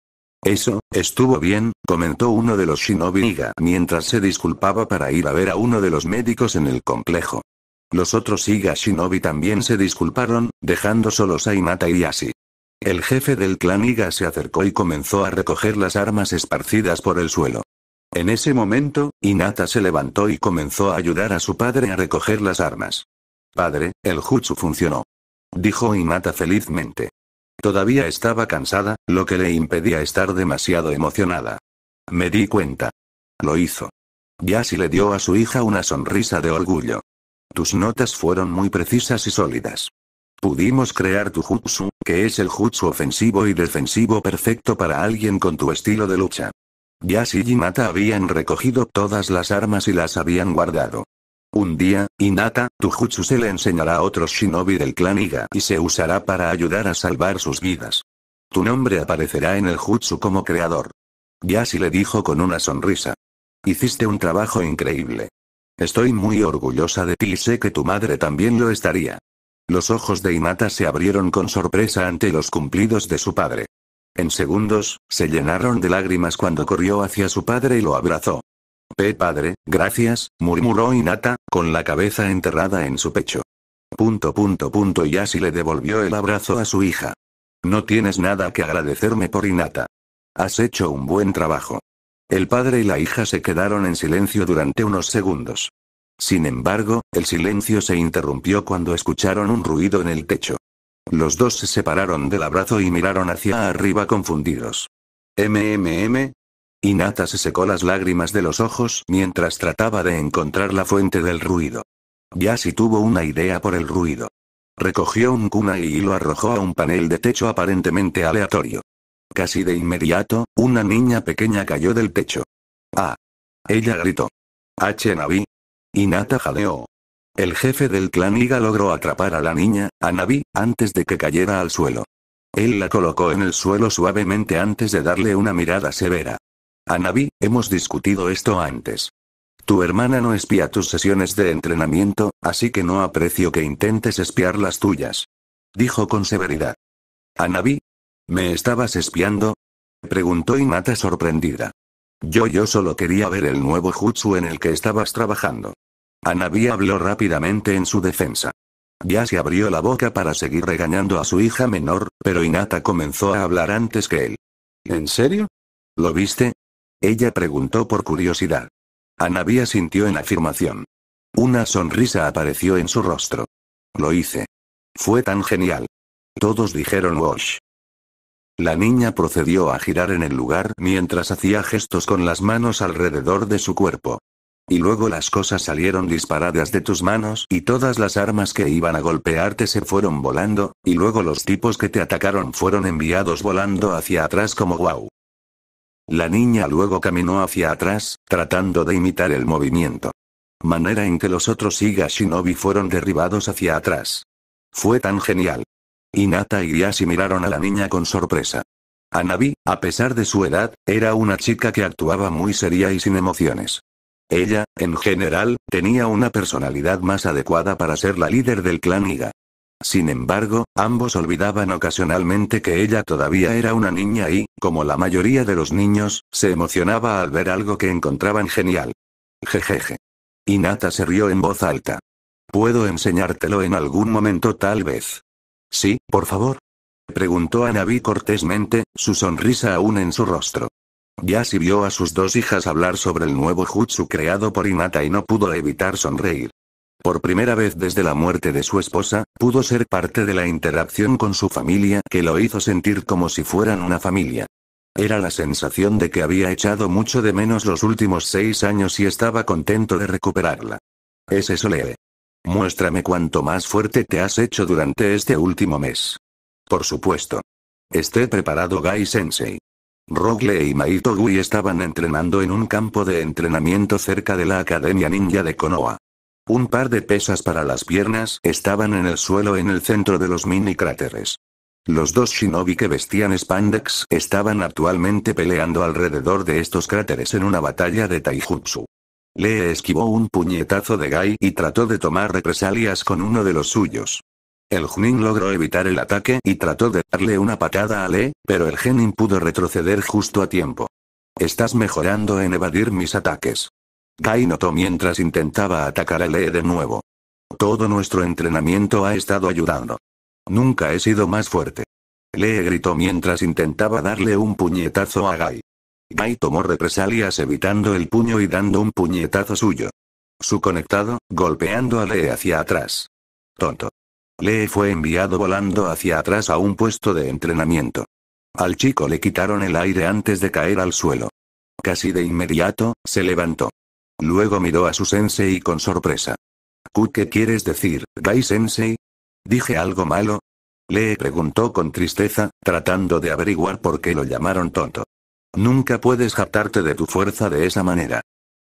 Eso, estuvo bien, comentó uno de los shinobi mientras se disculpaba para ir a ver a uno de los médicos en el complejo. Los otros Iga Shinobi también se disculparon, dejando solos a Inata y Asi. El jefe del clan Iga se acercó y comenzó a recoger las armas esparcidas por el suelo. En ese momento, Inata se levantó y comenzó a ayudar a su padre a recoger las armas. Padre, el jutsu funcionó. Dijo Inata felizmente. Todavía estaba cansada, lo que le impedía estar demasiado emocionada. Me di cuenta. Lo hizo. Yashi le dio a su hija una sonrisa de orgullo. Tus notas fueron muy precisas y sólidas. Pudimos crear tu jutsu, que es el jutsu ofensivo y defensivo perfecto para alguien con tu estilo de lucha. Yashi y Mata habían recogido todas las armas y las habían guardado. Un día, tu jutsu se le enseñará a otros shinobi del clan Iga y se usará para ayudar a salvar sus vidas. Tu nombre aparecerá en el jutsu como creador. Yashi le dijo con una sonrisa. Hiciste un trabajo increíble. Estoy muy orgullosa de ti y sé que tu madre también lo estaría. Los ojos de Inata se abrieron con sorpresa ante los cumplidos de su padre. En segundos, se llenaron de lágrimas cuando corrió hacia su padre y lo abrazó. P. Padre, gracias, murmuró Inata, con la cabeza enterrada en su pecho. Punto punto punto y así le devolvió el abrazo a su hija. No tienes nada que agradecerme por Inata. Has hecho un buen trabajo. El padre y la hija se quedaron en silencio durante unos segundos. Sin embargo, el silencio se interrumpió cuando escucharon un ruido en el techo. Los dos se separaron del abrazo y miraron hacia arriba confundidos. MMM, Inata se secó las lágrimas de los ojos mientras trataba de encontrar la fuente del ruido. Yasi tuvo una idea por el ruido. Recogió un kunai y lo arrojó a un panel de techo aparentemente aleatorio. Casi de inmediato, una niña pequeña cayó del techo. ¡Ah! Ella gritó. H-Navi. Inata jadeó. El jefe del clan Iga logró atrapar a la niña, a Navi, antes de que cayera al suelo. Él la colocó en el suelo suavemente antes de darle una mirada severa. Anabi, hemos discutido esto antes. Tu hermana no espía tus sesiones de entrenamiento, así que no aprecio que intentes espiar las tuyas. Dijo con severidad. Anabi. ¿Me estabas espiando? Preguntó Inata sorprendida. Yo yo solo quería ver el nuevo jutsu en el que estabas trabajando. Anabi habló rápidamente en su defensa. Ya se abrió la boca para seguir regañando a su hija menor, pero Inata comenzó a hablar antes que él. ¿En serio? ¿Lo viste? Ella preguntó por curiosidad. Anabia sintió en afirmación. Una sonrisa apareció en su rostro. Lo hice. Fue tan genial. Todos dijeron Wash. La niña procedió a girar en el lugar mientras hacía gestos con las manos alrededor de su cuerpo. Y luego las cosas salieron disparadas de tus manos y todas las armas que iban a golpearte se fueron volando, y luego los tipos que te atacaron fueron enviados volando hacia atrás como wow. La niña luego caminó hacia atrás, tratando de imitar el movimiento. Manera en que los otros Iga Shinobi fueron derribados hacia atrás. Fue tan genial. Inata y Yashi miraron a la niña con sorpresa. Anabi, a pesar de su edad, era una chica que actuaba muy seria y sin emociones. Ella, en general, tenía una personalidad más adecuada para ser la líder del clan Iga. Sin embargo, ambos olvidaban ocasionalmente que ella todavía era una niña y, como la mayoría de los niños, se emocionaba al ver algo que encontraban genial. Jejeje. Inata se rió en voz alta. Puedo enseñártelo en algún momento tal vez. Sí, por favor. Preguntó a cortésmente, su sonrisa aún en su rostro. Yasi vio a sus dos hijas hablar sobre el nuevo jutsu creado por Inata y no pudo evitar sonreír. Por primera vez desde la muerte de su esposa, pudo ser parte de la interacción con su familia que lo hizo sentir como si fueran una familia. Era la sensación de que había echado mucho de menos los últimos seis años y estaba contento de recuperarla. Es eso Muéstrame cuánto más fuerte te has hecho durante este último mes. Por supuesto. Esté preparado Gai Sensei. Rogle y Maito Gui estaban entrenando en un campo de entrenamiento cerca de la Academia Ninja de Konoha. Un par de pesas para las piernas estaban en el suelo en el centro de los mini cráteres. Los dos shinobi que vestían spandex estaban actualmente peleando alrededor de estos cráteres en una batalla de taijutsu. Lee esquivó un puñetazo de Gai y trató de tomar represalias con uno de los suyos. El Junin logró evitar el ataque y trató de darle una patada a Lee, pero el Genin pudo retroceder justo a tiempo. Estás mejorando en evadir mis ataques. Gai notó mientras intentaba atacar a Lee de nuevo. Todo nuestro entrenamiento ha estado ayudando. Nunca he sido más fuerte. Lee gritó mientras intentaba darle un puñetazo a Gai. Gai tomó represalias evitando el puño y dando un puñetazo suyo. Su conectado, golpeando a Lee hacia atrás. Tonto. Lee fue enviado volando hacia atrás a un puesto de entrenamiento. Al chico le quitaron el aire antes de caer al suelo. Casi de inmediato, se levantó. Luego miró a su sensei con sorpresa. qué quieres decir, Gai-sensei? ¿Dije algo malo? Le preguntó con tristeza, tratando de averiguar por qué lo llamaron tonto. Nunca puedes jactarte de tu fuerza de esa manera.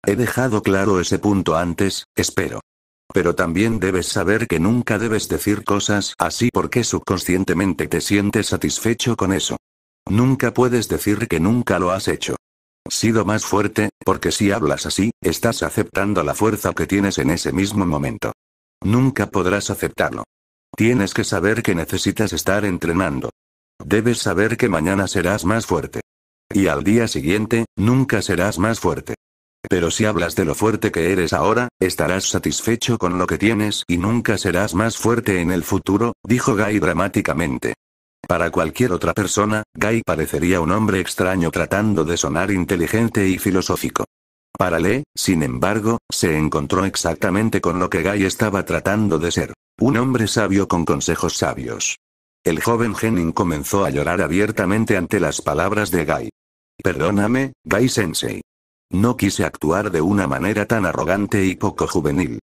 He dejado claro ese punto antes, espero. Pero también debes saber que nunca debes decir cosas así porque subconscientemente te sientes satisfecho con eso. Nunca puedes decir que nunca lo has hecho. Sido más fuerte, porque si hablas así, estás aceptando la fuerza que tienes en ese mismo momento. Nunca podrás aceptarlo. Tienes que saber que necesitas estar entrenando. Debes saber que mañana serás más fuerte. Y al día siguiente, nunca serás más fuerte. Pero si hablas de lo fuerte que eres ahora, estarás satisfecho con lo que tienes y nunca serás más fuerte en el futuro, dijo Guy dramáticamente. Para cualquier otra persona, Guy parecería un hombre extraño tratando de sonar inteligente y filosófico. Para Lee, sin embargo, se encontró exactamente con lo que Guy estaba tratando de ser. Un hombre sabio con consejos sabios. El joven Henning comenzó a llorar abiertamente ante las palabras de Guy. Perdóname, Guy Sensei. No quise actuar de una manera tan arrogante y poco juvenil.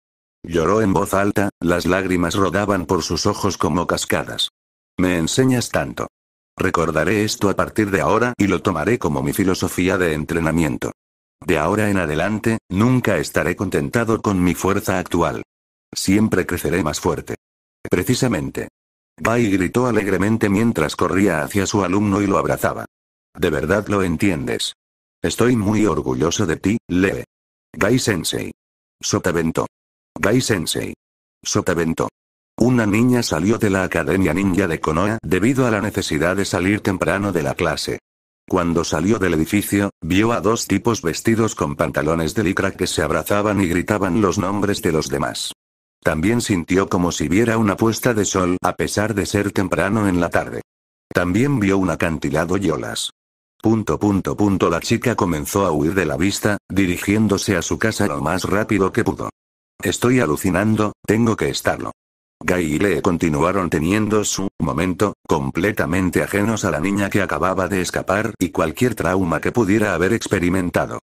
Lloró en voz alta, las lágrimas rodaban por sus ojos como cascadas. Me enseñas tanto. Recordaré esto a partir de ahora y lo tomaré como mi filosofía de entrenamiento. De ahora en adelante, nunca estaré contentado con mi fuerza actual. Siempre creceré más fuerte. Precisamente. Bai gritó alegremente mientras corría hacia su alumno y lo abrazaba. De verdad lo entiendes. Estoy muy orgulloso de ti, Lee. Gai Sensei. Sotavento. Gai Sensei. Sotavento. Una niña salió de la Academia Ninja de Konoha debido a la necesidad de salir temprano de la clase. Cuando salió del edificio, vio a dos tipos vestidos con pantalones de licra que se abrazaban y gritaban los nombres de los demás. También sintió como si viera una puesta de sol a pesar de ser temprano en la tarde. También vio un acantilado y olas. Punto punto punto la chica comenzó a huir de la vista, dirigiéndose a su casa lo más rápido que pudo. Estoy alucinando, tengo que estarlo. Gai y Lee continuaron teniendo su momento, completamente ajenos a la niña que acababa de escapar y cualquier trauma que pudiera haber experimentado.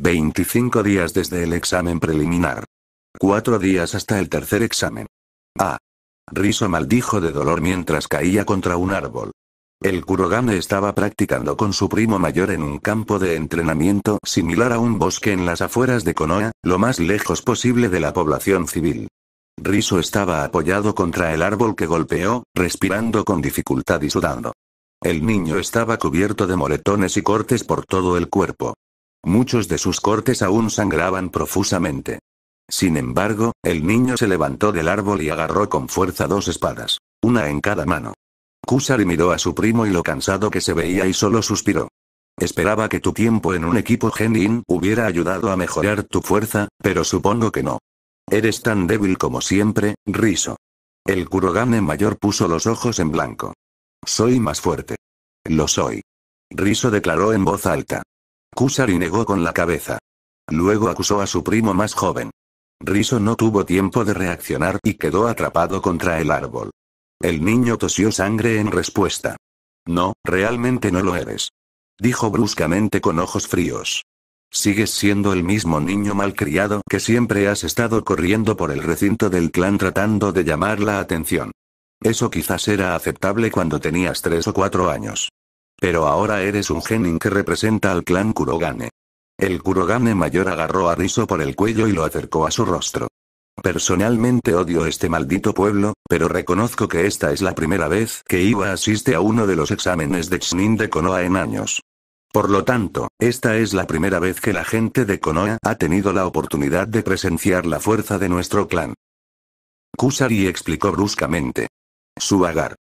25 días desde el examen preliminar. 4 días hasta el tercer examen. Ah. Riso maldijo de dolor mientras caía contra un árbol. El Kurogane estaba practicando con su primo mayor en un campo de entrenamiento similar a un bosque en las afueras de Konoha, lo más lejos posible de la población civil. Riso estaba apoyado contra el árbol que golpeó, respirando con dificultad y sudando. El niño estaba cubierto de moretones y cortes por todo el cuerpo. Muchos de sus cortes aún sangraban profusamente. Sin embargo, el niño se levantó del árbol y agarró con fuerza dos espadas, una en cada mano. Kusari miró a su primo y lo cansado que se veía y solo suspiró. Esperaba que tu tiempo en un equipo genin hubiera ayudado a mejorar tu fuerza, pero supongo que no. Eres tan débil como siempre, Riso. El Kurogane mayor puso los ojos en blanco. Soy más fuerte. Lo soy. Riso declaró en voz alta. Kusari negó con la cabeza. Luego acusó a su primo más joven. Riso no tuvo tiempo de reaccionar y quedó atrapado contra el árbol. El niño tosió sangre en respuesta. No, realmente no lo eres. Dijo bruscamente con ojos fríos. Sigues siendo el mismo niño malcriado que siempre has estado corriendo por el recinto del clan tratando de llamar la atención. Eso quizás era aceptable cuando tenías tres o cuatro años. Pero ahora eres un genin que representa al clan Kurogane. El Kurogane mayor agarró a Riso por el cuello y lo acercó a su rostro. Personalmente odio este maldito pueblo, pero reconozco que esta es la primera vez que Iwa asiste a uno de los exámenes de Chunin de Konoha en años. Por lo tanto, esta es la primera vez que la gente de Konoha ha tenido la oportunidad de presenciar la fuerza de nuestro clan. Kusari explicó bruscamente. Su agar.